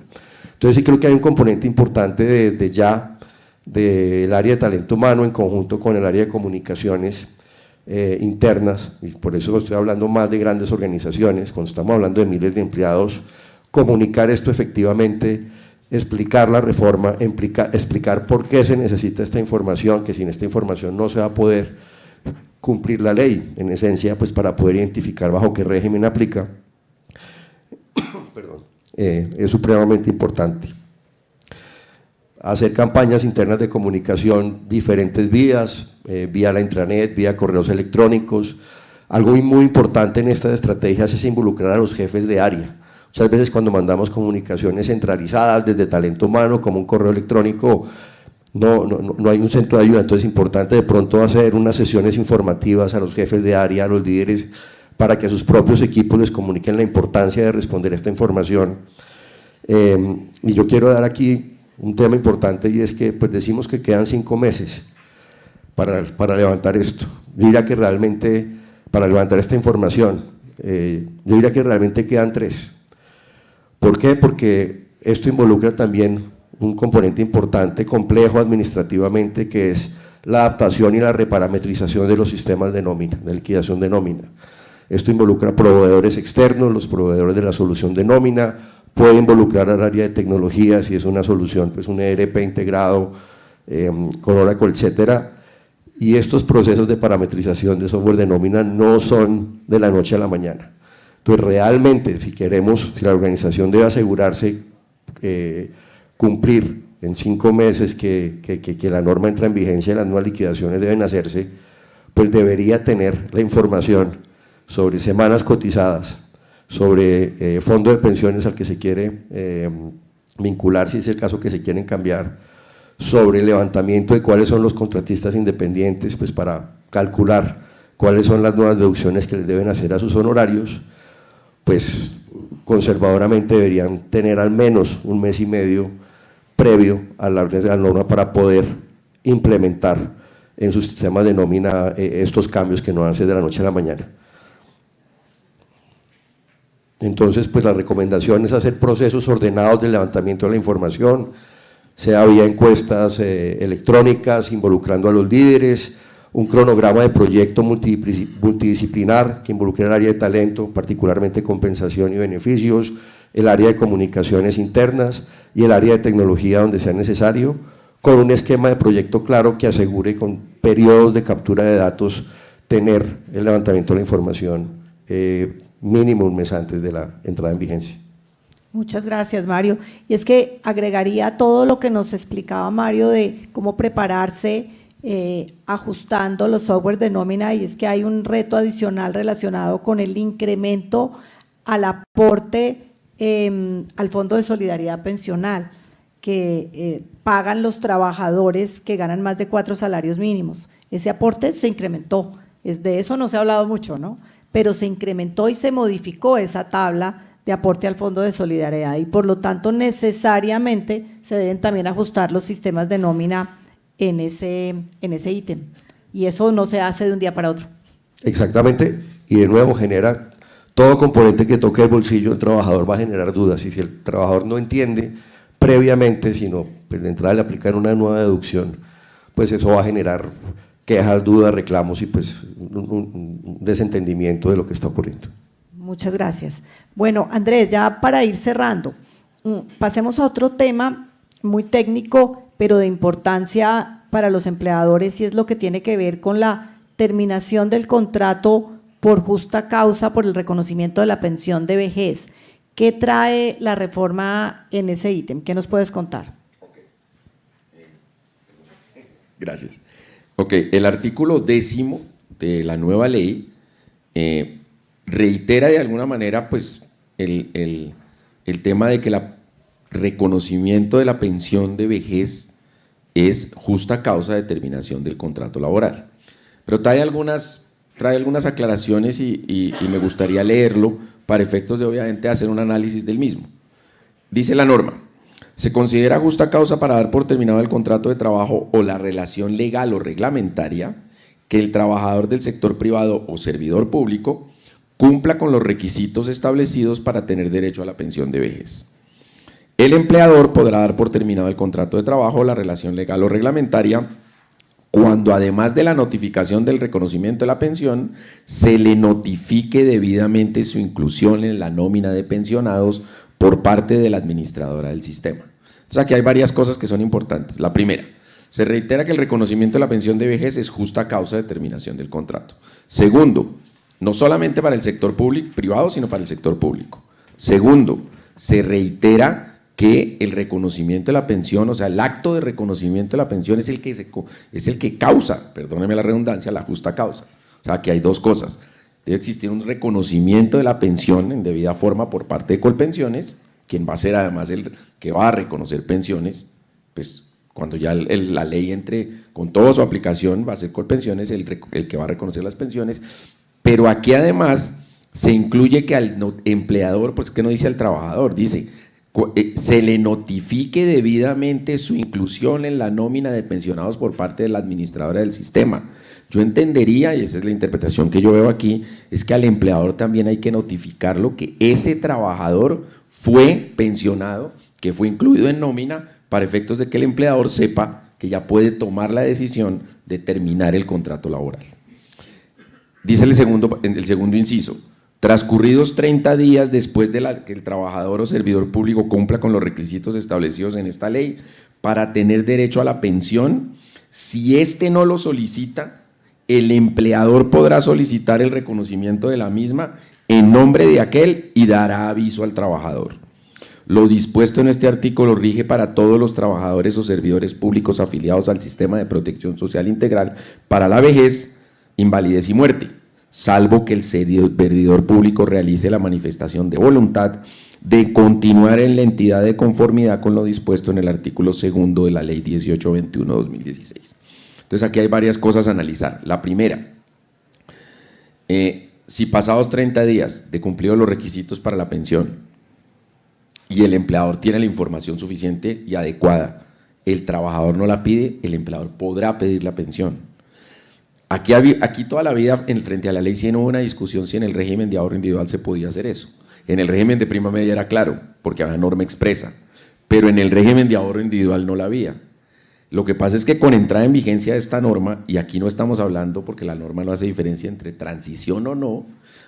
Entonces sí creo que hay un componente importante desde ya del área de talento humano en conjunto con el área de comunicaciones eh, internas, y por eso estoy hablando más de grandes organizaciones, cuando estamos hablando de miles de empleados, comunicar esto efectivamente explicar la reforma, explicar por qué se necesita esta información, que sin esta información no se va a poder cumplir la ley, en esencia, pues para poder identificar bajo qué régimen aplica, eh, es supremamente importante. Hacer campañas internas de comunicación, diferentes vías, eh, vía la intranet, vía correos electrónicos. Algo muy importante en estas estrategias es involucrar a los jefes de área Muchas veces cuando mandamos comunicaciones centralizadas desde talento humano, como un correo electrónico, no, no, hay un centro de ayuda, entonces es importante de pronto hacer unas sesiones informativas a los jefes de área, a los líderes, para que a sus propios equipos les comuniquen la importancia de responder a esta información. Em, y yo quiero dar aquí un tema importante y es que pues decimos que quedan cinco meses para, para levantar esto. Yo diría que realmente, para levantar esta información, eh, yo diría que realmente quedan tres. ¿Por qué? Porque esto involucra también un componente importante, complejo administrativamente, que es la adaptación y la reparametrización de los sistemas de nómina, de liquidación de nómina. Esto involucra proveedores externos, los proveedores de la solución de nómina, puede involucrar al área de tecnología, si es una solución, pues un ERP integrado eh, con Oracle, etcétera. Y estos procesos de parametrización de software de nómina no son de la noche a la mañana. Entonces, pues, realmente, si queremos, si la organización debe asegurarse eh, cumplir en cinco meses que, la norma entra en vigencia y las nuevas liquidaciones deben hacerse, pues debería tener la información sobre semanas cotizadas, sobre eh, fondo de pensiones al que se quiere eh, vincular, si es el caso que se quieren cambiar, sobre el levantamiento de cuáles son los contratistas independientes, pues para calcular cuáles son las nuevas deducciones que les deben hacer a sus honorarios, pues conservadoramente deberían tener al menos un mes y medio previo a la, la norma para poder implementar en su sistema de nómina eh, estos cambios que no hacen de la noche a la mañana. Entonces, pues la recomendación es hacer procesos ordenados de levantamiento de la información, sea vía encuestas eh, electrónicas, involucrando a los líderes, un cronograma de proyecto multidisciplinar que involucre el área de talento, particularmente compensación y beneficios, el área de comunicaciones internas y el área de tecnología donde sea necesario, con un esquema de proyecto claro que asegure con periodos de captura de datos tener el levantamiento de la información eh, mínimo un mes antes de la entrada en vigencia. Muchas gracias, Mario. Y es que agregaría todo lo que nos explicaba Mario de cómo prepararse, eh, ajustando los software de nómina y es que hay un reto adicional relacionado con el incremento al aporte em, al Fondo de Solidaridad Pensional que eh, pagan los trabajadores que ganan más de cuatro salarios mínimos. Ese aporte se incrementó, es de eso no se ha hablado mucho, ¿no? Pero se incrementó y se modificó esa tabla de aporte al Fondo de Solidaridad y por lo tanto necesariamente se deben también ajustar los sistemas de nómina en ese, en ese ítem. Y eso no se hace de un día para otro. Exactamente. Y de nuevo genera todo componente que toque el bolsillo del trabajador va a generar dudas. Y si el trabajador no entiende previamente, sino pues, de entrada le aplican una nueva deducción, pues eso va a generar quejas, dudas, reclamos y pues un desentendimiento de lo que está ocurriendo. Muchas gracias. Bueno, Andrés, ya para ir cerrando, mm, pasemos a otro tema muy técnico pero de importancia para los empleadores y es lo que tiene que ver con la terminación del contrato por justa causa por el reconocimiento de la pensión de vejez. ¿Qué trae la reforma en ese ítem? ¿Qué nos puedes contar? Gracias. Ok, el artículo décimo de la nueva ley eh, reitera de alguna manera pues el, el tema de que la reconocimiento de la pensión de vejez es justa causa de terminación del contrato laboral. Pero trae algunas, trae algunas aclaraciones y, y me gustaría leerlo para efectos de obviamente hacer un análisis del mismo. Dice la norma, se considera justa causa para dar por terminado el contrato de trabajo o la relación legal o reglamentaria que el trabajador del sector privado o servidor público cumpla con los requisitos establecidos para tener derecho a la pensión de vejez el empleador podrá dar por terminado el contrato de trabajo, la relación legal o reglamentaria, cuando además de la notificación del reconocimiento de la pensión, se le notifique debidamente su inclusión en la nómina de pensionados por parte de la administradora del sistema. Entonces aquí hay varias cosas que son importantes. La primera, se reitera que el reconocimiento de la pensión de vejez es justa causa de terminación del contrato. Segundo, no solamente para el sector privado, sino para el sector público. Segundo, se reitera que el reconocimiento de la pensión, o sea, el acto de reconocimiento de la pensión es el que, es el que causa, perdóneme la redundancia, la justa causa. O sea, que hay dos cosas. Debe existir un reconocimiento de la pensión en debida forma por parte de Colpensiones, quien va a ser además el que va a reconocer pensiones, pues cuando ya la ley entre con toda su aplicación va a ser Colpensiones el, el que va a reconocer las pensiones. Pero aquí además se incluye que al empleador, pues que no dice al trabajador, dice eh, se le notifique debidamente su inclusión en la nómina de pensionados por parte de la administradora del sistema. Yo entendería, y esa es la interpretación que yo veo aquí, es que al empleador también hay que notificarlo que ese trabajador fue pensionado, que fue incluido en nómina, para efectos de que el empleador sepa que ya puede tomar la decisión de terminar el contrato laboral. Dice el segundo, el segundo inciso, Transcurridos 30 días después de la que el trabajador o servidor público cumpla con los requisitos establecidos en esta ley para tener derecho a la pensión, si éste no lo solicita, el empleador podrá solicitar el reconocimiento de la misma en nombre de aquel y dará aviso al trabajador. Lo dispuesto en este artículo rige para todos los trabajadores o servidores públicos afiliados al sistema de protección social integral para la vejez, invalidez y muerte salvo que el servidor público realice la manifestación de voluntad de continuar en la entidad de conformidad con lo dispuesto en el artículo segundo de la Ley 1821-2016. Entonces aquí hay varias cosas a analizar. La primera, eh, si pasados 30 días de cumplido los requisitos para la pensión y el empleador tiene la información suficiente y adecuada, el trabajador no la pide, el empleador podrá pedir la pensión. Aquí, toda la vida, en, frente a la ley 100, hubo una discusión si en el régimen de ahorro individual se podía hacer eso. En el régimen de prima media era claro, porque había norma expresa, pero en el régimen de ahorro individual no la había. Lo que pasa es que con entrada en vigencia de esta norma, y aquí no estamos hablando porque la norma no hace diferencia entre transición o no,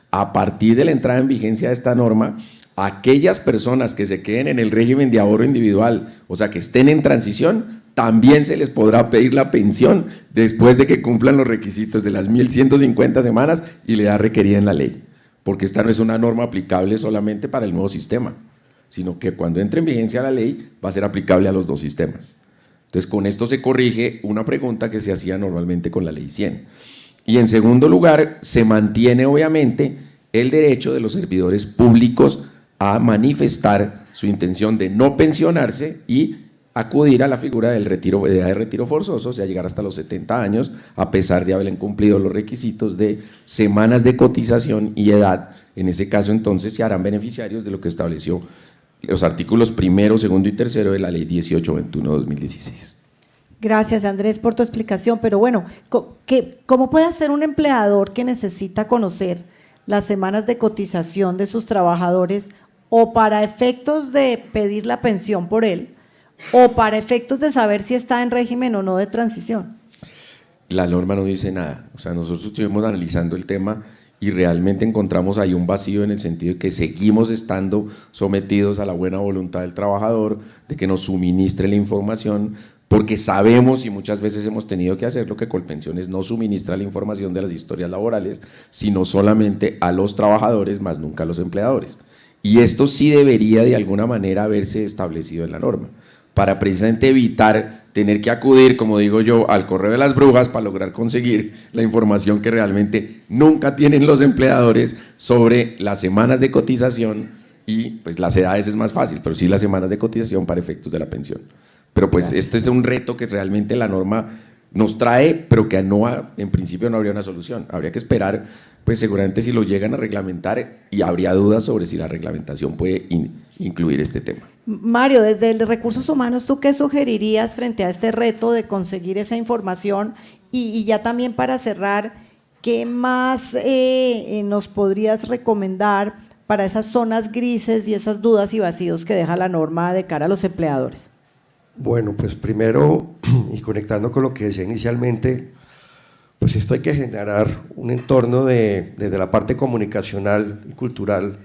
a partir de la entrada en vigencia de esta norma, aquellas personas que se queden en el régimen de ahorro individual, o sea, que estén en transición, también se les podrá pedir la pensión después de que cumplan los requisitos de las 1.150 semanas y le da requerida en la ley, porque esta no es una norma aplicable solamente para el nuevo sistema, sino que cuando entre en vigencia la ley va a ser aplicable a los dos sistemas. Entonces, con esto se corrige una pregunta que se hacía normalmente con la ley 100. Y en segundo lugar, se mantiene obviamente el derecho de los servidores públicos a manifestar su intención de no pensionarse y acudir a la figura del retiro, de edad de retiro forzoso, o sea, llegar hasta los 70 años, a pesar de haber cumplido los requisitos de semanas de cotización y edad. En ese caso, entonces, se harán beneficiarios de lo que estableció los artículos primero, segundo y tercero de la Ley 1821-2016. Gracias, Andrés, por tu explicación. Pero bueno, ¿cómo puede hacer un empleador que necesita conocer las semanas de cotización de sus trabajadores o para efectos de pedir la pensión por él? o para efectos de saber si está en régimen o no de transición? La norma no dice nada. O sea, nosotros estuvimos analizando el tema y realmente encontramos ahí un vacío en el sentido de que seguimos estando sometidos a la buena voluntad del trabajador, de que nos suministre la información, porque sabemos y muchas veces hemos tenido que hacer lo que Colpensiones no suministra la información de las historias laborales, sino solamente a los trabajadores, más nunca a los empleadores. Y esto sí debería de alguna manera haberse establecido en la norma para precisamente evitar tener que acudir, como digo yo, al correo de las brujas para lograr conseguir la información que realmente nunca tienen los empleadores sobre las semanas de cotización y pues las edades es más fácil, pero sí las semanas de cotización para efectos de la pensión. Pero pues esto es un reto que realmente la norma nos trae, pero que no, en principio no habría una solución. Habría que esperar, pues seguramente si lo llegan a reglamentar y habría dudas sobre si la reglamentación puede incluir este tema. Mario, desde el Recursos Humanos, ¿tú qué sugerirías frente a este reto de conseguir esa información? Y, ya también para cerrar, ¿qué más eh, eh, nos podrías recomendar para esas zonas grises y esas dudas y vacíos que deja la norma de cara a los empleadores? Bueno, pues primero, y conectando con lo que decía inicialmente, pues esto hay que generar un entorno de, desde la parte comunicacional y cultural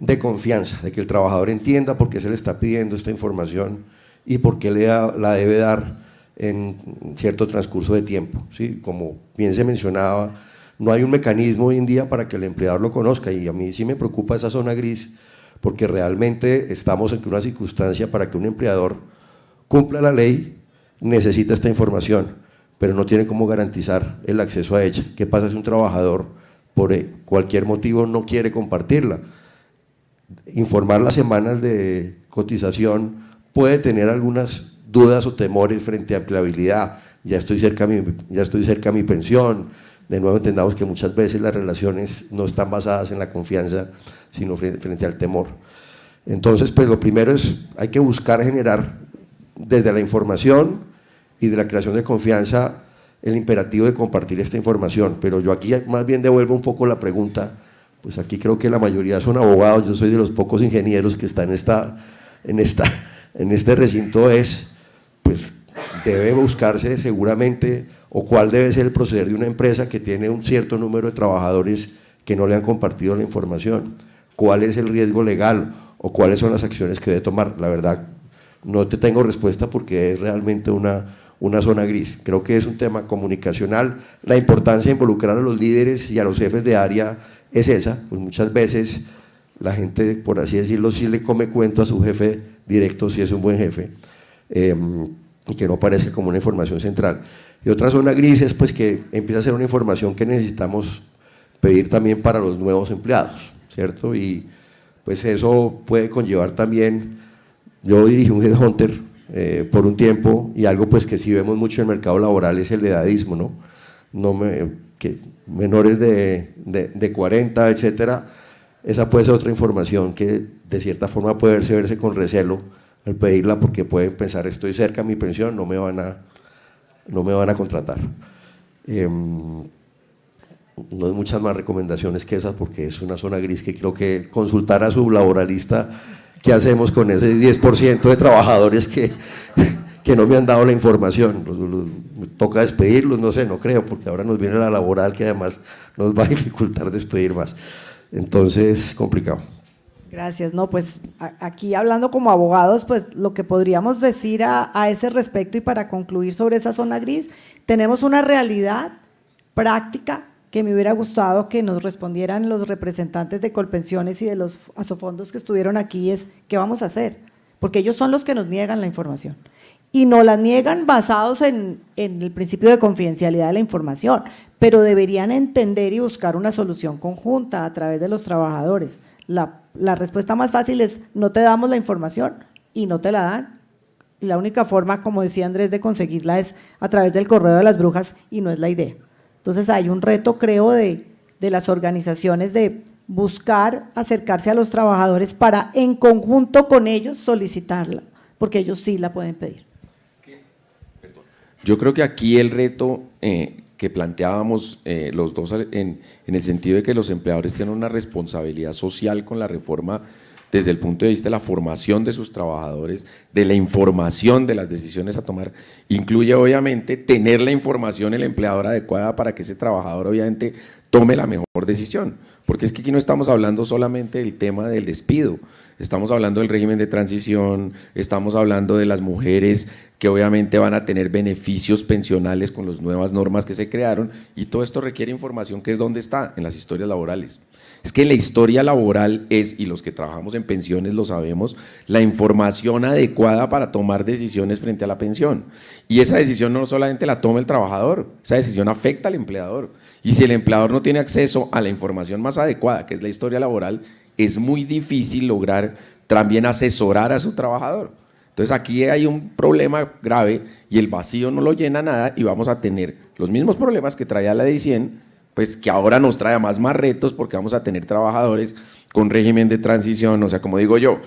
de confianza, de que el trabajador entienda por qué se le está pidiendo esta información y por qué le la debe dar en cierto transcurso de tiempo. ¿sí? Como bien se mencionaba, no hay un mecanismo hoy en día para que el empleador lo conozca y a mí sí me preocupa esa zona gris porque realmente estamos en una circunstancia para que un empleador cumpla la ley, necesita esta información, pero no tiene cómo garantizar el acceso a ella. ¿Qué pasa si un trabajador por e, cualquier motivo no quiere compartirla? Informar las semanas de cotización puede tener algunas dudas o temores frente a empleabilidad. Ya estoy cerca a mi, ya estoy cerca a mi pensión. De nuevo entendamos que muchas veces las relaciones no están basadas en la confianza, sino frente, frente al temor. Entonces, pues lo primero es, hay que buscar generar desde la información y de la creación de confianza el imperativo de compartir esta información. Pero yo aquí más bien devuelvo un poco la pregunta, pues aquí creo que la mayoría son abogados, yo soy de los pocos ingenieros que están en, esta, en, esta, en este recinto, es, pues debe buscarse seguramente o cuál debe ser el proceder de una empresa que tiene un cierto número de trabajadores que no le han compartido la información, cuál es el riesgo legal o cuáles son las acciones que debe tomar. La verdad, no te tengo respuesta porque es realmente una, una zona gris. Creo que es un tema comunicacional. La importancia de involucrar a los líderes y a los jefes de área es esa. Pues muchas veces la gente, por así decirlo, sí le come cuento a su jefe directo si es un buen jefe. Em, y que no aparece como una información central. Y otra zona gris es pues que empieza a ser una información que necesitamos pedir también para los nuevos empleados, ¿cierto? Y pues eso puede conllevar también yo dirigí un headhunter eh, por un tiempo y algo pues que sí vemos mucho en el mercado laboral es el edadismo, ¿no? no me, que menores de, de, 40, etcétera. Esa puede ser otra información que de cierta forma puede verse, con recelo al pedirla porque pueden pensar estoy cerca de mi pensión, no me van a, no me van a contratar. Em, no hay muchas más recomendaciones que esas porque es una zona gris que creo que consultar a su laboralista qué hacemos con ese 10% de trabajadores que, que no me han dado la información. toca despedirlos, no sé, no creo, porque ahora nos viene la laboral que además nos va a dificultar despedir más. Entonces, complicado. Gracias. No, pues aquí hablando como abogados, pues lo que podríamos decir a, a ese respecto y para concluir sobre esa zona gris, tenemos una realidad práctica que me hubiera gustado que nos respondieran los representantes de Colpensiones y de los asofondos que estuvieron aquí es, ¿qué vamos a hacer? Porque ellos son los que nos niegan la información. Y no la niegan basados en, el principio de confidencialidad de la información, pero deberían entender y buscar una solución conjunta a través de los trabajadores. La, la respuesta más fácil es, no te damos la información y no te la dan. La única forma, como decía Andrés, de conseguirla es a través del correo de las brujas y no es la idea. Entonces hay un reto, creo, de, las organizaciones de buscar acercarse a los trabajadores para en conjunto con ellos solicitarla, porque ellos sí la pueden pedir. Yo creo que aquí el reto eh, que planteábamos eh, los dos en, en, el sentido de que los empleadores tienen una responsabilidad social con la reforma desde el punto de vista de la formación de sus trabajadores, de la información de las decisiones a tomar, incluye obviamente tener la información el empleador adecuada para que ese trabajador obviamente tome la mejor decisión, porque es que aquí no estamos hablando solamente del tema del despido, estamos hablando del régimen de transición, estamos hablando de las mujeres que obviamente van a tener beneficios pensionales con las nuevas normas que se crearon y todo esto requiere información que es donde está, en las historias laborales. Es que la historia laboral es, y los que trabajamos en pensiones lo sabemos, la información adecuada para tomar decisiones frente a la pensión. Y esa decisión no solamente la toma el trabajador, esa decisión afecta al empleador. Y si el empleador no tiene acceso a la información más adecuada, que es la historia laboral, es muy difícil lograr también asesorar a su trabajador. Entonces aquí hay un problema grave y el vacío no lo llena nada y vamos a tener los mismos problemas que traía la de 100 pues que ahora nos trae más, más retos porque vamos a tener trabajadores con régimen de transición, o sea, como digo yo,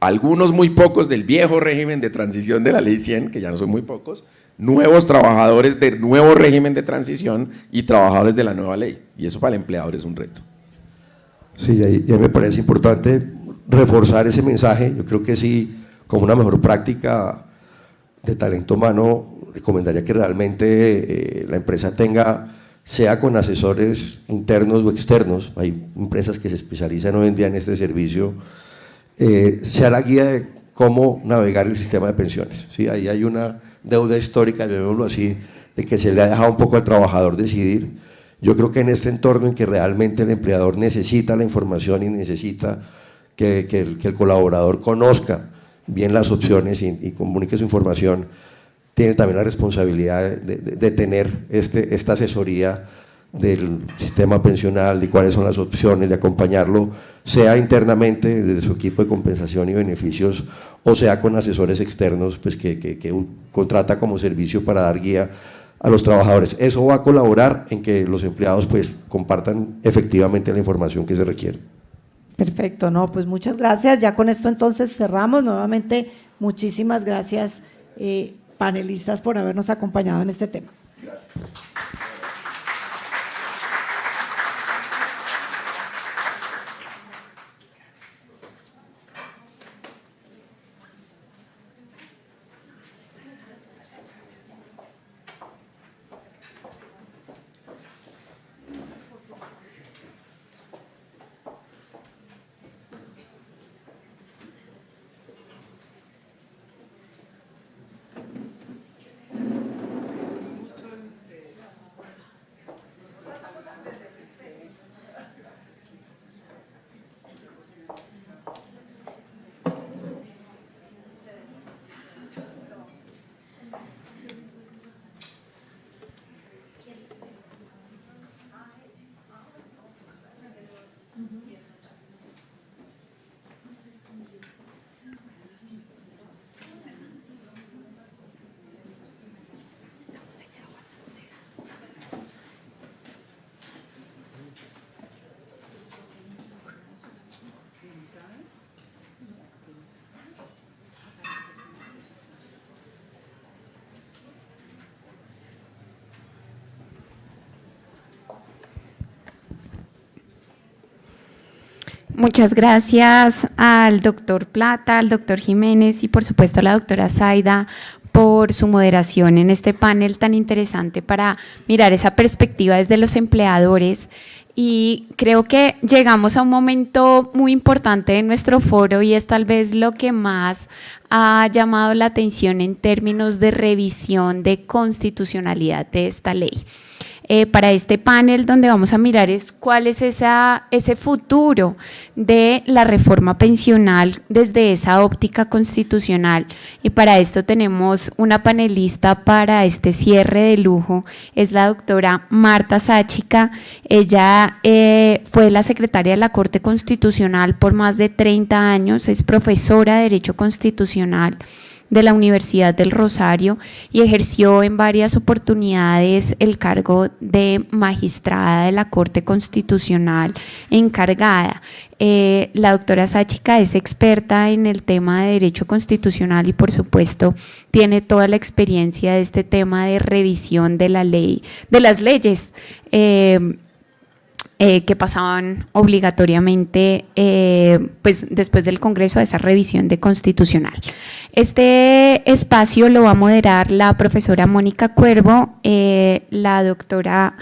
algunos muy pocos del viejo régimen de transición de la ley 100, que ya no son muy pocos, nuevos trabajadores del nuevo régimen de transición y trabajadores de la nueva ley. Y eso para el empleador es un reto. Sí, ya me parece importante reforzar ese mensaje. Yo creo que sí, como una mejor práctica de talento humano, recomendaría que realmente eh, la empresa tenga sea con asesores internos o externos, hay empresas que se especializan hoy en día en este servicio, eh, sea la guía de cómo navegar el sistema de pensiones. ¿sí? Ahí hay una deuda histórica, llamémoslo así, de que se le ha dejado un poco al trabajador decidir. Yo creo que en este entorno en que realmente el empleador necesita la información y necesita que, el, colaborador conozca bien las opciones y, y comunique su información, tiene también la responsabilidad de, tener este, esta asesoría del sistema pensional, de cuáles son las opciones, de acompañarlo, sea internamente desde su equipo de compensación y beneficios, o sea con asesores externos pues, que, contrata como servicio para dar guía a los trabajadores. Eso va a colaborar en que los empleados pues, compartan efectivamente la información que se requiere. Perfecto, no, pues muchas gracias. Ya con esto entonces cerramos. Nuevamente, muchísimas gracias. Eh, panelistas por habernos acompañado en este tema. Muchas gracias al doctor Plata, al doctor Jiménez y por supuesto a la doctora Zaida por su moderación en este panel tan interesante para mirar esa perspectiva desde los empleadores. Y creo que llegamos a un momento muy importante de nuestro foro y es tal vez lo que más ha llamado la atención en términos de revisión de constitucionalidad de esta ley. Eh, para este panel donde vamos a mirar es cuál es ese futuro de la reforma pensional desde esa óptica constitucional. Y para esto tenemos una panelista para este cierre de lujo, es la doctora Marta Sáchica. Ella eh, fue la secretaria de la Corte Constitucional por más de 30 años, es profesora de Derecho Constitucional de la Universidad del Rosario y ejerció en varias oportunidades el cargo de magistrada de la Corte Constitucional encargada. Eh, la doctora Sáchica es experta en el tema de derecho constitucional y por supuesto tiene toda la experiencia de este tema de revisión de la ley, de las leyes. Eh, eh, que pasaban obligatoriamente pues después del Congreso a esa revisión de constitucional. Este espacio lo va a moderar la profesora Mónica Cuervo, eh, la doctora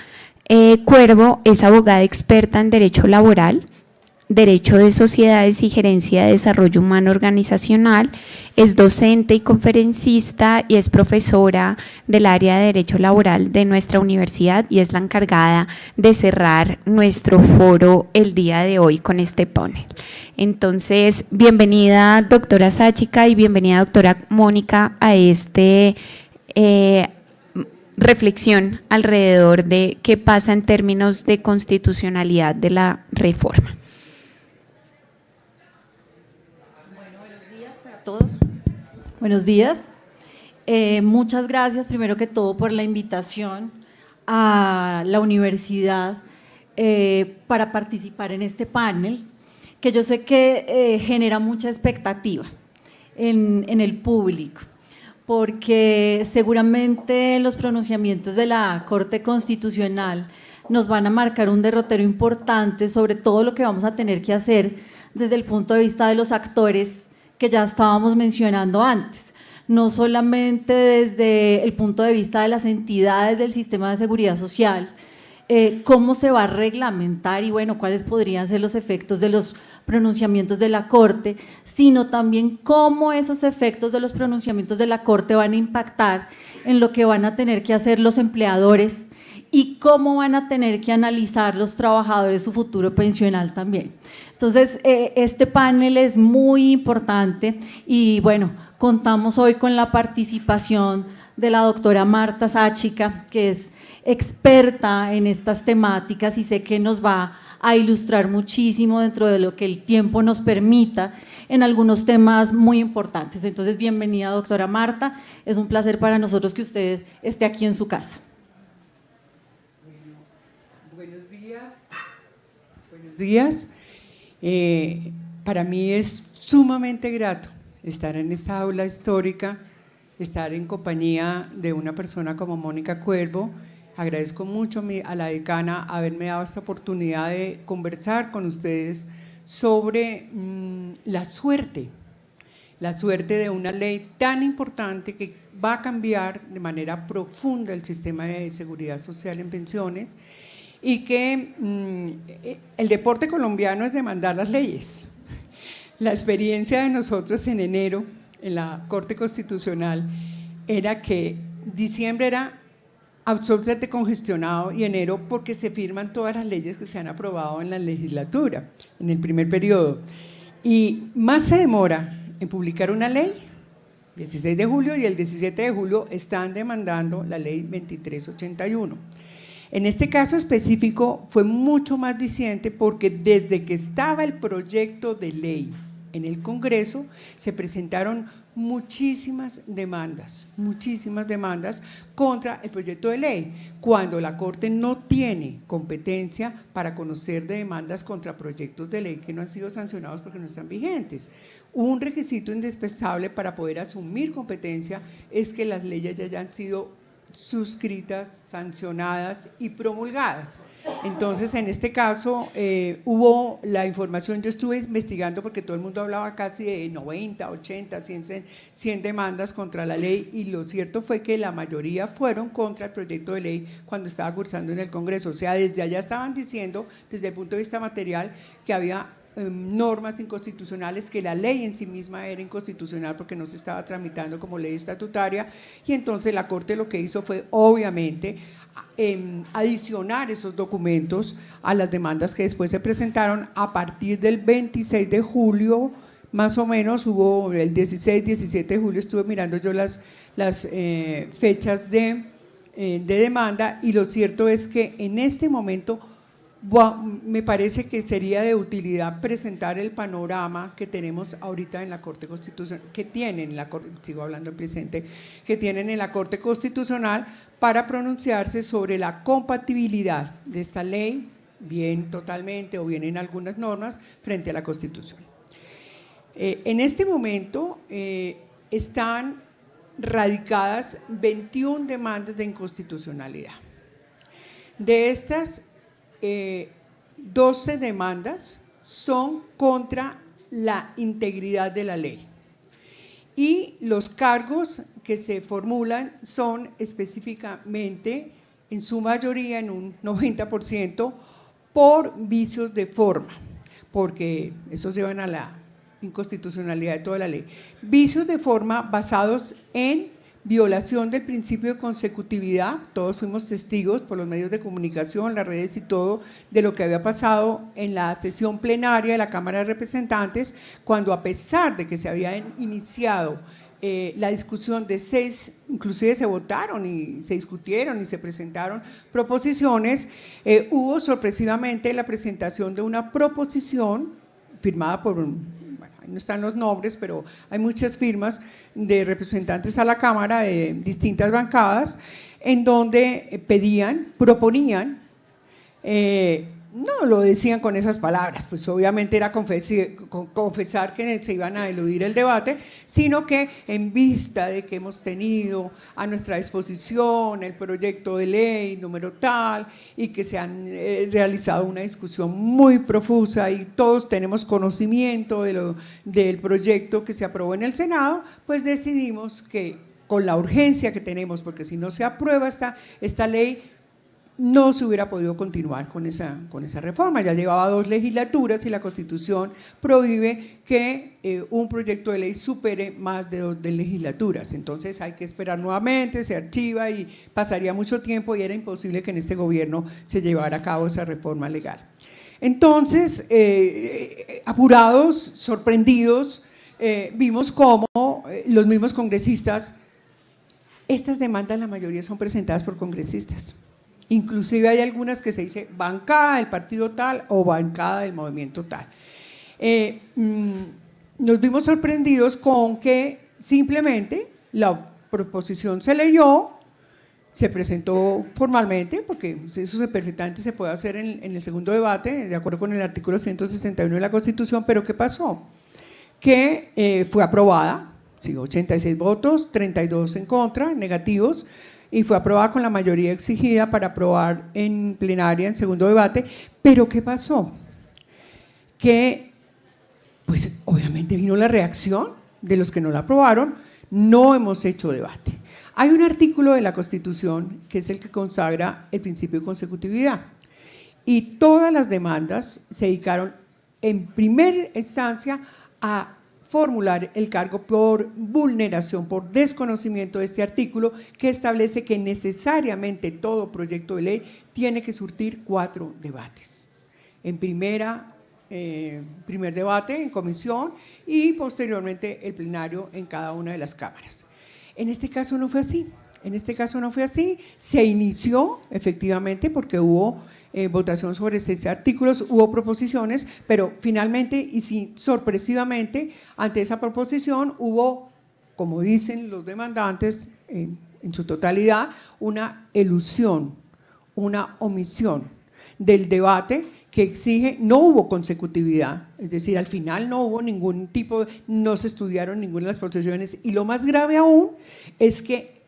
eh, Cuervo es abogada experta en Derecho Laboral. Derecho de Sociedades y Gerencia de Desarrollo Humano Organizacional, es docente y conferencista y es profesora del área de Derecho Laboral de nuestra universidad y es la encargada de cerrar nuestro foro el día de hoy con este panel. Entonces, bienvenida doctora Sáchica y bienvenida doctora Mónica a este... Eh, reflexión alrededor de qué pasa en términos de constitucionalidad de la reforma. todos. Buenos días. Eh, muchas gracias, primero que todo, por la invitación a la universidad eh, para participar en este panel, que yo sé que eh, genera mucha expectativa en, en el público, porque seguramente los pronunciamientos de la Corte Constitucional nos van a marcar un derrotero importante sobre todo lo que vamos a tener que hacer desde el punto de vista de los actores que ya estábamos mencionando antes no solamente desde el punto de vista de las entidades del sistema de seguridad social, eh, cómo se va a reglamentar y bueno, cuáles podrían ser los efectos de los pronunciamientos de la Corte, sino también cómo esos efectos de los pronunciamientos de la Corte van a impactar en lo que van a tener que hacer los empleadores y cómo van a tener que analizar los trabajadores su futuro pensional también. Entonces, eh, este panel es muy importante y bueno, contamos hoy con la participación de la doctora Marta Sáchica, que es experta en estas temáticas y sé que nos va a ilustrar muchísimo dentro de lo que el tiempo nos permita en algunos temas muy importantes. Entonces, bienvenida doctora Marta, es un placer para nosotros que usted esté aquí en su casa. días. Eh, para mí es sumamente grato estar en esta aula histórica, estar en compañía de una persona como Mónica Cuervo. Agradezco mucho a la decana haberme dado esta oportunidad de conversar con ustedes sobre mm, la suerte, la suerte de una ley tan importante que va a cambiar de manera profunda el sistema de seguridad social en pensiones y que mm, el deporte colombiano es demandar las leyes. La experiencia de nosotros en enero en la Corte Constitucional era que diciembre era absolutamente congestionado y enero porque se firman todas las leyes que se han aprobado en la legislatura, en el primer periodo. Y más se demora en publicar una ley, 16 de julio y el 17 de julio están demandando la ley 2381 en este caso específico fue mucho más diciente porque desde que estaba el proyecto de ley en el Congreso se presentaron muchísimas demandas, muchísimas demandas contra el proyecto de ley, cuando la Corte no tiene competencia para conocer de demandas contra proyectos de ley que no han sido sancionados porque no están vigentes. Un requisito indispensable para poder asumir competencia es que las leyes ya hayan sido suscritas, sancionadas y promulgadas. Entonces, en este caso, eh, hubo la información, yo estuve investigando porque todo el mundo hablaba casi de 90, 80, 100, 100 demandas contra la ley y lo cierto fue que la mayoría fueron contra el proyecto de ley cuando estaba cursando en el Congreso. O sea, desde allá estaban diciendo, desde el punto de vista material, que había Em, normas inconstitucionales que la ley en sí misma era inconstitucional porque no se estaba tramitando como ley estatutaria y entonces la Corte lo que hizo fue obviamente em, adicionar esos documentos a las demandas que después se presentaron a partir del 26 de julio más o menos hubo el 16, 17 de julio estuve mirando yo las, las eh, fechas de, eh, de demanda y lo cierto es que en este momento me parece que sería de utilidad presentar el panorama que tenemos ahorita en la Corte Constitucional, que tienen la sigo hablando en presente, que tienen en la Corte Constitucional para pronunciarse sobre la compatibilidad de esta ley, bien totalmente o bien en algunas normas, frente a la Constitución. Eh, en este momento eh, están radicadas 21 demandas de inconstitucionalidad. De estas, 12 eh, demandas son contra la integridad de la ley. Y los cargos que se formulan son específicamente, en su mayoría, en un 90%, por vicios de forma, porque esos llevan a la inconstitucionalidad de toda la ley. Vicios de forma basados en violación del principio de consecutividad, todos fuimos testigos por los medios de comunicación, las redes y todo, de lo que había pasado en la sesión plenaria de la Cámara de Representantes, cuando a pesar de que se había iniciado eh, la discusión de seis, inclusive se votaron y se discutieron y se presentaron proposiciones, eh, hubo sorpresivamente la presentación de una proposición firmada por no están los nombres, pero hay muchas firmas de representantes a la Cámara de distintas bancadas, en donde pedían, proponían eh, no lo decían con esas palabras, pues obviamente era confesar que se iban a eludir el debate, sino que en vista de que hemos tenido a nuestra disposición el proyecto de ley número tal y que se han eh, realizado una discusión muy profusa y todos tenemos conocimiento de lo, del proyecto que se aprobó en el Senado, pues decidimos que con la urgencia que tenemos, porque si no se aprueba esta ley, no se hubiera podido continuar con esa, con esa reforma. Ya llevaba dos legislaturas y la Constitución prohíbe que eh, un proyecto de ley supere más de dos legislaturas. Entonces hay que esperar nuevamente, se archiva y pasaría mucho tiempo y era imposible que en este gobierno se llevara a cabo esa reforma legal. Entonces, eh, eh, apurados, sorprendidos, vimos cómo los mismos congresistas, estas demandas la mayoría son presentadas por congresistas Inclusive hay algunas que se dice bancada del partido tal o bancada del movimiento tal. Eh, mm, nos vimos sorprendidos con que simplemente la proposición se leyó, se presentó formalmente, porque eso se perfectamente se puede hacer en, el segundo debate, de acuerdo con el artículo 161 de la Constitución, pero ¿qué pasó? Que eh, fue aprobada, 86 votos, 32 en contra, negativos, y fue aprobada con la mayoría exigida para aprobar en plenaria, en segundo debate. Pero ¿qué pasó? Que, pues obviamente vino la reacción de los que no la aprobaron, no hemos hecho debate. Hay un artículo de la Constitución que es el que consagra el principio de consecutividad y todas las demandas se dedicaron en primera instancia a formular el cargo por vulneración, por desconocimiento de este artículo que establece que necesariamente todo proyecto de ley tiene que surtir cuatro debates. En primera, eh, primer debate en comisión y posteriormente el plenario en cada una de las cámaras. En este caso no fue así. En este caso no fue así. Se inició efectivamente porque hubo eh, votación sobre seis artículos, hubo proposiciones, pero finalmente y sorpresivamente ante esa proposición hubo, como dicen los demandantes en, su totalidad, una elusión, una omisión del debate que exige, no hubo consecutividad, es decir, al final no hubo ningún tipo, no se estudiaron ninguna de las procesiones y lo más grave aún es que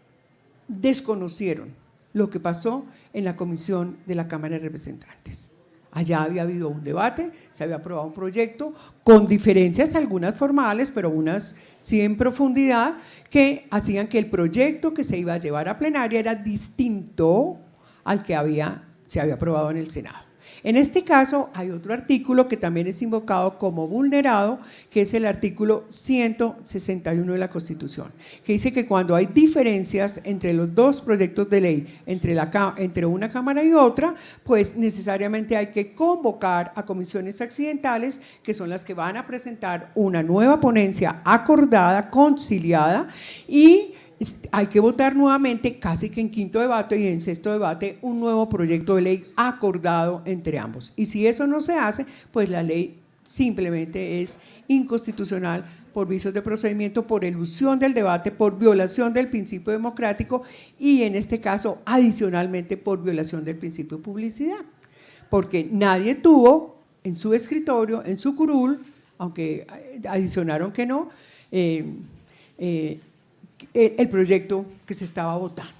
desconocieron lo que pasó en la comisión de la Cámara de Representantes. Allá había habido un debate, se había aprobado un proyecto, con diferencias algunas formales, pero unas sí en profundidad, que hacían que el proyecto que se iba a llevar a plenaria era distinto al que había, se había aprobado en el Senado. En este caso hay otro artículo que también es invocado como vulnerado, que es el artículo 161 de la Constitución, que dice que cuando hay diferencias entre los dos proyectos de ley, entre, la, entre una Cámara y otra, pues necesariamente hay que convocar a comisiones accidentales, que son las que van a presentar una nueva ponencia acordada, conciliada, y hay que votar nuevamente, casi que en quinto debate y en sexto debate, un nuevo proyecto de ley acordado entre ambos. Y si eso no se hace, pues la ley simplemente es inconstitucional por visos de procedimiento, por ilusión del debate, por violación del principio democrático y en este caso adicionalmente por violación del principio de publicidad. Porque nadie tuvo en su escritorio, en su curul, aunque adicionaron que no, eh, eh el proyecto que se estaba votando.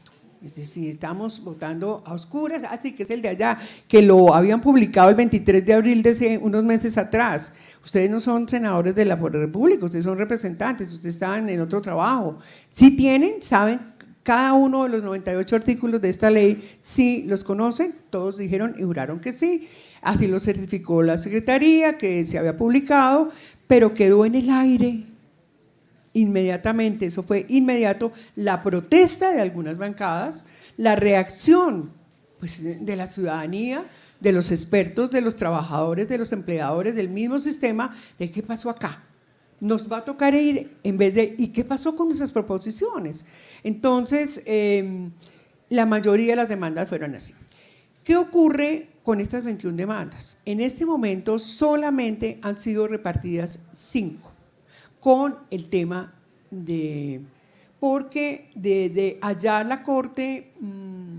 Es decir, estamos votando a oscuras, así que es el de allá, que lo habían publicado el 23 de abril de unos meses atrás. Ustedes no son senadores de la República, ustedes son representantes, ustedes están en otro trabajo. Si tienen, saben, cada uno de los 98 artículos de esta ley, si los conocen, todos dijeron y juraron que sí. Así lo certificó la Secretaría, que se había publicado, pero quedó en el aire inmediatamente, eso fue inmediato, la protesta de algunas bancadas, la reacción pues, de la ciudadanía, de los expertos, de los trabajadores, de los empleadores, del mismo sistema, de qué pasó acá. Nos va a tocar ir en vez de, ¿y qué pasó con nuestras proposiciones? Entonces, em, la mayoría de las demandas fueron así. ¿Qué ocurre con estas 21 demandas? En este momento solamente han sido repartidas 5 con el tema de... Porque de, allá hallar la corte mm,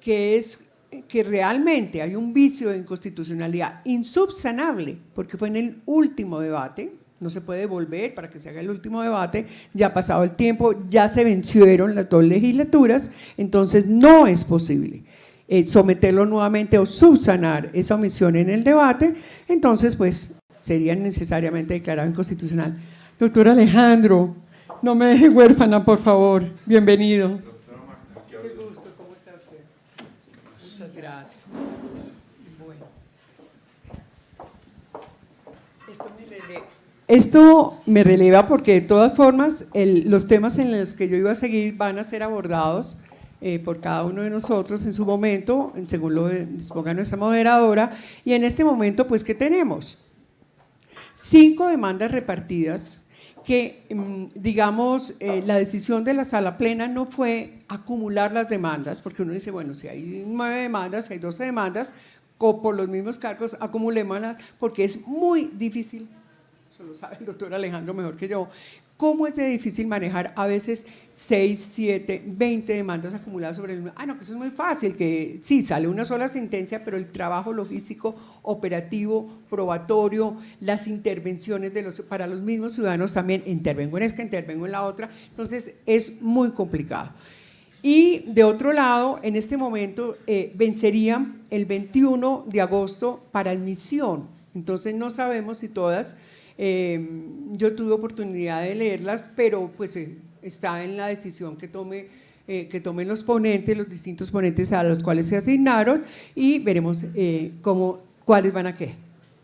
que es que realmente hay un vicio de inconstitucionalidad insubsanable, porque fue en el último debate, no se puede volver para que se haga el último debate, ya ha pasado el tiempo, ya se vencieron las dos legislaturas, entonces no es posible eh, someterlo nuevamente o subsanar esa omisión en el debate, entonces pues serían necesariamente declarados inconstitucional. Doctor Alejandro, no me deje huérfana, por favor. Bienvenido. Doctora Marta, qué gusto, ¿cómo está usted? Muchas gracias. Esto me releva, porque de todas formas los temas en los que yo iba a seguir van a ser abordados eh, por cada uno de nosotros en su momento, según lo disponga nuestra moderadora. Y en este momento, pues, ¿qué tenemos? cinco demandas repartidas que, mm, digamos, eh, la decisión de la sala plena no fue acumular las demandas, porque uno dice, bueno, si hay nueve demandas, si hay doce demandas, por los mismos cargos, acumulémoslas, porque es muy difícil, se lo sabe el doctor Alejandro mejor que yo, cómo es de difícil manejar a veces 6, 7, 20 demandas acumuladas sobre el mismo. Ah, no, que eso es muy fácil, que sí, sale una sola sentencia, pero el trabajo logístico, operativo, probatorio, las intervenciones de los, para los mismos ciudadanos también, intervengo en esta, intervengo en la otra, entonces es muy complicado. Y de otro lado, en este momento eh, vencerían el 21 de agosto para admisión, entonces no sabemos si todas... Eh, yo tuve oportunidad de leerlas, pero pues eh, está en la decisión que tome eh, que tomen los ponentes, los distintos ponentes a los cuales se asignaron y veremos eh, cómo, cuáles van a, quedar,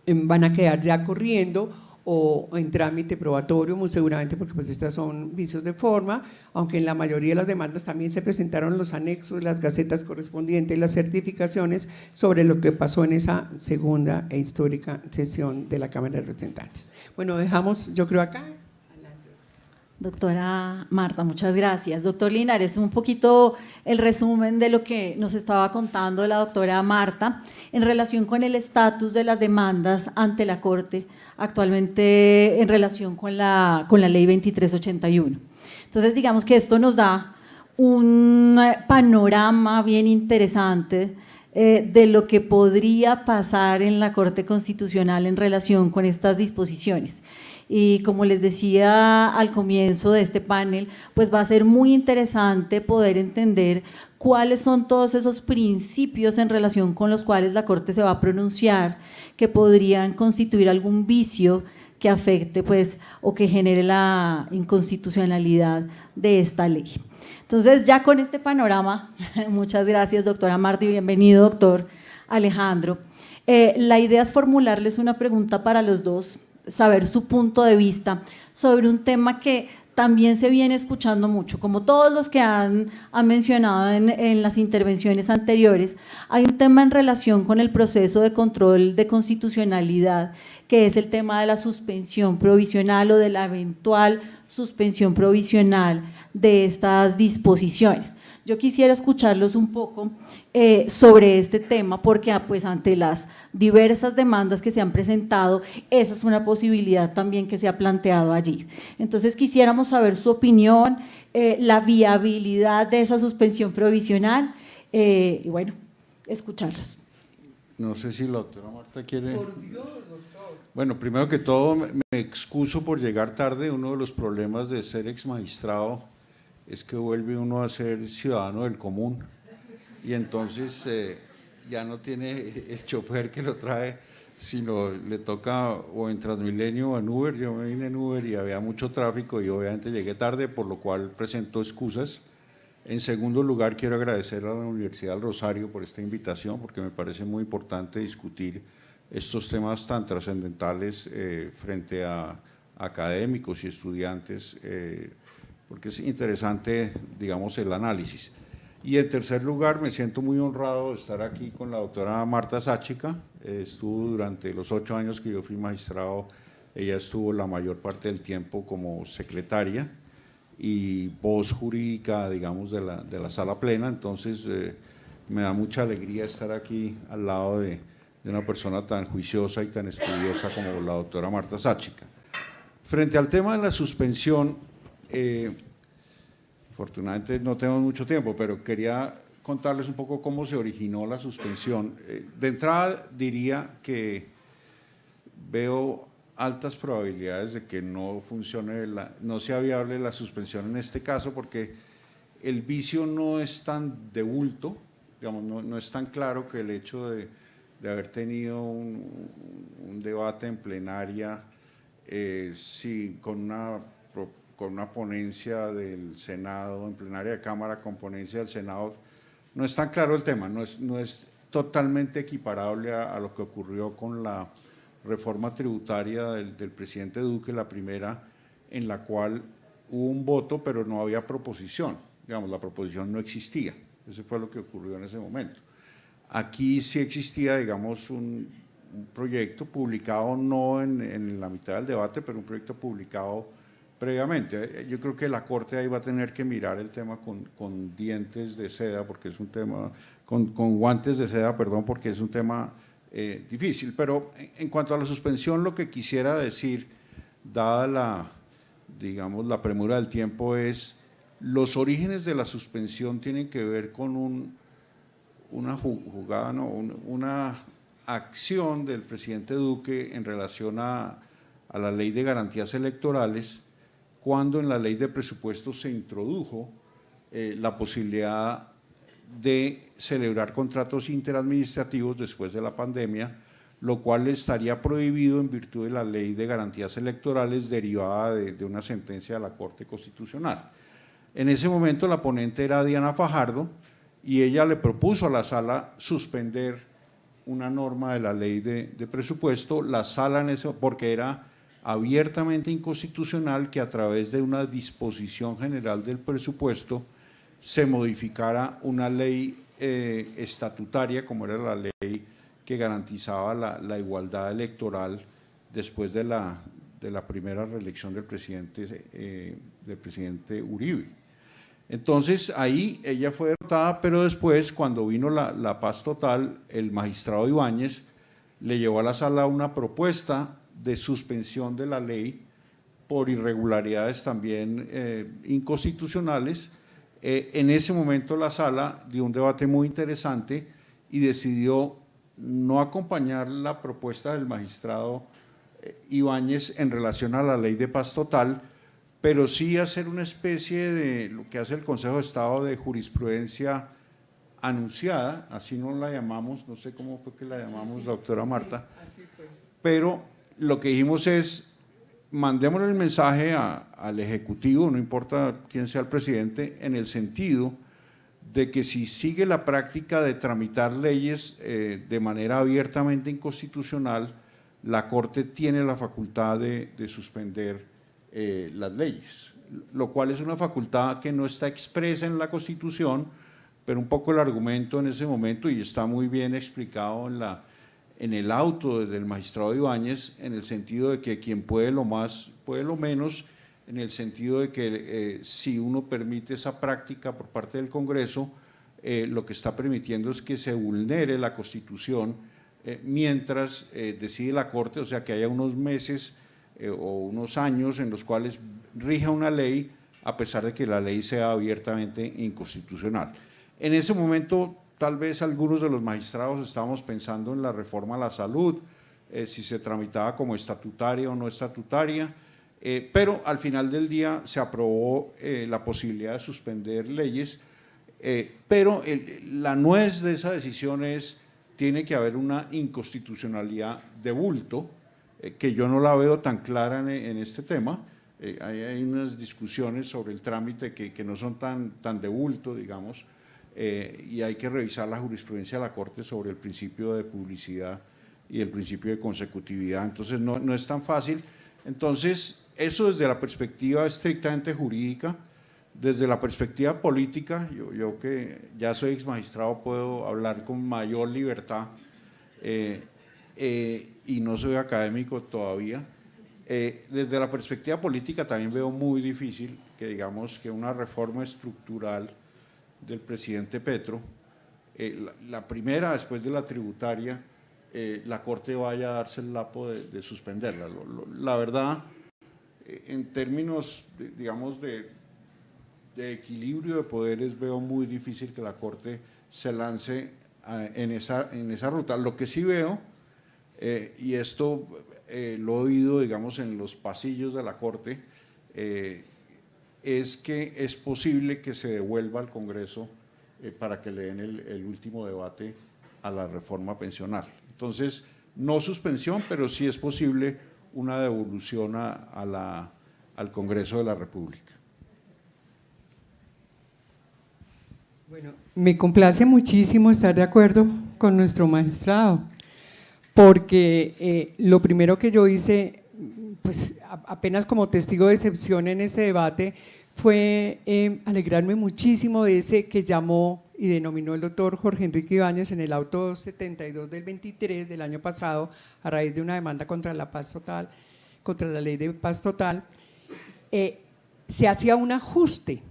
em, van a quedar ya corriendo o en trámite probatorio, muy seguramente porque pues estas son vicios de forma, aunque en la mayoría de las demandas también se presentaron los anexos, las gacetas correspondientes, las certificaciones sobre lo que pasó en esa segunda e histórica sesión de la Cámara de Representantes. Bueno, dejamos yo creo acá. Doctora Marta, muchas gracias. Doctor Linares, un poquito el resumen de lo que nos estaba contando la doctora Marta en relación con el estatus de las demandas ante la Corte actualmente en relación con la, con la ley 2381. Entonces, digamos que esto nos da un panorama bien interesante eh, de lo que podría pasar en la Corte Constitucional en relación con estas disposiciones y como les decía al comienzo de este panel, pues va a ser muy interesante poder entender cuáles son todos esos principios en relación con los cuales la Corte se va a pronunciar que podrían constituir algún vicio que afecte pues o que genere la inconstitucionalidad de esta ley. Entonces, ya con este panorama, muchas gracias doctora y bienvenido doctor Alejandro. Eh, la idea es formularles una pregunta para los dos saber su punto de vista sobre un tema que también se viene escuchando mucho, como todos los que han, mencionado en, las intervenciones anteriores, hay un tema en relación con el proceso de control de constitucionalidad, que es el tema de la suspensión provisional o de la eventual suspensión provisional de estas disposiciones. Yo quisiera escucharlos un poco eh, sobre este tema, porque ah, pues, ante las diversas demandas que se han presentado, esa es una posibilidad también que se ha planteado allí. Entonces quisiéramos saber su opinión, eh, la viabilidad de esa suspensión provisional eh, y bueno, escucharlos. No sé si la doctora Marta quiere... Bueno, primero que todo me excuso por llegar tarde. Uno de los problemas de ser ex magistrado es que vuelve uno a ser ciudadano del común y entonces eh, ya no tiene el chofer que lo trae, sino le toca o en Transmilenio o en Uber. Yo me vine en Uber y había mucho tráfico y obviamente llegué tarde, por lo cual presento excusas. En segundo lugar, quiero agradecer a la Universidad del Rosario por esta invitación, porque me parece muy importante discutir estos temas tan trascendentales eh, frente a académicos y estudiantes, eh, porque es interesante, digamos, el análisis. Y en tercer lugar, me siento muy honrado de estar aquí con la doctora Marta Sáchica. Eh, estuvo durante los ocho años que yo fui magistrado, ella estuvo la mayor parte del tiempo como secretaria y voz jurídica, digamos, de la, de la sala plena. Entonces, eh, me da mucha alegría estar aquí al lado de, de una persona tan juiciosa y tan estudiosa como la doctora Marta Sáchica. Frente al tema de la suspensión, eh, Afortunadamente no tenemos mucho tiempo, pero quería contarles un poco cómo se originó la suspensión. Eh, de entrada diría que veo altas probabilidades de que no funcione, no sea viable la suspensión en este caso porque el vicio no es tan de bulto, digamos, no, es tan claro que el hecho de, haber tenido un, debate en plenaria eh, con una con una ponencia del Senado, en plenaria de Cámara, con ponencia del Senado, no es tan claro el tema, no es, no es totalmente equiparable a, lo que ocurrió con la reforma tributaria del, presidente Duque, la primera, en la cual hubo un voto, pero no había proposición. Digamos, la proposición no existía. Eso fue lo que ocurrió en ese momento. Aquí sí existía, digamos, un, proyecto publicado, no en, la mitad del debate, pero un proyecto publicado previamente. Eh, yo creo que la Corte ahí va a tener que mirar el tema con, dientes de seda, porque es un tema, con, guantes de seda, perdón, porque es un tema eh, difícil. Pero en, cuanto a la suspensión, lo que quisiera decir, dada la, digamos, la premura del tiempo, es los orígenes de la suspensión tienen que ver con un, una jugada, no, una acción del presidente Duque en relación a, a la ley de garantías electorales cuando en la ley de presupuesto se introdujo eh, la posibilidad de celebrar contratos interadministrativos después de la pandemia, lo cual estaría prohibido en virtud de la ley de garantías electorales derivada de, una sentencia de la Corte Constitucional. En ese momento la ponente era Diana Fajardo y ella le propuso a la sala suspender una norma de la ley de, presupuesto. La sala en eso, porque era abiertamente inconstitucional que a través de una disposición general del presupuesto se modificara una ley eh, estatutaria como era la ley que garantizaba la, igualdad electoral después de la, de la, primera reelección del presidente, eh, del presidente Uribe. Entonces ahí ella fue derrotada, pero después cuando vino la, la paz total, el magistrado Ibáñez le llevó a la sala una propuesta de suspensión de la ley por irregularidades también eh, inconstitucionales. Eh, en ese momento la sala dio un debate muy interesante y decidió no acompañar la propuesta del magistrado eh, Ibáñez en relación a la ley de paz total, pero sí hacer una especie de lo que hace el Consejo de Estado de jurisprudencia anunciada, así no la llamamos, no sé cómo fue que la llamamos, doctora Marta, pero lo que dijimos es, mandémosle el mensaje al Ejecutivo, no importa quién sea el presidente, en el sentido de que si sigue la práctica de tramitar leyes eh, de manera abiertamente inconstitucional, la Corte tiene la facultad de, suspender eh, las leyes, lo cual es una facultad que no está expresa en la Constitución, pero un poco el argumento en ese momento, y está muy bien explicado en la en el auto del magistrado Ibáñez, en el sentido de que quien puede lo más, puede lo menos, en el sentido de que eh, si uno permite esa práctica por parte del Congreso, eh, lo que está permitiendo es que se vulnere la Constitución eh, mientras decide la Corte, o sea, que haya unos meses o unos años en los cuales rija una ley a pesar de que la ley sea abiertamente inconstitucional. En ese momento Tal vez algunos de los magistrados estábamos pensando en la reforma a la salud, eh, si se tramitaba como estatutaria o no estatutaria, eh, pero al final del día se aprobó eh, la posibilidad de suspender leyes, pero la nuez de esa decisión es, tiene que haber una inconstitucionalidad de bulto, que yo no la veo tan clara en, este tema, hay, hay, unas discusiones sobre el trámite que, que no son tan, tan de bulto, digamos, eh, y hay que revisar la jurisprudencia de la Corte sobre el principio de publicidad y el principio de consecutividad. Entonces no, no es tan fácil. Entonces eso desde la perspectiva estrictamente jurídica, desde la perspectiva política, yo, yo que ya soy ex magistrado puedo hablar con mayor libertad eh, eh, y no soy académico todavía. desde la perspectiva política también veo muy difícil que digamos que una reforma estructural del presidente Petro, eh, la, primera después de la tributaria, eh, la Corte vaya a darse el lapo de, suspenderla. la verdad, eh, en términos, digamos, de, equilibrio de poderes, veo muy difícil que la Corte se lance ah, en, esa, en esa ruta. Lo que sí veo, y esto lo he oído, digamos, en los pasillos de la Corte, es que es posible que se devuelva al Congreso eh, para que le den el, último debate a la reforma pensional. Entonces, no suspensión, pero sí es posible una devolución a, la, al Congreso de la República. Bueno, me complace muchísimo estar de acuerdo con nuestro magistrado, porque eh, lo primero que yo hice pues, apenas como testigo de excepción en ese debate, fue eh, alegrarme muchísimo de ese que llamó y denominó el doctor Jorge Enrique Ibáñez en el auto 72 del 23 del año pasado, a raíz de una demanda contra la paz total, contra la ley de paz total, eh, se hacía un ajuste,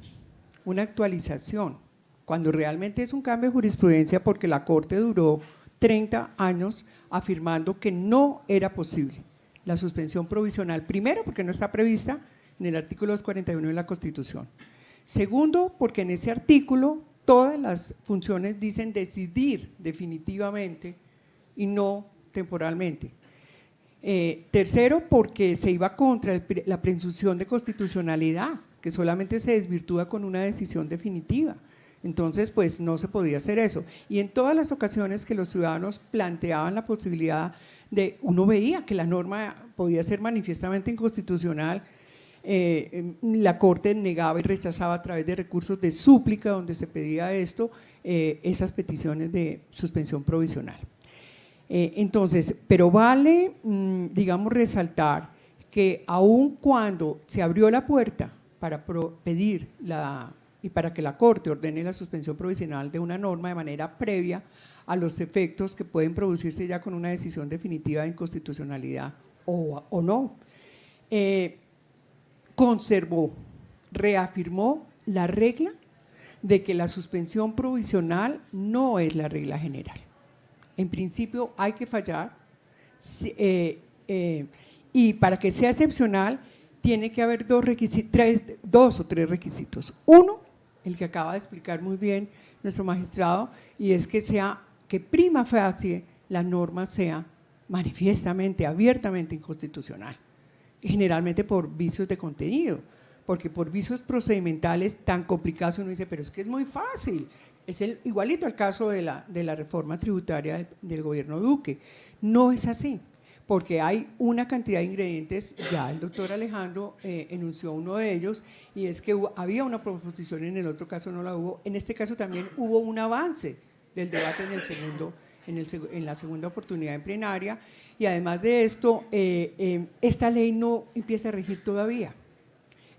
una actualización, cuando realmente es un cambio de jurisprudencia porque la Corte duró 30 años afirmando que no era posible la suspensión provisional, primero porque no está prevista en el artículo 241 de la Constitución. Segundo, porque en ese artículo todas las funciones dicen decidir definitivamente y no temporalmente. Eh, tercero, porque se iba contra la presunción de constitucionalidad, que solamente se desvirtúa con una decisión definitiva. Entonces, pues no se podía hacer eso. Y en todas las ocasiones que los ciudadanos planteaban la posibilidad uno veía que la norma podía ser manifiestamente inconstitucional, eh, la Corte negaba y rechazaba a través de recursos de súplica donde se pedía esto, eh, esas peticiones de suspensión provisional. Eh, entonces, pero vale, mm, digamos, resaltar que aun cuando se abrió la puerta para pedir la, y para que la Corte ordene la suspensión provisional de una norma de manera previa a los efectos que pueden producirse ya con una decisión definitiva de inconstitucionalidad o, o no. Eh, conservó, reafirmó la regla de que la suspensión provisional no es la regla general. En principio hay que fallar eh, eh, y para que sea excepcional tiene que haber dos, tres, dos o tres requisitos. Uno, el que acaba de explicar muy bien nuestro magistrado, y es que sea que prima facie la norma sea manifiestamente, abiertamente inconstitucional, generalmente por vicios de contenido, porque por vicios procedimentales tan complicados uno dice, pero es que es muy fácil, es el, igualito al caso de la, de la reforma tributaria del, gobierno Duque, no es así, porque hay una cantidad de ingredientes, ya el doctor Alejandro eh, enunció uno de ellos, y es que había una proposición, en el otro caso no la hubo, en este caso también hubo un avance, del debate en, el segundo, en, el, en la segunda oportunidad en plenaria. Y además de esto, eh, eh, esta ley no empieza a regir todavía.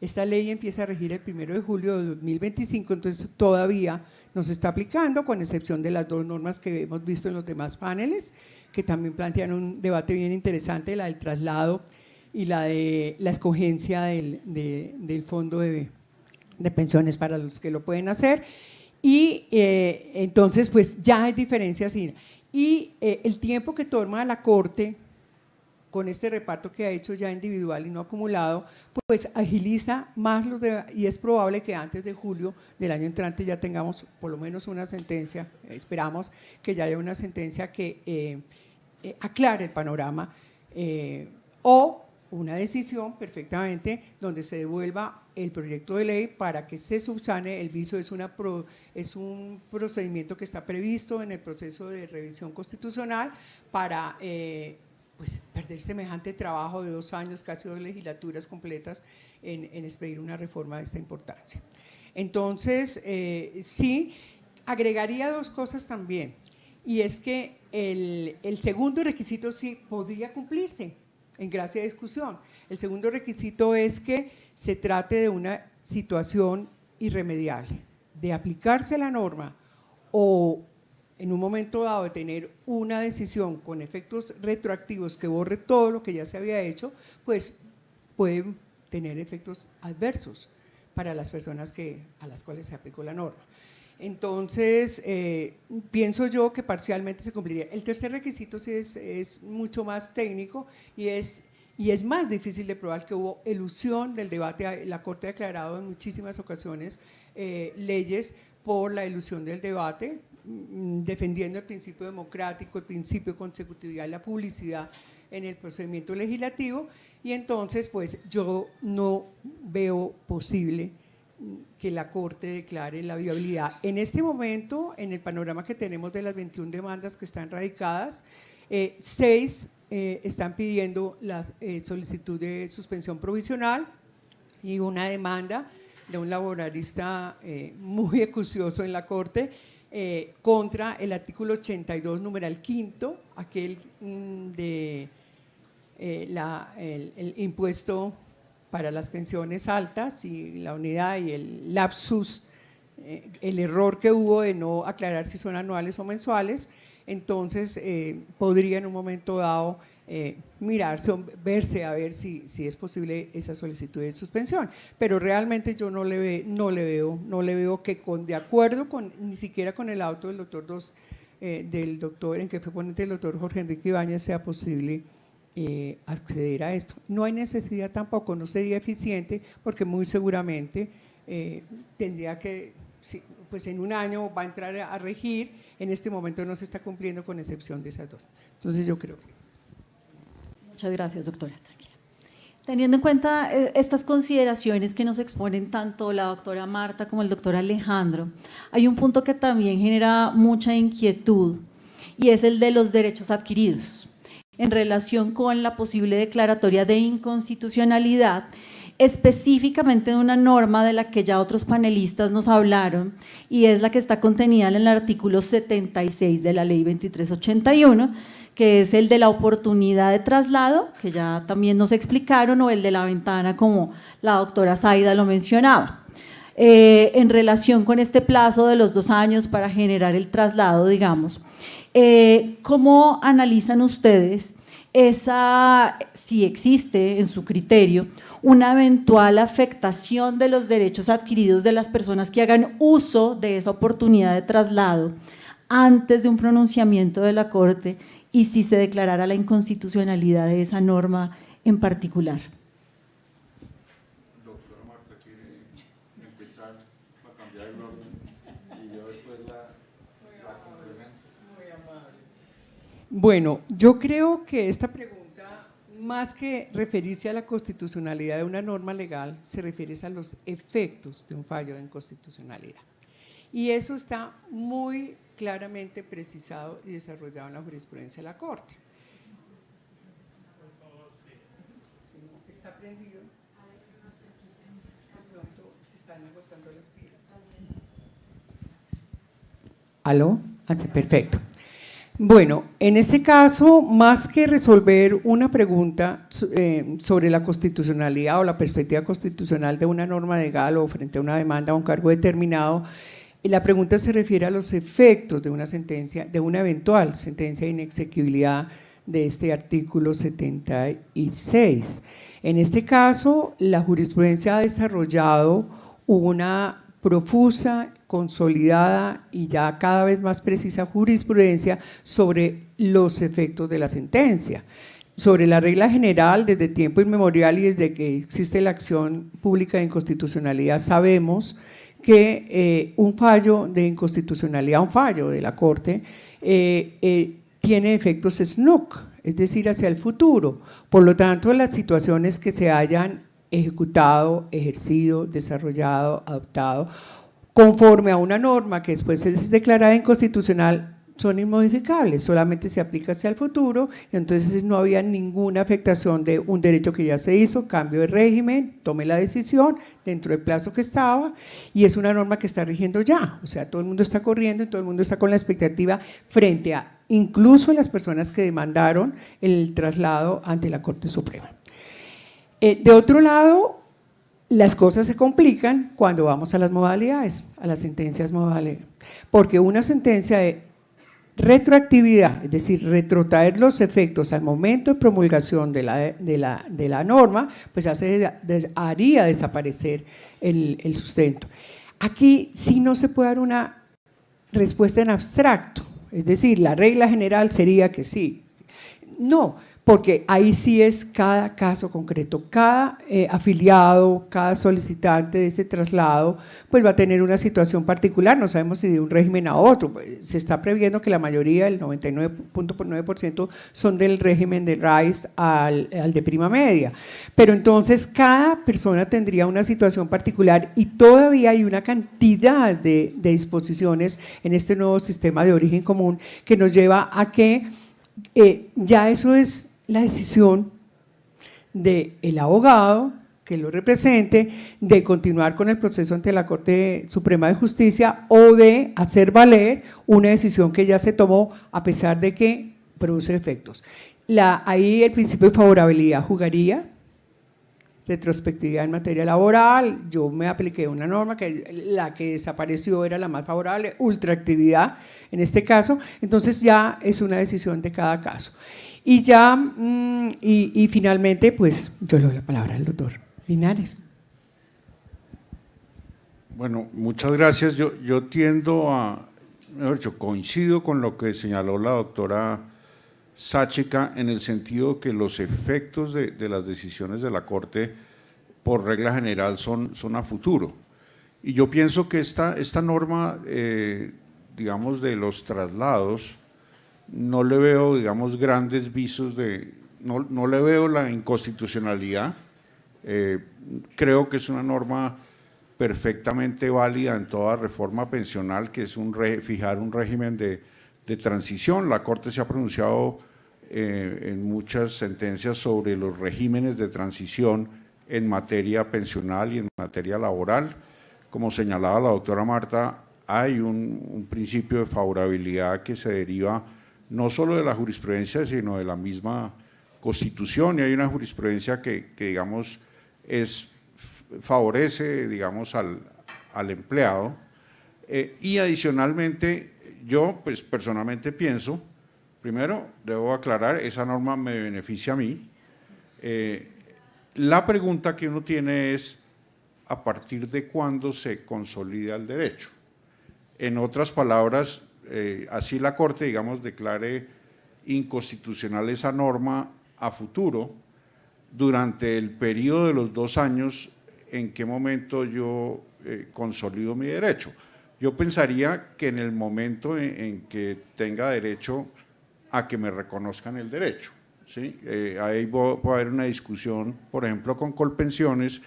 Esta ley empieza a regir el 1 de julio de 2025, entonces todavía se está aplicando, con excepción de las dos normas que hemos visto en los demás paneles, que también plantean un debate bien interesante, la del traslado y la de la escogencia del, de, del fondo de, de pensiones para los que lo pueden hacer. Y eh, entonces, pues ya hay diferencia Y, y eh, el tiempo que toma la Corte con este reparto que ha hecho ya individual y no acumulado, pues agiliza más los de, y es probable que antes de julio del año entrante ya tengamos por lo menos una sentencia, esperamos que ya haya una sentencia que eh, aclare el panorama o una decisión perfectamente donde se devuelva el proyecto de ley para que se subsane el viso, Es, una es un procedimiento que está previsto en el proceso de revisión constitucional para eh, pues, perder semejante trabajo de dos años, casi dos legislaturas completas, en, expedir una reforma de esta importancia. Entonces, eh, sí, agregaría dos cosas también, y es que el, el segundo requisito sí podría cumplirse en gracia de discusión. El segundo requisito es que se trate de una situación irremediable, de aplicarse la norma o en un momento dado de tener una decisión con efectos retroactivos que borre todo lo que ya se había hecho, pues pueden tener efectos adversos para las personas que, a las cuales se aplicó la norma. Entonces, eh, pienso yo que parcialmente se cumpliría. El tercer requisito es, mucho más técnico y es, más difícil de probar que hubo elusión del debate. La Corte ha declarado en muchísimas ocasiones eh, leyes por la ilusión del debate, mm, defendiendo el principio democrático, el principio de consecutividad y la publicidad en el procedimiento legislativo. Y entonces, pues yo no veo posible que la Corte declare la viabilidad. En este momento, en el panorama que tenemos de las 21 demandas que están radicadas, eh, seis eh, están pidiendo la eh, solicitud de suspensión provisional y una demanda de un laboralista muy acucioso en la Corte contra el artículo 82, numeral quinto, aquel mm, de la, el impuesto para las pensiones altas y la unidad y el lapsus, eh, el error que hubo de no aclarar si son anuales o mensuales, entonces eh, podría en un momento dado eh, mirarse, verse a ver si, si, es posible esa solicitud de suspensión. Pero realmente yo no le, ve, no le veo, no le veo que con de acuerdo con, ni siquiera con el auto del doctor dos, del doctor, en que fue ponente el doctor Jorge Enrique Ibañez, sea posible eh, acceder a esto. No hay necesidad tampoco, no sería eficiente, porque muy seguramente eh, tendría que, pues en un año va a entrar a regir, en este momento no se está cumpliendo con excepción de esas dos. Entonces yo creo que... Muchas gracias, doctora. Teniendo en cuenta eh, estas consideraciones que nos exponen tanto la doctora Marta como el doctor Alejandro, hay un punto que también genera mucha inquietud y es el de los derechos adquiridos en relación con la posible declaratoria de inconstitucionalidad específicamente de una norma de la que ya otros panelistas nos hablaron y es la que está contenida en el artículo 76 de la ley 2381, que es el de la oportunidad de traslado, que ya también nos explicaron, o el de la ventana, como la doctora Zaida lo mencionaba. Eh, en relación con este plazo de los dos años para generar el traslado, digamos, eh, ¿Cómo analizan ustedes si existe en su criterio, una eventual afectación de los derechos adquiridos de las personas que hagan uso de esa oportunidad de traslado antes de un pronunciamiento de la Corte y si se declarara la inconstitucionalidad de esa norma en particular? Bueno, yo creo que esta pregunta, más que referirse a la constitucionalidad de una norma legal, se refiere a los efectos de un fallo de inconstitucionalidad. Y eso está muy claramente precisado y desarrollado en la jurisprudencia de la Corte. ¿Aló? Ah, perfecto. Bueno, en este caso, más que resolver una pregunta eh, sobre la constitucionalidad o la perspectiva constitucional de una norma legal o frente a una demanda o un cargo determinado, la pregunta se refiere a los efectos de una sentencia, de una eventual sentencia de inexequibilidad de este artículo 76. En este caso, la jurisprudencia ha desarrollado una profusa, consolidada y ya cada vez más precisa jurisprudencia sobre los efectos de la sentencia. Sobre la regla general, desde tiempo inmemorial y desde que existe la acción pública de inconstitucionalidad, sabemos que eh, un fallo de inconstitucionalidad, un fallo de la Corte, eh, eh, tiene efectos SNUC, es decir, hacia el futuro. Por lo tanto, las situaciones que se hayan ejecutado, ejercido, desarrollado, adoptado, conforme a una norma que después es declarada inconstitucional, son inmodificables, solamente se aplica hacia el futuro, entonces no había ninguna afectación de un derecho que ya se hizo, cambio de régimen, tome la decisión dentro del plazo que estaba, y es una norma que está rigiendo ya, o sea, todo el mundo está corriendo y todo el mundo está con la expectativa frente a incluso las personas que demandaron el traslado ante la Corte Suprema. Eh, de otro lado, las cosas se complican cuando vamos a las modalidades, a las sentencias modales, porque una sentencia de retroactividad, es decir, retrotraer los efectos al momento de promulgación de la, norma, pues hace, haría desaparecer el, el sustento. Aquí sí no se puede dar una respuesta en abstracto, es decir, la regla general sería que sí. No, porque ahí sí es cada caso concreto. Cada eh, afiliado, cada solicitante de ese traslado, pues va a tener una situación particular. No sabemos si de un régimen a otro. Pues, se está previendo que la mayoría, el 99.9%, son del régimen de RAIS al, de prima media. Pero entonces cada persona tendría una situación particular y todavía hay una cantidad de, disposiciones en este nuevo sistema de origen común que nos lleva a que eh, ya eso es la decisión del el abogado que lo represente, de continuar con el proceso ante la Corte Suprema de Justicia o de hacer valer una decisión que ya se tomó a pesar de que produce efectos. ahí el principio de favorabilidad jugaría, retrospectividad en materia laboral, yo me apliqué una norma que la que desapareció era la más favorable, ultraactividad en este caso, entonces ya es una decisión de cada caso. Y ya, mm, y, finalmente, pues yo le doy la palabra al doctor Linares. Bueno, muchas gracias. Yo, yo tiendo a, Yo coincido con lo que señaló la doctora Sáchica en el sentido que los efectos de, las decisiones de la Corte, por regla general, son, son a futuro. Y yo pienso que esta, esta norma, eh, digamos, de los traslados, no le veo, digamos, grandes visos de, no, le veo la inconstitucionalidad. Eh, creo que es una norma perfectamente válida en toda reforma pensional, que es un fijar un régimen de, transición. La Corte se ha pronunciado eh, en muchas sentencias sobre los regímenes de transición en materia pensional y en materia laboral. Como señalaba la doctora Marta, hay un principio de favorabilidad que se deriva no solo de la jurisprudencia, sino de la misma constitución. Y hay una jurisprudencia que, digamos, es, favorece, digamos, al, empleado. Eh, y adicionalmente, yo, pues, personalmente pienso, primero, debo aclarar, esa norma me beneficia a mí. Eh, la pregunta que uno tiene es, ¿a partir de cuándo se consolida el derecho? En otras palabras, eh, así la Corte, digamos, declare inconstitucional esa norma a futuro, durante el periodo de los dos años, ¿en qué momento yo eh, consolido mi derecho? Yo pensaría que en el momento en, que tenga derecho a que me reconozcan el derecho. ¿sí? Eh, ahí puede haber una discusión, por ejemplo, con Colpensiones,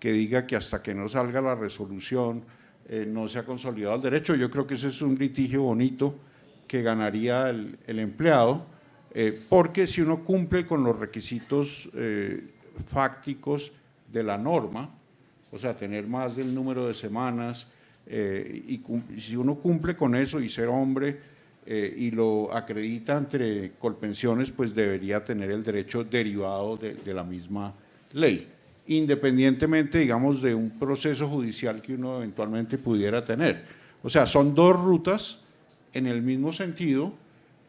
que diga que hasta que no salga la resolución eh, no se ha consolidado el derecho. Yo creo que ese es un litigio bonito que ganaría el, empleado, eh, porque si uno cumple con los requisitos eh, fácticos de la norma, o sea, tener más del número de semanas, y si uno cumple con eso y ser hombre y lo acredita entre colpensiones, pues debería tener el derecho derivado de la misma ley independientemente, digamos, de un proceso judicial que uno eventualmente pudiera tener. O sea, son dos rutas en el mismo sentido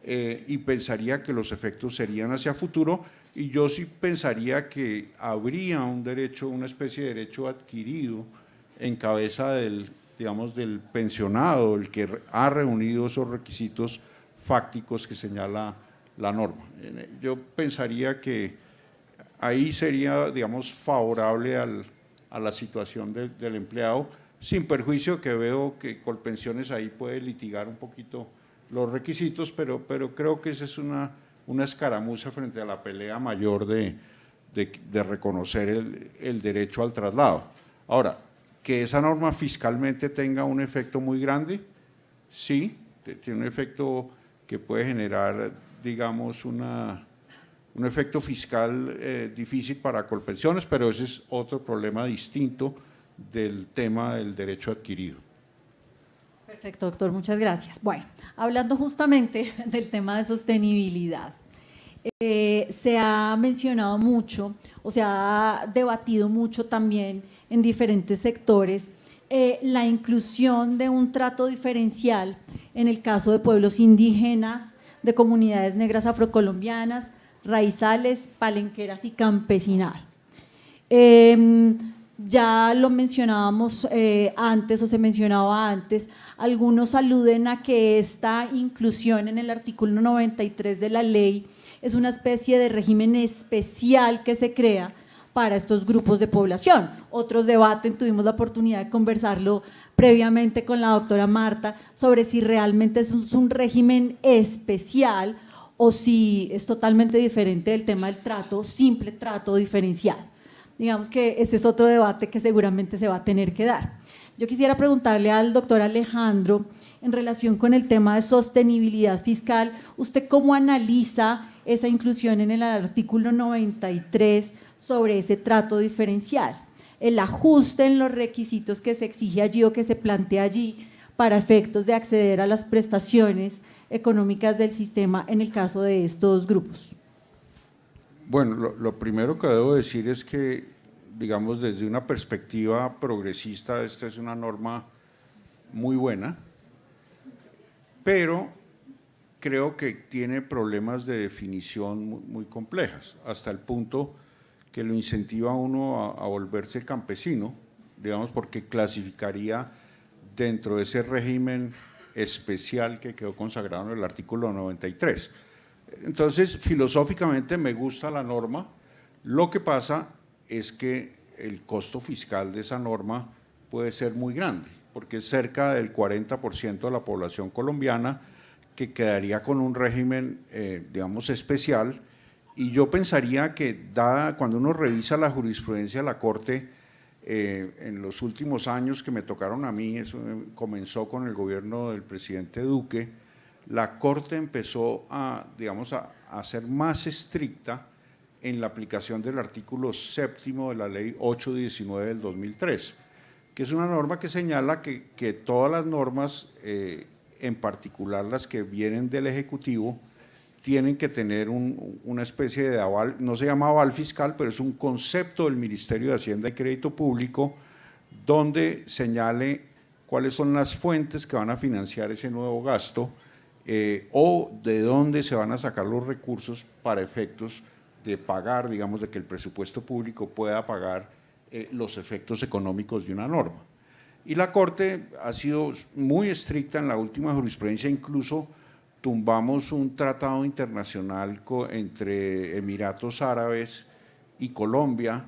eh, y pensaría que los efectos serían hacia futuro y yo sí pensaría que habría un derecho, una especie de derecho adquirido en cabeza del, digamos, del pensionado, el que ha reunido esos requisitos fácticos que señala la norma. Eh, yo pensaría que ahí sería, digamos, favorable a la situación del empleado, sin perjuicio que veo que Colpensiones ahí puede litigar un poquito los requisitos, pero, pero creo que esa es una, una escaramuza frente a la pelea mayor de, de, reconocer el, el, derecho al traslado. Ahora, que esa norma fiscalmente tenga un efecto muy grande, sí, tiene un efecto que puede generar, digamos, una, un efecto fiscal eh, difícil para Colpensiones, pero ese es otro problema distinto del tema del derecho adquirido. Perfecto, doctor, muchas gracias. Bueno, hablando justamente del tema de sostenibilidad, eh, se ha mencionado mucho o se ha debatido mucho también en diferentes sectores eh, la inclusión de un trato diferencial en el caso de pueblos indígenas, de comunidades negras afrocolombianas raizales, palenqueras y campesinal. Em, ya lo mencionábamos eh, antes o se mencionaba antes, algunos aluden a que esta inclusión en el artículo 93 de la ley es una especie de régimen especial que se crea para estos grupos de población. Otros debaten, tuvimos la oportunidad de conversarlo previamente con la doctora Marta sobre si realmente es un régimen especial o si es totalmente diferente del tema del trato, simple trato diferencial. Digamos que ese es otro debate que seguramente se va a tener que dar. Yo quisiera preguntarle al doctor Alejandro, en relación con el tema de sostenibilidad fiscal, ¿usted cómo analiza esa inclusión en el artículo 93 sobre ese trato diferencial? El ajuste en los requisitos que se exige allí o que se plantea allí para efectos de acceder a las prestaciones económicas del sistema en el caso de estos grupos? Bueno, lo, primero que debo decir es que, digamos, desde una perspectiva progresista, esta es una norma muy buena, pero creo que tiene problemas de definición muy, complejas, hasta el punto que lo incentiva a uno a, volverse campesino, digamos, porque clasificaría dentro de ese régimen especial que quedó consagrado en el artículo 93. Entonces, filosóficamente me gusta la norma, lo que pasa es que el costo fiscal de esa norma puede ser muy grande, porque es cerca del 40% de la población colombiana que quedaría con un régimen, eh, digamos, especial. Y yo pensaría que, dada, cuando uno revisa la jurisprudencia de la Corte, eh, en los últimos años que me tocaron a mí, eso eh, comenzó con el gobierno del presidente Duque, la Corte empezó a, digamos, a, ser más estricta en la aplicación del artículo séptimo de la ley 819 del 2003, que es una norma que señala que, todas las normas, eh, en particular las que vienen del Ejecutivo, tienen que tener una especie de aval, no se llama aval fiscal, pero es un concepto del Ministerio de Hacienda y Crédito Público donde señale cuáles son las fuentes que van a financiar ese nuevo gasto eh, o de dónde se van a sacar los recursos para efectos de pagar, digamos, de que el presupuesto público pueda pagar eh, los efectos económicos de una norma. Y la Corte ha sido muy estricta en la última jurisprudencia, incluso tumbamos un tratado internacional entre Emiratos Árabes y Colombia,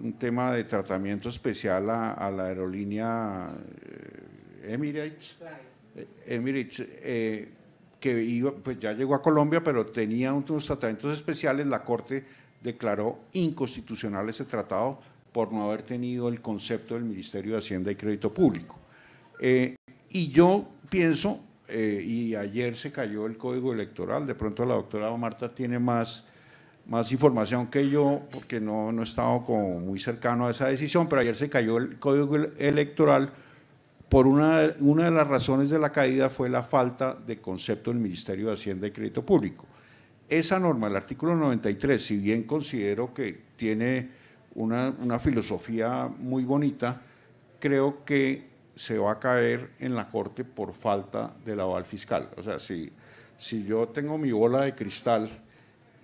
un tema de tratamiento especial a, la aerolínea eh, Emirates, eh, eh, que pues ya llegó a Colombia, pero tenía unos tratamientos especiales. La Corte declaró inconstitucional ese tratado por no haber tenido el concepto del Ministerio de Hacienda y Crédito Público. y yo pienso eh, y ayer se cayó el código electoral. De pronto la doctora Marta tiene más, más información que yo, porque no, no he estado como muy cercano a esa decisión, pero ayer se cayó el código electoral por una, una de las razones de la caída fue la falta de concepto del Ministerio de Hacienda y Crédito Público. Esa norma, el artículo 93, si bien considero que tiene una, una filosofía muy bonita, creo que se va a caer en la corte por falta del aval fiscal. O sea, si, si yo tengo mi bola de cristal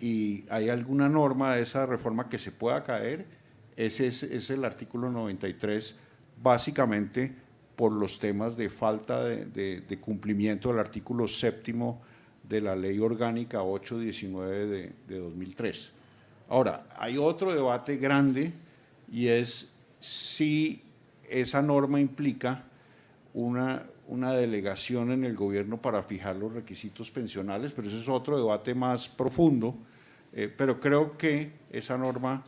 y hay alguna norma de esa reforma que se pueda caer, ese es, el artículo 93, básicamente por los temas de falta de, cumplimiento del artículo séptimo de la Ley Orgánica 819 de 2003. Ahora, hay otro debate grande y es si esa norma implica una, una delegación en el gobierno para fijar los requisitos pensionales, pero eso es otro debate más profundo. Eh, pero creo que esa norma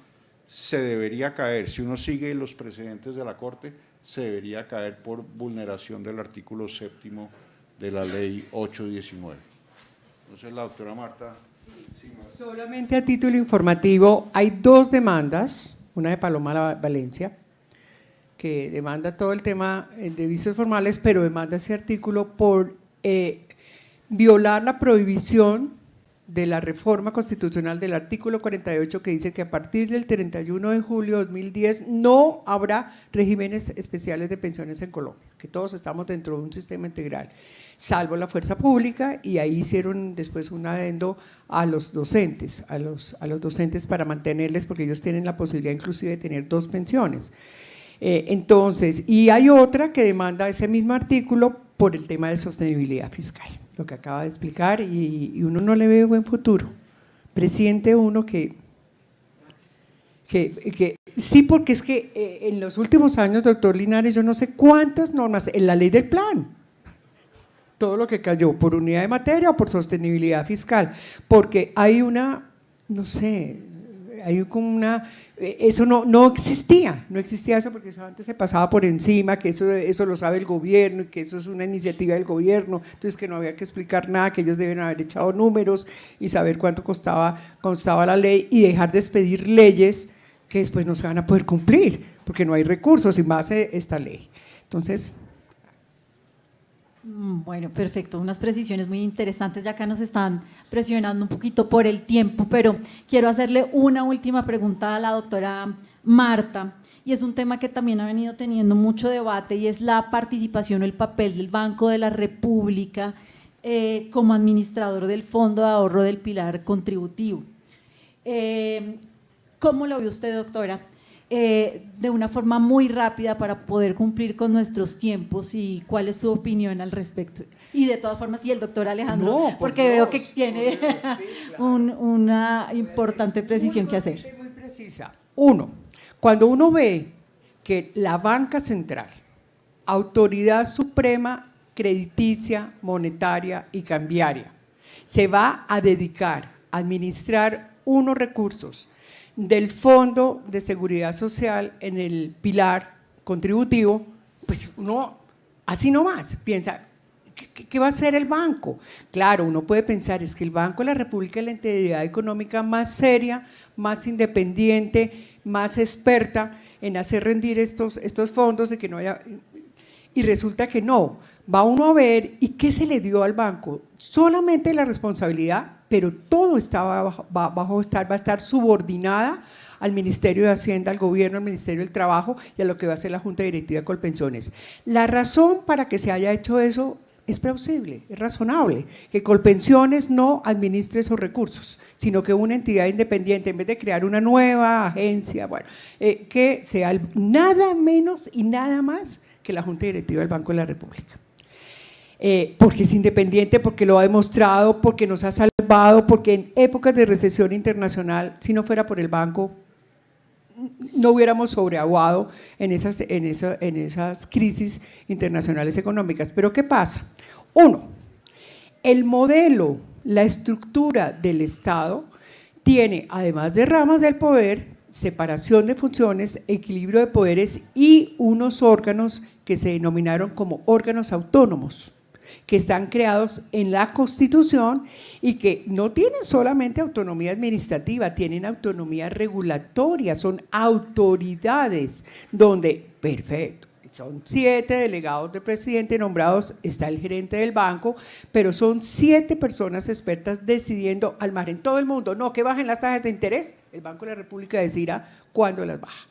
se debería caer, si uno sigue los precedentes de la Corte, se debería caer por vulneración del artículo séptimo de la ley 819. Entonces, la doctora Marta. solamente a título informativo, hay dos demandas, una de Paloma Valencia que demanda todo el tema eh, de vicios formales, pero demanda ese artículo por eh, violar la prohibición de la reforma constitucional del artículo 48 que dice que a partir del 31 de julio de 2010 no habrá regímenes especiales de pensiones en Colombia, que todos estamos dentro de un sistema integral, salvo la fuerza pública y ahí hicieron después un adendo a los docentes, a los, a los docentes para mantenerles porque ellos tienen la posibilidad inclusive de tener dos pensiones. Eh, entonces, y hay otra que demanda ese mismo artículo por el tema de sostenibilidad fiscal, lo que acaba de explicar, y, uno no le ve buen futuro. presidente uno que, que, sí, porque es que eh, en los últimos años, doctor Linares, yo no sé cuántas normas, en la ley del plan, todo lo que cayó por unidad de materia o por sostenibilidad fiscal, porque hay una, no sé, hay como una, eh, eso no, no existía, no existía eso porque eso antes se pasaba por encima, que eso, eso lo sabe el gobierno y que eso es una iniciativa del gobierno, entonces que no había que explicar nada, que ellos deben haber echado números y saber cuánto costaba, costaba la ley y dejar de expedir leyes que después no se van a poder cumplir porque no hay recursos y más eh, esta ley. Entonces, Mm, bueno, perfecto. Unas precisiones muy interesantes. Ya acá nos están presionando un poquito por el tiempo, pero quiero hacerle una última pregunta a la doctora Marta. Y es un tema que también ha venido teniendo mucho debate y es la participación o el papel del Banco de la República eh, como administrador del Fondo de Ahorro del Pilar Contributivo. Eh, ¿Cómo lo ve usted, doctora? Eh, de una forma muy rápida para poder cumplir con nuestros tiempos y cuál es su opinión al respecto. Y de todas formas, y el doctor Alejandro, porque veo que tiene una importante precisión que hacer. Muy precisa. Uno, cuando uno ve que la banca central, autoridad suprema crediticia, monetaria y cambiaria, se va a dedicar a administrar unos recursos del Fondo de Seguridad Social en el pilar contributivo, pues uno así no más piensa, ¿qué, va a hacer el banco? Claro, uno puede pensar, es que el Banco de la República es la entidad económica más seria, más independiente, más experta en hacer rendir estos, fondos y que no haya... Y resulta que no, va uno a ver y qué se le dio al banco. Solamente la responsabilidad pero todo estaba bajo, estar, va a estar subordinada al Ministerio de Hacienda, al Gobierno, al Ministerio del Trabajo y a lo que va a ser la Junta Directiva de Colpensiones. La razón para que se haya hecho eso es plausible, es razonable, que Colpensiones no administre esos recursos, sino que una entidad independiente, en vez de crear una nueva agencia, bueno, eh, que sea nada menos y nada más que la Junta Directiva del Banco de la República. Eh, porque es independiente, porque lo ha demostrado, porque nos ha salvado, porque en épocas de recesión internacional, si no fuera por el banco, no hubiéramos sobreaguado en esas, en, en esas crisis internacionales económicas. Pero ¿qué pasa? Uno, el modelo, la estructura del Estado tiene, además de ramas del poder, separación de funciones, equilibrio de poderes y unos órganos que se denominaron como órganos autónomos que están creados en la Constitución y que no tienen solamente autonomía administrativa, tienen autonomía regulatoria, son autoridades donde, perfecto, son siete delegados de presidente nombrados, está el gerente del banco, pero son siete personas expertas decidiendo al mar en todo el mundo, no, que bajen las tasas de interés, el Banco de la República decidirá cuándo las baja.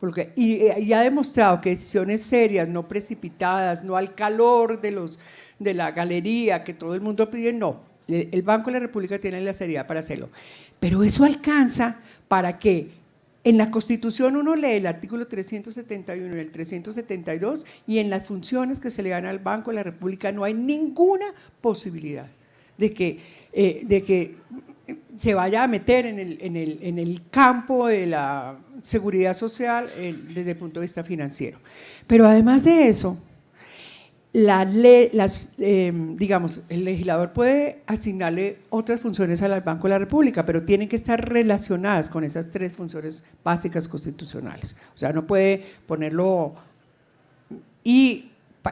Porque, y ha demostrado que decisiones serias, no precipitadas, no al calor de los de la galería que todo el mundo pide, no. El Banco de la República tiene la seriedad para hacerlo. Pero eso alcanza para que en la Constitución uno lee el artículo 371 y el 372 y en las funciones que se le dan al Banco de la República no hay ninguna posibilidad de que, eh, de que se vaya a meter en el, en el, campo de la seguridad social eh, desde el punto de vista financiero. Pero además de eso, la ley, las, em, digamos, el legislador puede asignarle otras funciones al Banco de la República, pero tienen que estar relacionadas con esas tres funciones básicas constitucionales. O sea, no puede ponerlo... Y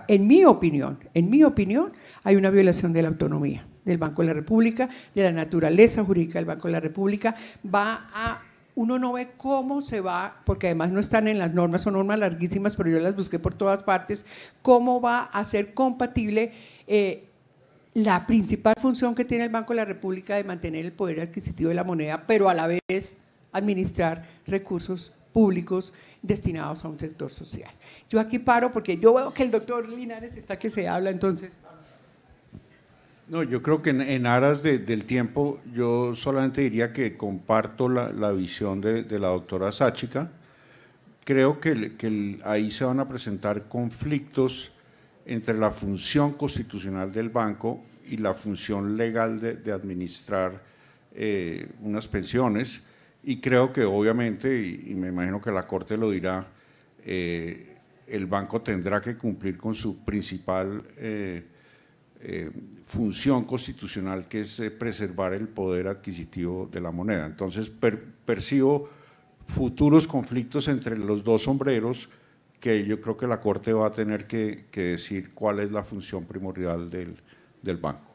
en mi opinión, en mi opinión, hay una violación de la autonomía del Banco de la República, de la naturaleza jurídica del Banco de la República, va a uno no ve cómo se va, porque además no están en las normas, son normas larguísimas, pero yo las busqué por todas partes, cómo va a ser compatible eh, la principal función que tiene el Banco de la República de mantener el poder adquisitivo de la moneda, pero a la vez administrar recursos públicos destinados a un sector social. Yo aquí paro porque yo veo que el doctor Linares está que se habla, entonces... No, yo creo que en, aras del tiempo, yo solamente diría que comparto la, visión de, la doctora Sáchica. Creo que, ahí se van a presentar conflictos entre la función constitucional del banco y la función legal de, administrar eh, unas pensiones. Y creo que obviamente, y, me imagino que la Corte lo dirá, eh, el banco tendrá que cumplir con su principal... Eh, eh, función constitucional que es eh, preservar el poder adquisitivo de la moneda. Entonces percibo futuros conflictos entre los dos sombreros que yo creo que la Corte va a tener que, decir cuál es la función primordial del, del banco.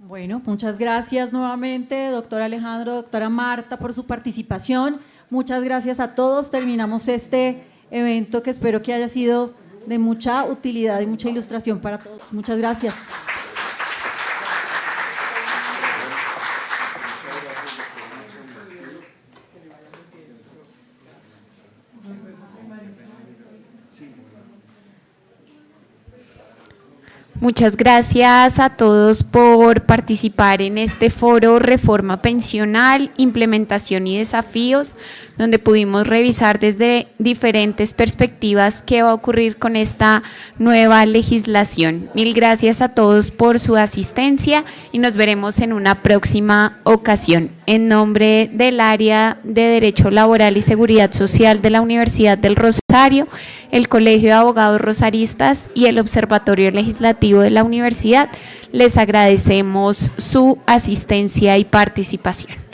Bueno, muchas gracias nuevamente, doctor Alejandro, doctora Marta, por su participación. Muchas gracias a todos. Terminamos este evento que espero que haya sido de mucha utilidad y mucha ilustración para todos. Muchas gracias. Muchas gracias a todos por participar en este foro Reforma Pensional, Implementación y Desafíos donde pudimos revisar desde diferentes perspectivas qué va a ocurrir con esta nueva legislación. Mil gracias a todos por su asistencia y nos veremos en una próxima ocasión. En nombre del área de Derecho Laboral y Seguridad Social de la Universidad del Rosario, el Colegio de Abogados Rosaristas y el Observatorio Legislativo de la Universidad, les agradecemos su asistencia y participación.